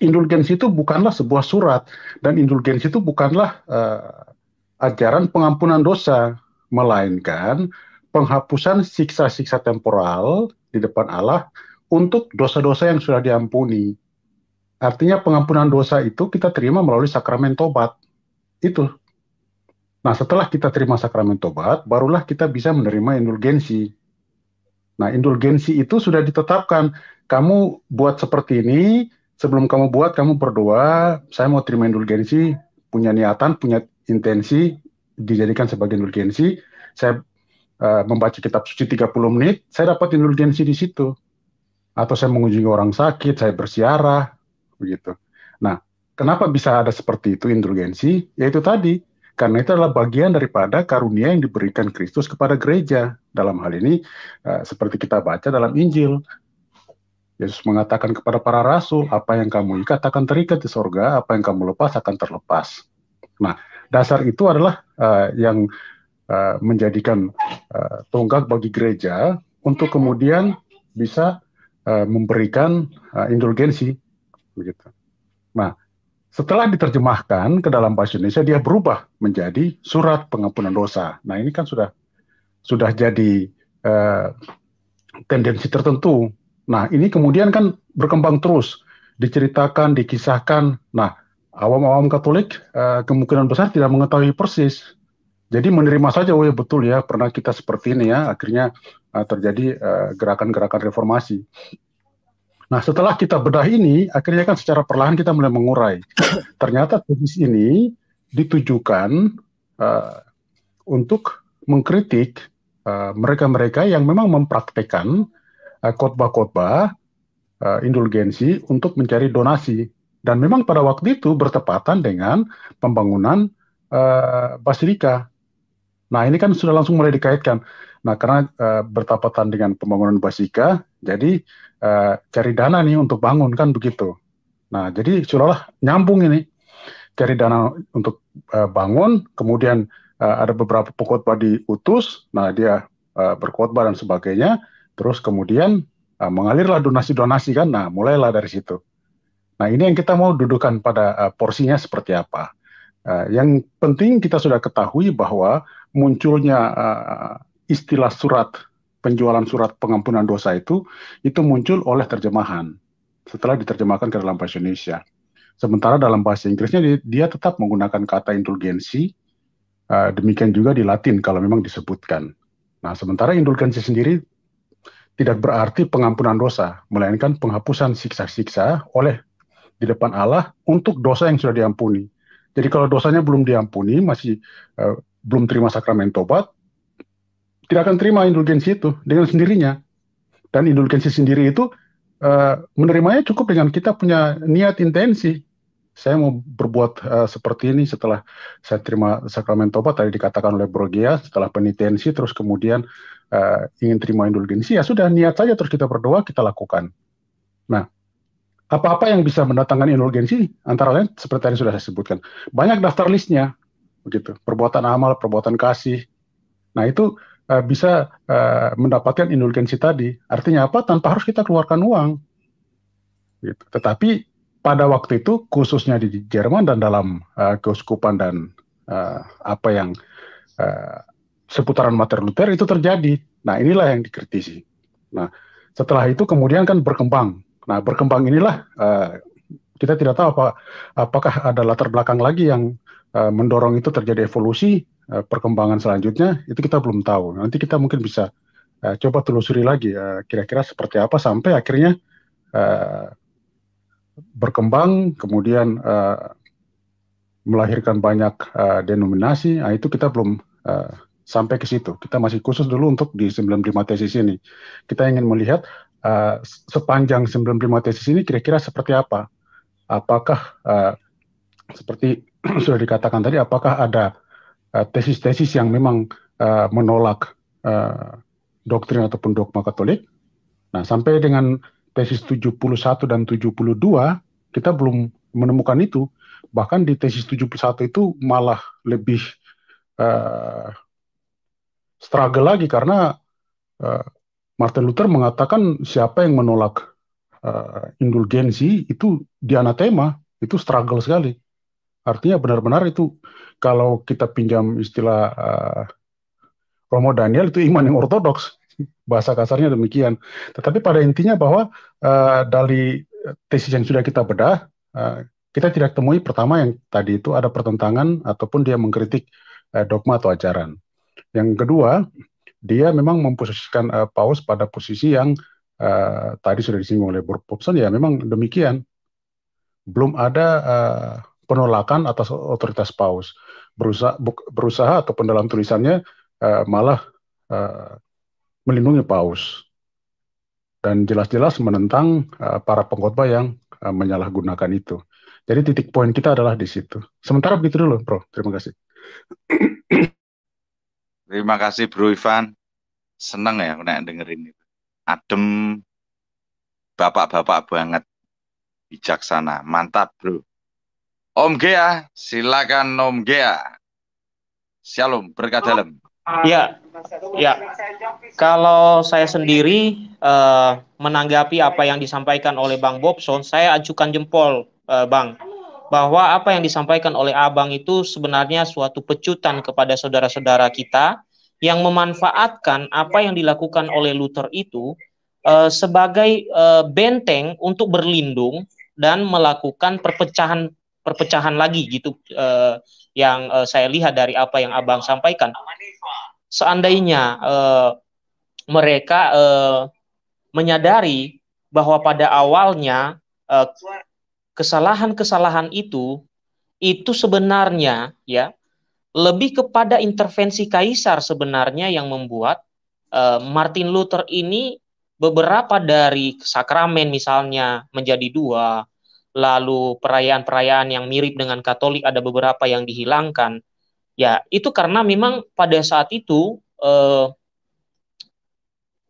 indulgensi itu bukanlah sebuah surat dan indulgensi itu bukanlah uh, ajaran pengampunan dosa, melainkan penghapusan siksa-siksa temporal di depan Allah untuk dosa-dosa yang sudah diampuni. Artinya pengampunan dosa itu kita terima melalui sakramen tobat. Itu. Nah, setelah kita terima sakramen tobat, barulah kita bisa menerima indulgensi. Nah, indulgensi itu sudah ditetapkan. Kamu buat seperti ini, sebelum kamu buat kamu berdoa saya mau terima indulgensi punya niatan punya intensi dijadikan sebagai indulgensi saya uh, membaca kitab suci 30 menit saya dapat indulgensi di situ atau saya mengunjungi orang sakit saya bersiarah begitu nah kenapa bisa ada seperti itu indulgensi yaitu tadi karena itu adalah bagian daripada karunia yang diberikan Kristus kepada gereja. Dalam hal ini, eh, seperti kita baca dalam Injil, Yesus mengatakan kepada para rasul, apa yang kamu ikat akan terikat di sorga, apa yang kamu lepas akan terlepas. Nah, dasar itu adalah uh, yang uh, menjadikan uh, tonggak bagi gereja untuk kemudian bisa uh, memberikan uh, indulgensi. Begitu. Nah, setelah diterjemahkan ke dalam bahasa Indonesia, dia berubah menjadi surat pengampunan dosa. Nah, ini kan sudah sudah jadi uh, tendensi tertentu Nah, ini kemudian kan berkembang terus, diceritakan, dikisahkan. Nah, awam-awam Katolik eh, kemungkinan besar tidak mengetahui persis. Jadi menerima saja, oh ya betul ya, pernah kita seperti ini ya, akhirnya eh, terjadi eh, gerakan-gerakan reformasi. Nah, setelah kita bedah ini, akhirnya kan secara perlahan kita mulai mengurai. Ternyata tulis ini ditujukan uh, untuk mengkritik mereka-mereka uh, yang memang mempraktekan. Eh, khotbah-khotbah, eh, indulgensi untuk mencari donasi. Dan memang pada waktu itu bertepatan dengan pembangunan uh, basilika. Nah ini kan sudah langsung mulai dikaitkan. Nah karena uh, bertepatan dengan pembangunan basilika, jadi uh, cari dana nih untuk bangun kan begitu. Nah jadi sudahlah nyambung ini cari dana untuk uh, bangun, kemudian uh, ada beberapa pengkhotbah diutus, nah dia uh, berkhotbah dan sebagainya. Terus kemudian uh, mengalirlah donasi-donasi kan, nah mulailah dari situ. Nah ini yang kita mau dudukan pada uh, porsinya seperti apa. Uh, yang penting kita sudah ketahui bahwa munculnya uh, istilah surat penjualan surat pengampunan dosa itu itu muncul oleh terjemahan setelah diterjemahkan ke dalam bahasa Indonesia. Sementara dalam bahasa Inggrisnya dia, tetap menggunakan kata indulgensi. Uh, demikian juga di Latin kalau memang disebutkan. Nah, sementara indulgensi sendiri tidak berarti pengampunan dosa, melainkan penghapusan siksa-siksa oleh di depan Allah untuk dosa yang sudah diampuni. Jadi kalau dosanya belum diampuni, masih uh, belum terima sakramen tobat, tidak akan terima indulgensi itu dengan sendirinya. Dan indulgensi sendiri itu uh, menerimanya cukup dengan kita punya niat intensi. Saya mau berbuat uh, seperti ini setelah saya terima sakramen tobat tadi dikatakan oleh Brogia, setelah penitensi terus kemudian uh, ingin terima indulgensi, ya sudah niat saja terus kita berdoa, kita lakukan. Nah, apa-apa yang bisa mendatangkan indulgensi, antara lain seperti yang sudah saya sebutkan. Banyak daftar listnya, begitu. Perbuatan amal, perbuatan kasih. Nah, itu uh, bisa uh, mendapatkan indulgensi tadi. Artinya apa? Tanpa harus kita keluarkan uang. Gitu. Tetapi pada waktu itu, khususnya di Jerman dan dalam uh, keuskupan dan uh, apa yang seputaran Martin Luther itu terjadi. Nah, inilah yang dikritisi. Nah, setelah itu kemudian kan berkembang. Nah, berkembang inilah uh, kita tidak tahu apa apakah ada latar belakang lagi yang uh, mendorong itu terjadi evolusi uh, perkembangan selanjutnya itu kita belum tahu. Nanti kita mungkin bisa uh, coba telusuri lagi kira-kira seperti apa sampai akhirnya uh, berkembang kemudian uh, melahirkan banyak uh, denominasi. Nah, itu kita belum uh, sampai ke situ. Kita masih khusus dulu untuk di 95 tesis ini. Kita ingin melihat uh, sepanjang 95 tesis ini kira-kira seperti apa. Apakah uh, seperti sudah dikatakan tadi, apakah ada tesis eh, tesis-tesis yang memang uh, menolak uh, doktrin ataupun dogma Katolik? Nah, sampai dengan tesis 71 dan 72 kita belum menemukan itu. Bahkan di tesis 71 itu malah lebih uh, struggle lagi karena uh, Martin Luther mengatakan siapa yang menolak uh, indulgensi itu dianatema, itu struggle sekali. Artinya benar-benar itu kalau kita pinjam istilah uh, Romo Daniel itu iman yang ortodoks, bahasa kasarnya demikian. Tetapi pada intinya bahwa uh, dari tesis yang sudah kita bedah, uh, kita tidak temui pertama yang tadi itu ada pertentangan ataupun dia mengkritik uh, dogma atau ajaran. Yang kedua, dia memang memposisikan uh, Paus pada posisi yang uh, tadi sudah disinggung oleh Bob Popson ya memang demikian. Belum ada uh, penolakan atas otoritas Paus. Berusaha, berusaha ataupun dalam tulisannya uh, malah uh, melindungi Paus dan jelas-jelas menentang uh, para pengkhotbah yang uh, menyalahgunakan itu. Jadi titik poin kita adalah di situ. Sementara begitu dulu, Bro. Terima kasih. Terima kasih Bro Ivan. Seneng ya kena dengerin itu. Adem. Bapak-bapak banget. Bijaksana. Mantap, Bro. Om Gea, silakan Om Gea. Shalom, berkat dalam. Iya. ya. Kalau saya sendiri uh, menanggapi apa yang disampaikan oleh Bang Bobson, saya ajukan jempol, uh, Bang bahwa apa yang disampaikan oleh Abang itu sebenarnya suatu pecutan kepada saudara-saudara kita yang memanfaatkan apa yang dilakukan oleh Luther itu uh, sebagai uh, benteng untuk berlindung dan melakukan perpecahan perpecahan lagi gitu uh, yang uh, saya lihat dari apa yang Abang sampaikan. Seandainya uh, mereka uh, menyadari bahwa pada awalnya uh, kesalahan-kesalahan itu itu sebenarnya ya lebih kepada intervensi kaisar sebenarnya yang membuat uh, Martin Luther ini beberapa dari sakramen misalnya menjadi dua, lalu perayaan-perayaan yang mirip dengan Katolik ada beberapa yang dihilangkan. Ya, itu karena memang pada saat itu uh,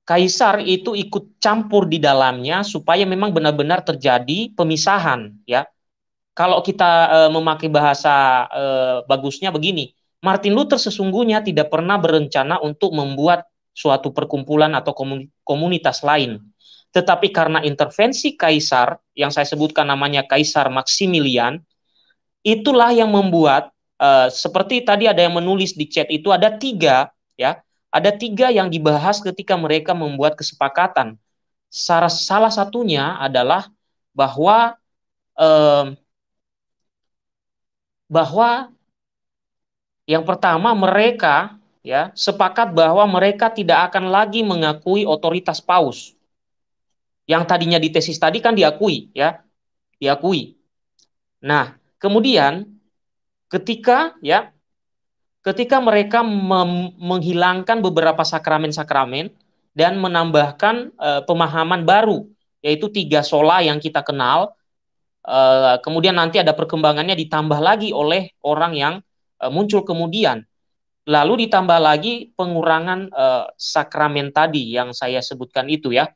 kaisar itu ikut campur di dalamnya supaya memang benar-benar terjadi pemisahan ya. Kalau kita e, memakai bahasa e, bagusnya begini, Martin Luther sesungguhnya tidak pernah berencana untuk membuat suatu perkumpulan atau komunitas lain. Tetapi karena intervensi kaisar yang saya sebutkan namanya Kaisar Maximilian, itulah yang membuat e, seperti tadi ada yang menulis di chat itu ada tiga ya ada tiga yang dibahas ketika mereka membuat kesepakatan. Salah, salah satunya adalah bahwa eh, bahwa yang pertama mereka ya sepakat bahwa mereka tidak akan lagi mengakui otoritas paus. Yang tadinya di tesis tadi kan diakui ya, diakui. Nah, kemudian ketika ya ketika mereka menghilangkan beberapa sakramen-sakramen dan menambahkan uh, pemahaman baru yaitu tiga sola yang kita kenal uh, kemudian nanti ada perkembangannya ditambah lagi oleh orang yang uh, muncul kemudian lalu ditambah lagi pengurangan uh, sakramen tadi yang saya sebutkan itu ya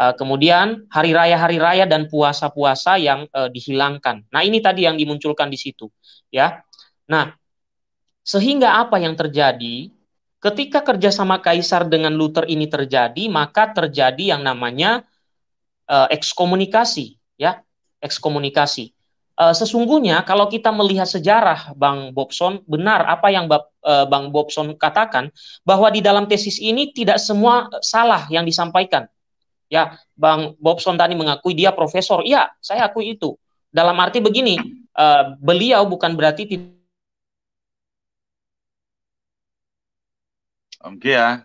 uh, kemudian hari raya hari raya dan puasa puasa yang uh, dihilangkan nah ini tadi yang dimunculkan di situ ya nah sehingga apa yang terjadi? Ketika kerjasama kaisar dengan Luther ini terjadi, maka terjadi yang namanya uh, ekskomunikasi, ya, ekskomunikasi. Uh, sesungguhnya kalau kita melihat sejarah Bang Bobson, benar apa yang Bab, uh, Bang Bobson katakan bahwa di dalam tesis ini tidak semua salah yang disampaikan. Ya, Bang Bobson tadi mengakui dia profesor. Iya, saya akui itu. Dalam arti begini, uh, beliau bukan berarti tidak Om Kia,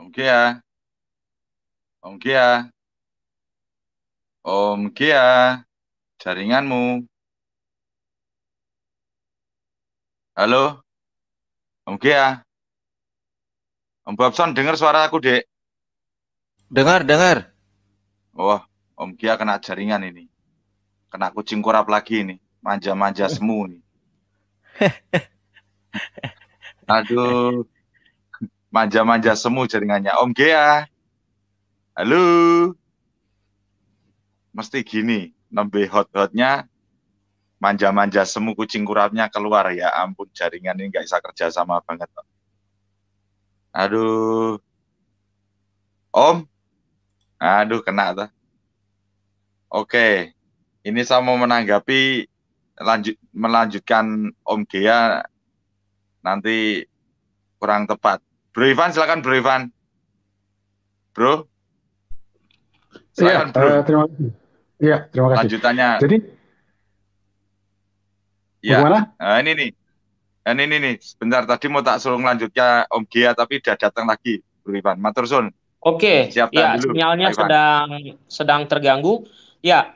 Om Kia, Om Kia, Om Kia, Jaringanmu. Halo. Om Kia, Om Babson dengar suara aku, Dek. Dengar, dengar. Wah, oh, Om Kia kena jaringan ini. Kena kucing kurap lagi ini. Manja-manja semu nih. Aduh manja-manja semu jaringannya Om Gea. Halo. Mesti gini, nembe hot-hotnya manja-manja semu kucing kurapnya keluar ya ampun jaringan ini nggak bisa kerja sama banget. Aduh. Om. Aduh kena tuh. Oke. Ini saya mau menanggapi lanjut melanjutkan Om Gea nanti kurang tepat Bro Ivan, silakan Bro Ivan. Bro. Silakan, ya, Bro. Uh, terima kasih. Iya, terima kasih. Lanjutannya. Jadi Ya. Nah, ini nih. Eh, ini nih nih, sebentar tadi mau tak suruh lanjutnya Om Gia tapi udah datang lagi Bro Ivan. Matur Oke, Siap ya sinyalnya Ivan. sedang sedang terganggu. Ya,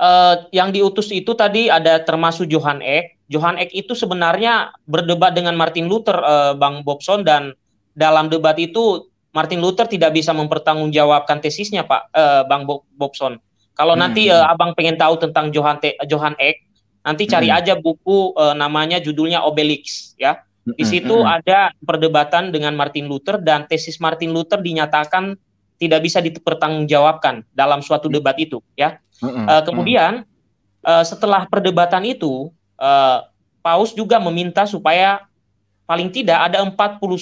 eh, yang diutus itu tadi ada termasuk Johan Eck. Johan Eck itu sebenarnya berdebat dengan Martin Luther, eh, Bang Bobson dan dalam debat itu Martin Luther tidak bisa mempertanggungjawabkan tesisnya Pak uh, Bang Bob Bobson. Kalau hmm. nanti uh, Abang pengen tahu tentang Johan T Johan Eck, nanti cari hmm. aja buku uh, namanya judulnya Obelix ya. Hmm. Di situ hmm. ada perdebatan dengan Martin Luther dan tesis Martin Luther dinyatakan tidak bisa dipertanggungjawabkan dalam suatu hmm. debat itu ya. Hmm. Uh, kemudian uh, setelah perdebatan itu uh, Paus juga meminta supaya paling tidak ada 41 uh, eh,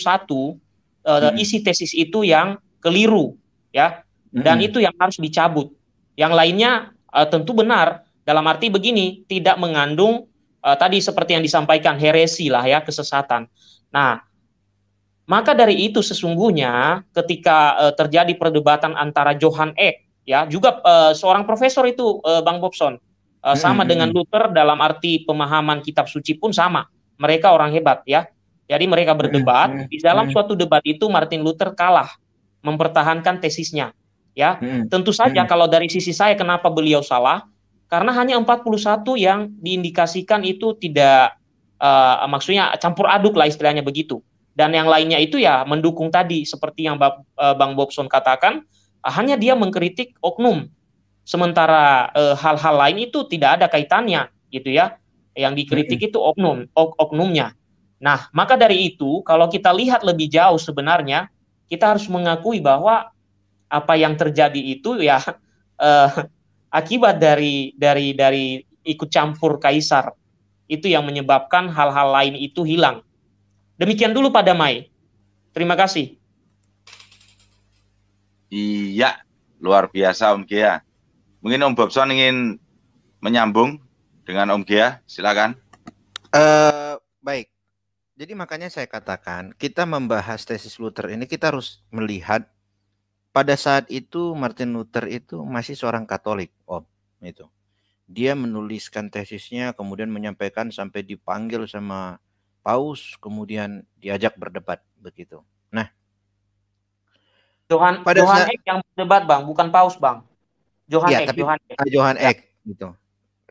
hmm. isi tesis itu yang keliru ya dan hmm. itu yang harus dicabut. Yang lainnya uh, tentu benar dalam arti begini tidak mengandung uh, tadi seperti yang disampaikan heresi lah ya kesesatan. Nah maka dari itu sesungguhnya ketika uh, terjadi perdebatan antara Johan Eck ya juga uh, seorang profesor itu uh, Bang Bobson uh, sama hmm. dengan Luther dalam arti pemahaman kitab suci pun sama. Mereka orang hebat ya. Jadi mereka berdebat, hmm. di dalam hmm. suatu debat itu Martin Luther kalah mempertahankan tesisnya. Ya, hmm. tentu saja kalau dari sisi saya kenapa beliau salah? Karena hanya 41 yang diindikasikan itu tidak uh, maksudnya campur aduk lah istilahnya begitu. Dan yang lainnya itu ya mendukung tadi seperti yang eh, Bang Bobson katakan, eh, hanya dia mengkritik oknum. Sementara hal-hal lain itu tidak ada kaitannya gitu ya. Yang dikritik itu oknum, ok, oknumnya Nah, maka dari itu, kalau kita lihat lebih jauh sebenarnya, kita harus mengakui bahwa apa yang terjadi itu ya eh, akibat dari dari dari ikut campur kaisar itu yang menyebabkan hal-hal lain itu hilang. Demikian dulu pada Mai. Terima kasih. Iya, luar biasa Om Gia. Mungkin Om Bobson ingin menyambung dengan Om Gia, silakan. Uh, baik, jadi makanya saya katakan kita membahas tesis Luther ini kita harus melihat pada saat itu Martin Luther itu masih seorang Katolik, Om, itu. Dia menuliskan tesisnya kemudian menyampaikan sampai dipanggil sama paus kemudian diajak berdebat begitu. Nah, Johan pada Johan saat, yang berdebat, Bang, bukan paus, Bang. Johan ya, Ek, tapi, Johan Ek. Johan iya. Ek gitu.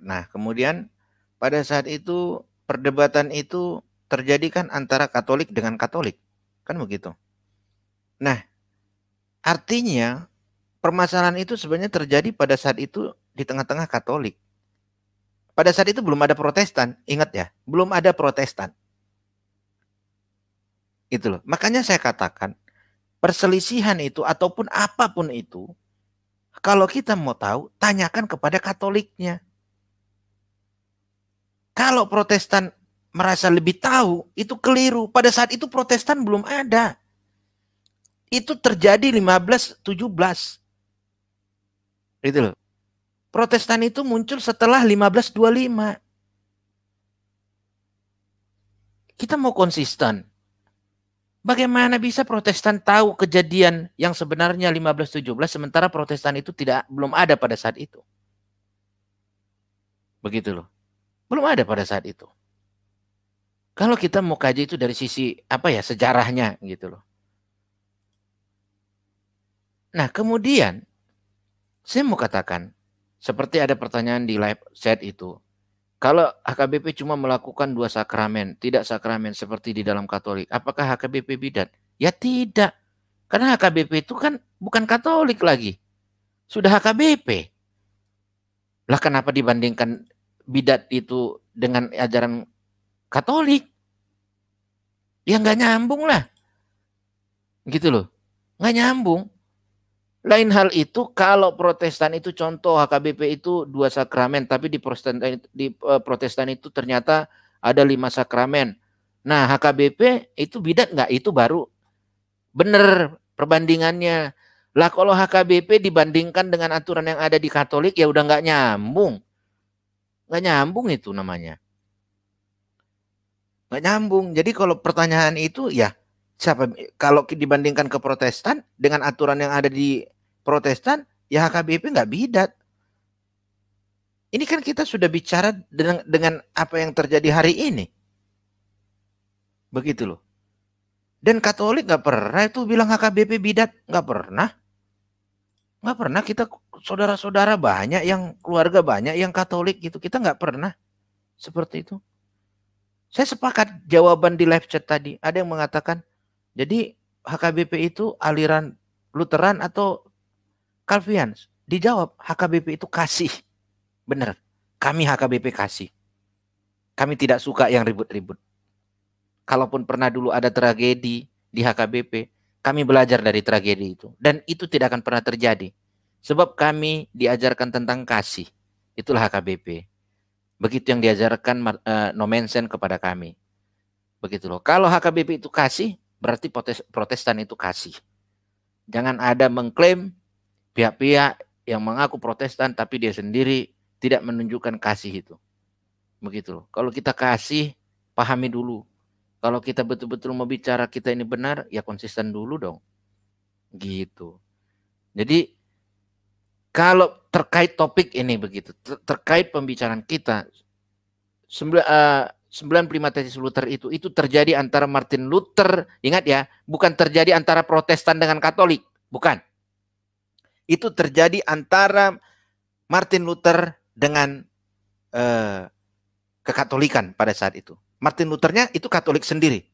Nah, kemudian pada saat itu perdebatan itu terjadi kan antara Katolik dengan Katolik. Kan begitu. Nah, artinya permasalahan itu sebenarnya terjadi pada saat itu di tengah-tengah Katolik. Pada saat itu belum ada Protestan, ingat ya, belum ada Protestan. itu loh. Makanya saya katakan, perselisihan itu ataupun apapun itu, kalau kita mau tahu, tanyakan kepada Katoliknya. Kalau Protestan merasa lebih tahu, itu keliru. Pada saat itu Protestan belum ada. Itu terjadi 1517. Gitu loh. Protestan itu muncul setelah 1525. Kita mau konsisten. Bagaimana bisa Protestan tahu kejadian yang sebenarnya 1517 sementara Protestan itu tidak belum ada pada saat itu? Begitu loh. Belum ada pada saat itu. Kalau kita mau kaji itu dari sisi apa ya sejarahnya gitu loh. Nah kemudian saya mau katakan seperti ada pertanyaan di live chat itu. Kalau HKBP cuma melakukan dua sakramen, tidak sakramen seperti di dalam Katolik, apakah HKBP bidat? Ya tidak. Karena HKBP itu kan bukan Katolik lagi. Sudah HKBP. Lah kenapa dibandingkan bidat itu dengan ajaran Katolik. Ya nggak nyambung lah. Gitu loh. Nggak nyambung. Lain hal itu kalau protestan itu contoh HKBP itu dua sakramen. Tapi di protestan, eh, di eh, protestan itu ternyata ada lima sakramen. Nah HKBP itu bidat nggak? Itu baru bener perbandingannya. Lah kalau HKBP dibandingkan dengan aturan yang ada di Katolik ya udah nggak nyambung. Nggak nyambung itu namanya nggak nyambung. Jadi kalau pertanyaan itu ya siapa kalau dibandingkan ke Protestan dengan aturan yang ada di Protestan ya HKBP nggak bidat. Ini kan kita sudah bicara dengan, dengan apa yang terjadi hari ini. Begitu loh. Dan Katolik nggak pernah itu bilang HKBP bidat nggak pernah. Nggak pernah kita saudara-saudara banyak yang keluarga banyak yang Katolik gitu kita nggak pernah seperti itu. Saya sepakat jawaban di live chat tadi. Ada yang mengatakan, jadi HKBP itu aliran Lutheran atau Calvin? Dijawab, HKBP itu kasih. Benar, kami HKBP kasih. Kami tidak suka yang ribut-ribut. Kalaupun pernah dulu ada tragedi di HKBP, kami belajar dari tragedi itu. Dan itu tidak akan pernah terjadi. Sebab kami diajarkan tentang kasih. Itulah HKBP. Begitu yang diajarkan uh, eh, Nomensen kepada kami. Begitu loh. Kalau HKBP itu kasih, berarti protes, protestan itu kasih. Jangan ada mengklaim pihak-pihak yang mengaku protestan tapi dia sendiri tidak menunjukkan kasih itu. Begitu loh. Kalau kita kasih, pahami dulu. Kalau kita betul-betul mau bicara kita ini benar, ya konsisten dulu dong. Gitu. Jadi kalau terkait topik ini begitu, ter terkait pembicaraan kita, sembil, eh, uh, 95 tesis Luther itu itu terjadi antara Martin Luther, ingat ya, bukan terjadi antara Protestan dengan Katolik, bukan. Itu terjadi antara Martin Luther dengan uh, kekatolikan pada saat itu. Martin Luthernya itu Katolik sendiri,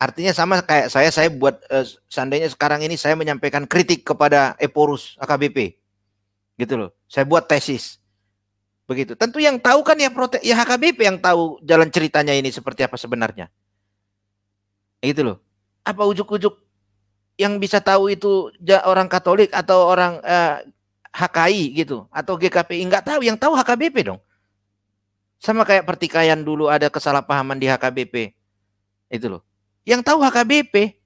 Artinya sama kayak saya, saya buat uh, seandainya sekarang ini saya menyampaikan kritik kepada Eporus AKBP gitu loh. Saya buat tesis. Begitu. Tentu yang tahu kan ya prote ya HKBP yang tahu jalan ceritanya ini seperti apa sebenarnya. Gitu loh. Apa ujuk-ujuk yang bisa tahu itu orang Katolik atau orang eh, HKI gitu atau GKPI nggak tahu yang tahu HKBP dong. Sama kayak pertikaian dulu ada kesalahpahaman di HKBP. Itu loh. Yang tahu HKBP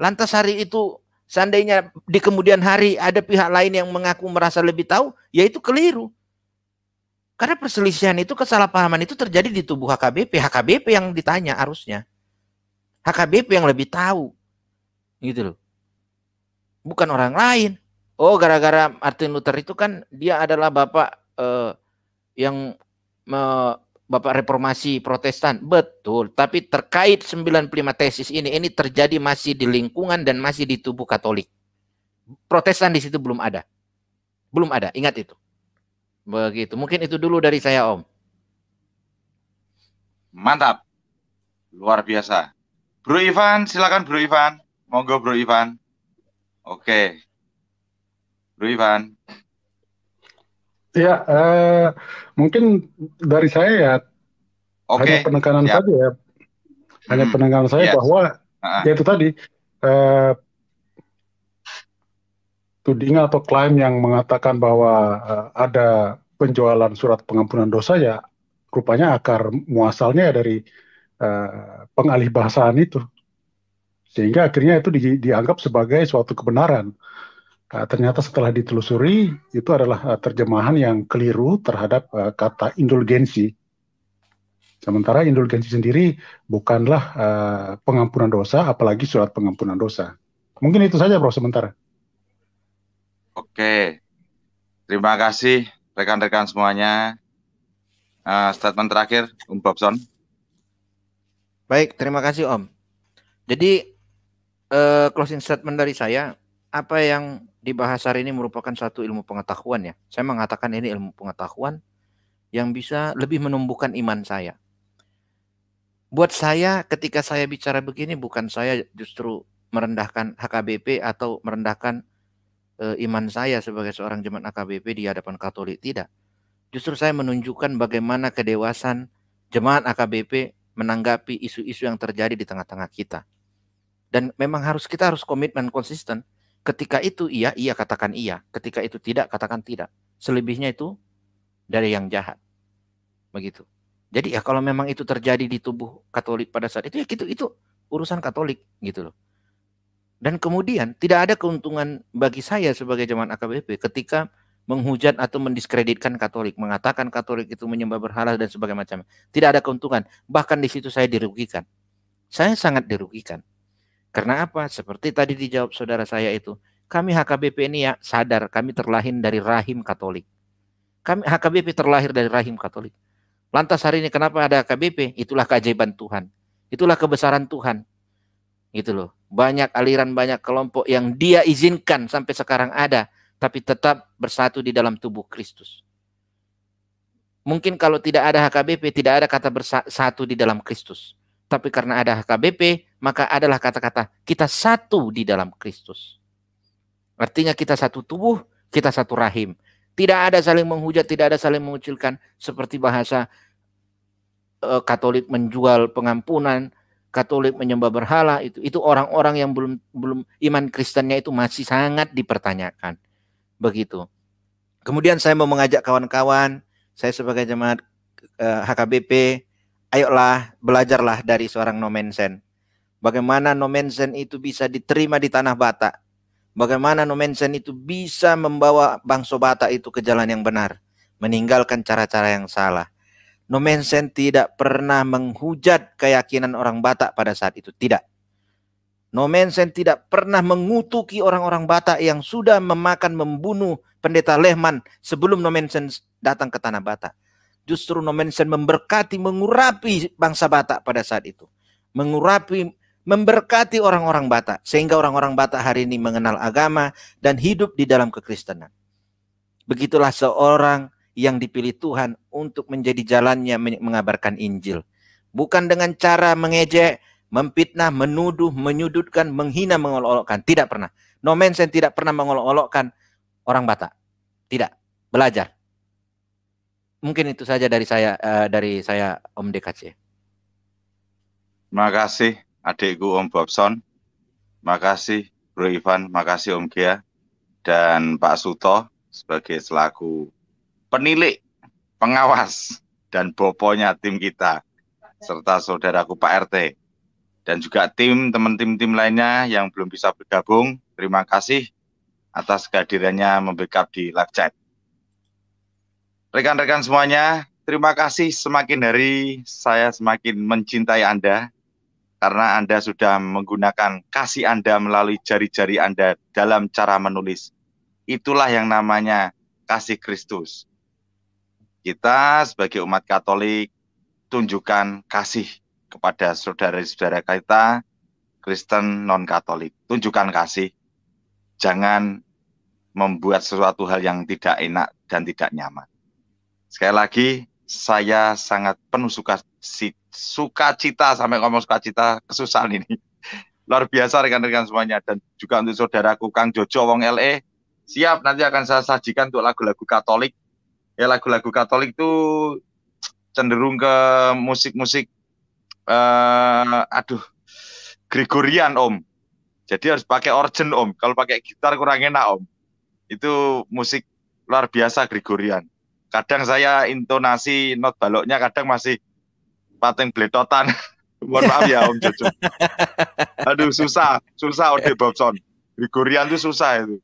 lantas hari itu Seandainya di kemudian hari ada pihak lain yang mengaku merasa lebih tahu, yaitu keliru. Karena perselisihan itu, kesalahpahaman itu terjadi di tubuh HKBP. HKBP yang ditanya harusnya. HKBP yang lebih tahu. Gitu loh. Bukan orang lain. Oh, gara-gara Martin Luther itu kan dia adalah bapak eh, yang Bapak reformasi Protestan. Betul, tapi terkait 95 tesis ini ini terjadi masih di lingkungan dan masih di tubuh Katolik. Protestan di situ belum ada. Belum ada, ingat itu. Begitu. Mungkin itu dulu dari saya, Om. Mantap. Luar biasa. Bro Ivan, silakan Bro Ivan. Monggo Bro Ivan. Oke. Bro Ivan. Ya, uh, mungkin dari saya ya okay. hanya penekanan yep. Ya. saja ya, hanya hmm. penekanan saya yes. bahwa uh-huh. Ah. ya itu tadi uh, tudingan atau klaim yang mengatakan bahwa uh, ada penjualan surat pengampunan dosa ya rupanya akar muasalnya dari uh, pengalih bahasaan itu sehingga akhirnya itu di, dianggap sebagai suatu kebenaran Uh, ternyata setelah ditelusuri itu adalah uh, terjemahan yang keliru terhadap uh, kata indulgensi. Sementara indulgensi sendiri bukanlah uh, pengampunan dosa, apalagi surat pengampunan dosa. Mungkin itu saja, Bro, sementara. Oke, terima kasih rekan-rekan semuanya. Uh, statement terakhir, Om um Bobson. Baik, terima kasih Om. Jadi uh, closing statement dari saya, apa yang dibahas hari ini merupakan satu ilmu pengetahuan ya. Saya mengatakan ini ilmu pengetahuan yang bisa lebih menumbuhkan iman saya. Buat saya ketika saya bicara begini bukan saya justru merendahkan HKBP atau merendahkan e, iman saya sebagai seorang jemaat HKBP di hadapan Katolik tidak. Justru saya menunjukkan bagaimana kedewasan jemaat HKBP menanggapi isu-isu yang terjadi di tengah-tengah kita. Dan memang harus kita harus komitmen konsisten Ketika itu iya, iya katakan iya. Ketika itu tidak, katakan tidak. Selebihnya itu dari yang jahat. Begitu. Jadi ya kalau memang itu terjadi di tubuh Katolik pada saat itu ya gitu itu urusan Katolik gitu loh. Dan kemudian tidak ada keuntungan bagi saya sebagai jemaat AKBP ketika menghujat atau mendiskreditkan Katolik, mengatakan Katolik itu menyembah berhala dan sebagainya macam. Tidak ada keuntungan. Bahkan di situ saya dirugikan. Saya sangat dirugikan. Karena apa? Seperti tadi dijawab saudara saya itu, kami HKBP ini ya sadar kami terlahir dari rahim Katolik. Kami HKBP terlahir dari rahim Katolik. Lantas hari ini kenapa ada HKBP? Itulah keajaiban Tuhan. Itulah kebesaran Tuhan. Gitu loh. Banyak aliran, banyak kelompok yang dia izinkan sampai sekarang ada, tapi tetap bersatu di dalam tubuh Kristus. Mungkin kalau tidak ada HKBP, tidak ada kata bersatu di dalam Kristus. Tapi karena ada HKBP, maka adalah kata-kata kita satu di dalam Kristus. Artinya kita satu tubuh, kita satu rahim. Tidak ada saling menghujat, tidak ada saling mengucilkan seperti bahasa eh, Katolik menjual pengampunan, Katolik menyembah berhala itu itu orang-orang yang belum belum iman Kristennya itu masih sangat dipertanyakan. Begitu. Kemudian saya mau mengajak kawan-kawan, saya sebagai jemaat HKBP, eh, ayolah belajarlah dari seorang Nomensen Bagaimana nomensen itu bisa diterima di tanah Batak? Bagaimana nomensen itu bisa membawa bangsa Batak itu ke jalan yang benar, meninggalkan cara-cara yang salah. Nomensen tidak pernah menghujat keyakinan orang Batak pada saat itu, tidak. Nomensen tidak pernah mengutuki orang-orang Batak yang sudah memakan membunuh pendeta Lehman sebelum Nomensen datang ke tanah Batak. Justru Nomensen memberkati mengurapi bangsa Batak pada saat itu. Mengurapi memberkati orang-orang Batak sehingga orang-orang Batak hari ini mengenal agama dan hidup di dalam kekristenan. Begitulah seorang yang dipilih Tuhan untuk menjadi jalannya mengabarkan Injil. Bukan dengan cara mengejek, memfitnah, menuduh, menyudutkan, menghina, mengolok-olokkan. Tidak pernah. Nomensen tidak pernah mengolok-olokkan orang Batak. Tidak. Belajar. Mungkin itu saja dari saya eh, dari saya Om DKC. Terima kasih adikku Om Bobson, makasih Bro Ivan, makasih Om Gia, dan Pak Suto sebagai selaku penilik, pengawas, dan boponya tim kita, serta saudaraku Pak RT, dan juga tim teman-tim tim lainnya yang belum bisa bergabung, terima kasih atas kehadirannya membekap di live chat. Rekan-rekan semuanya, terima kasih semakin hari saya semakin mencintai Anda karena Anda sudah menggunakan kasih Anda melalui jari-jari Anda dalam cara menulis. Itulah yang namanya kasih Kristus. Kita sebagai umat Katolik tunjukkan kasih kepada saudara-saudara kita Kristen non-Katolik. Tunjukkan kasih. Jangan membuat sesuatu hal yang tidak enak dan tidak nyaman. Sekali lagi, saya sangat penuh suka si, sukacita sampai ngomong cita kesusahan ini. Luar biasa rekan-rekan semuanya dan juga untuk saudaraku Kang Jojo Wong LE. Siap nanti akan saya sajikan untuk lagu-lagu Katolik. Ya lagu-lagu Katolik itu cenderung ke musik-musik uh, aduh Gregorian Om. Jadi harus pakai organ Om. Kalau pakai gitar kurang enak Om. Itu musik luar biasa Gregorian kadang saya intonasi not baloknya kadang masih pateng bletotan. Mohon maaf ya Om Jojo. Aduh susah, susah Ode Bobson. Gregorian tuh susah itu.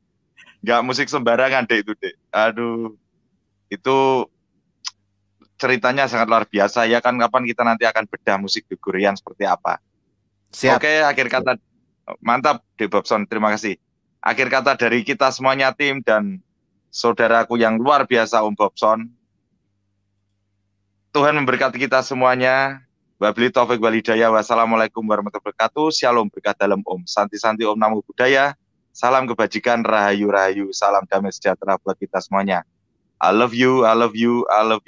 Enggak musik sembarangan deh itu deh. Aduh. Itu ceritanya sangat luar biasa ya kan kapan kita nanti akan bedah musik Gregorian seperti apa. Siap. Oke, akhir kata mantap De Bobson. Terima kasih. Akhir kata dari kita semuanya tim dan saudaraku yang luar biasa Om Bobson. Tuhan memberkati kita semuanya. Wabli Taufik Walidaya, wassalamualaikum warahmatullahi wabarakatuh. Shalom berkat dalam Om. Santi-santi Om Namo Buddhaya. Salam kebajikan, rahayu-rahayu. Salam damai sejahtera buat kita semuanya. I love you, I love you, I love you.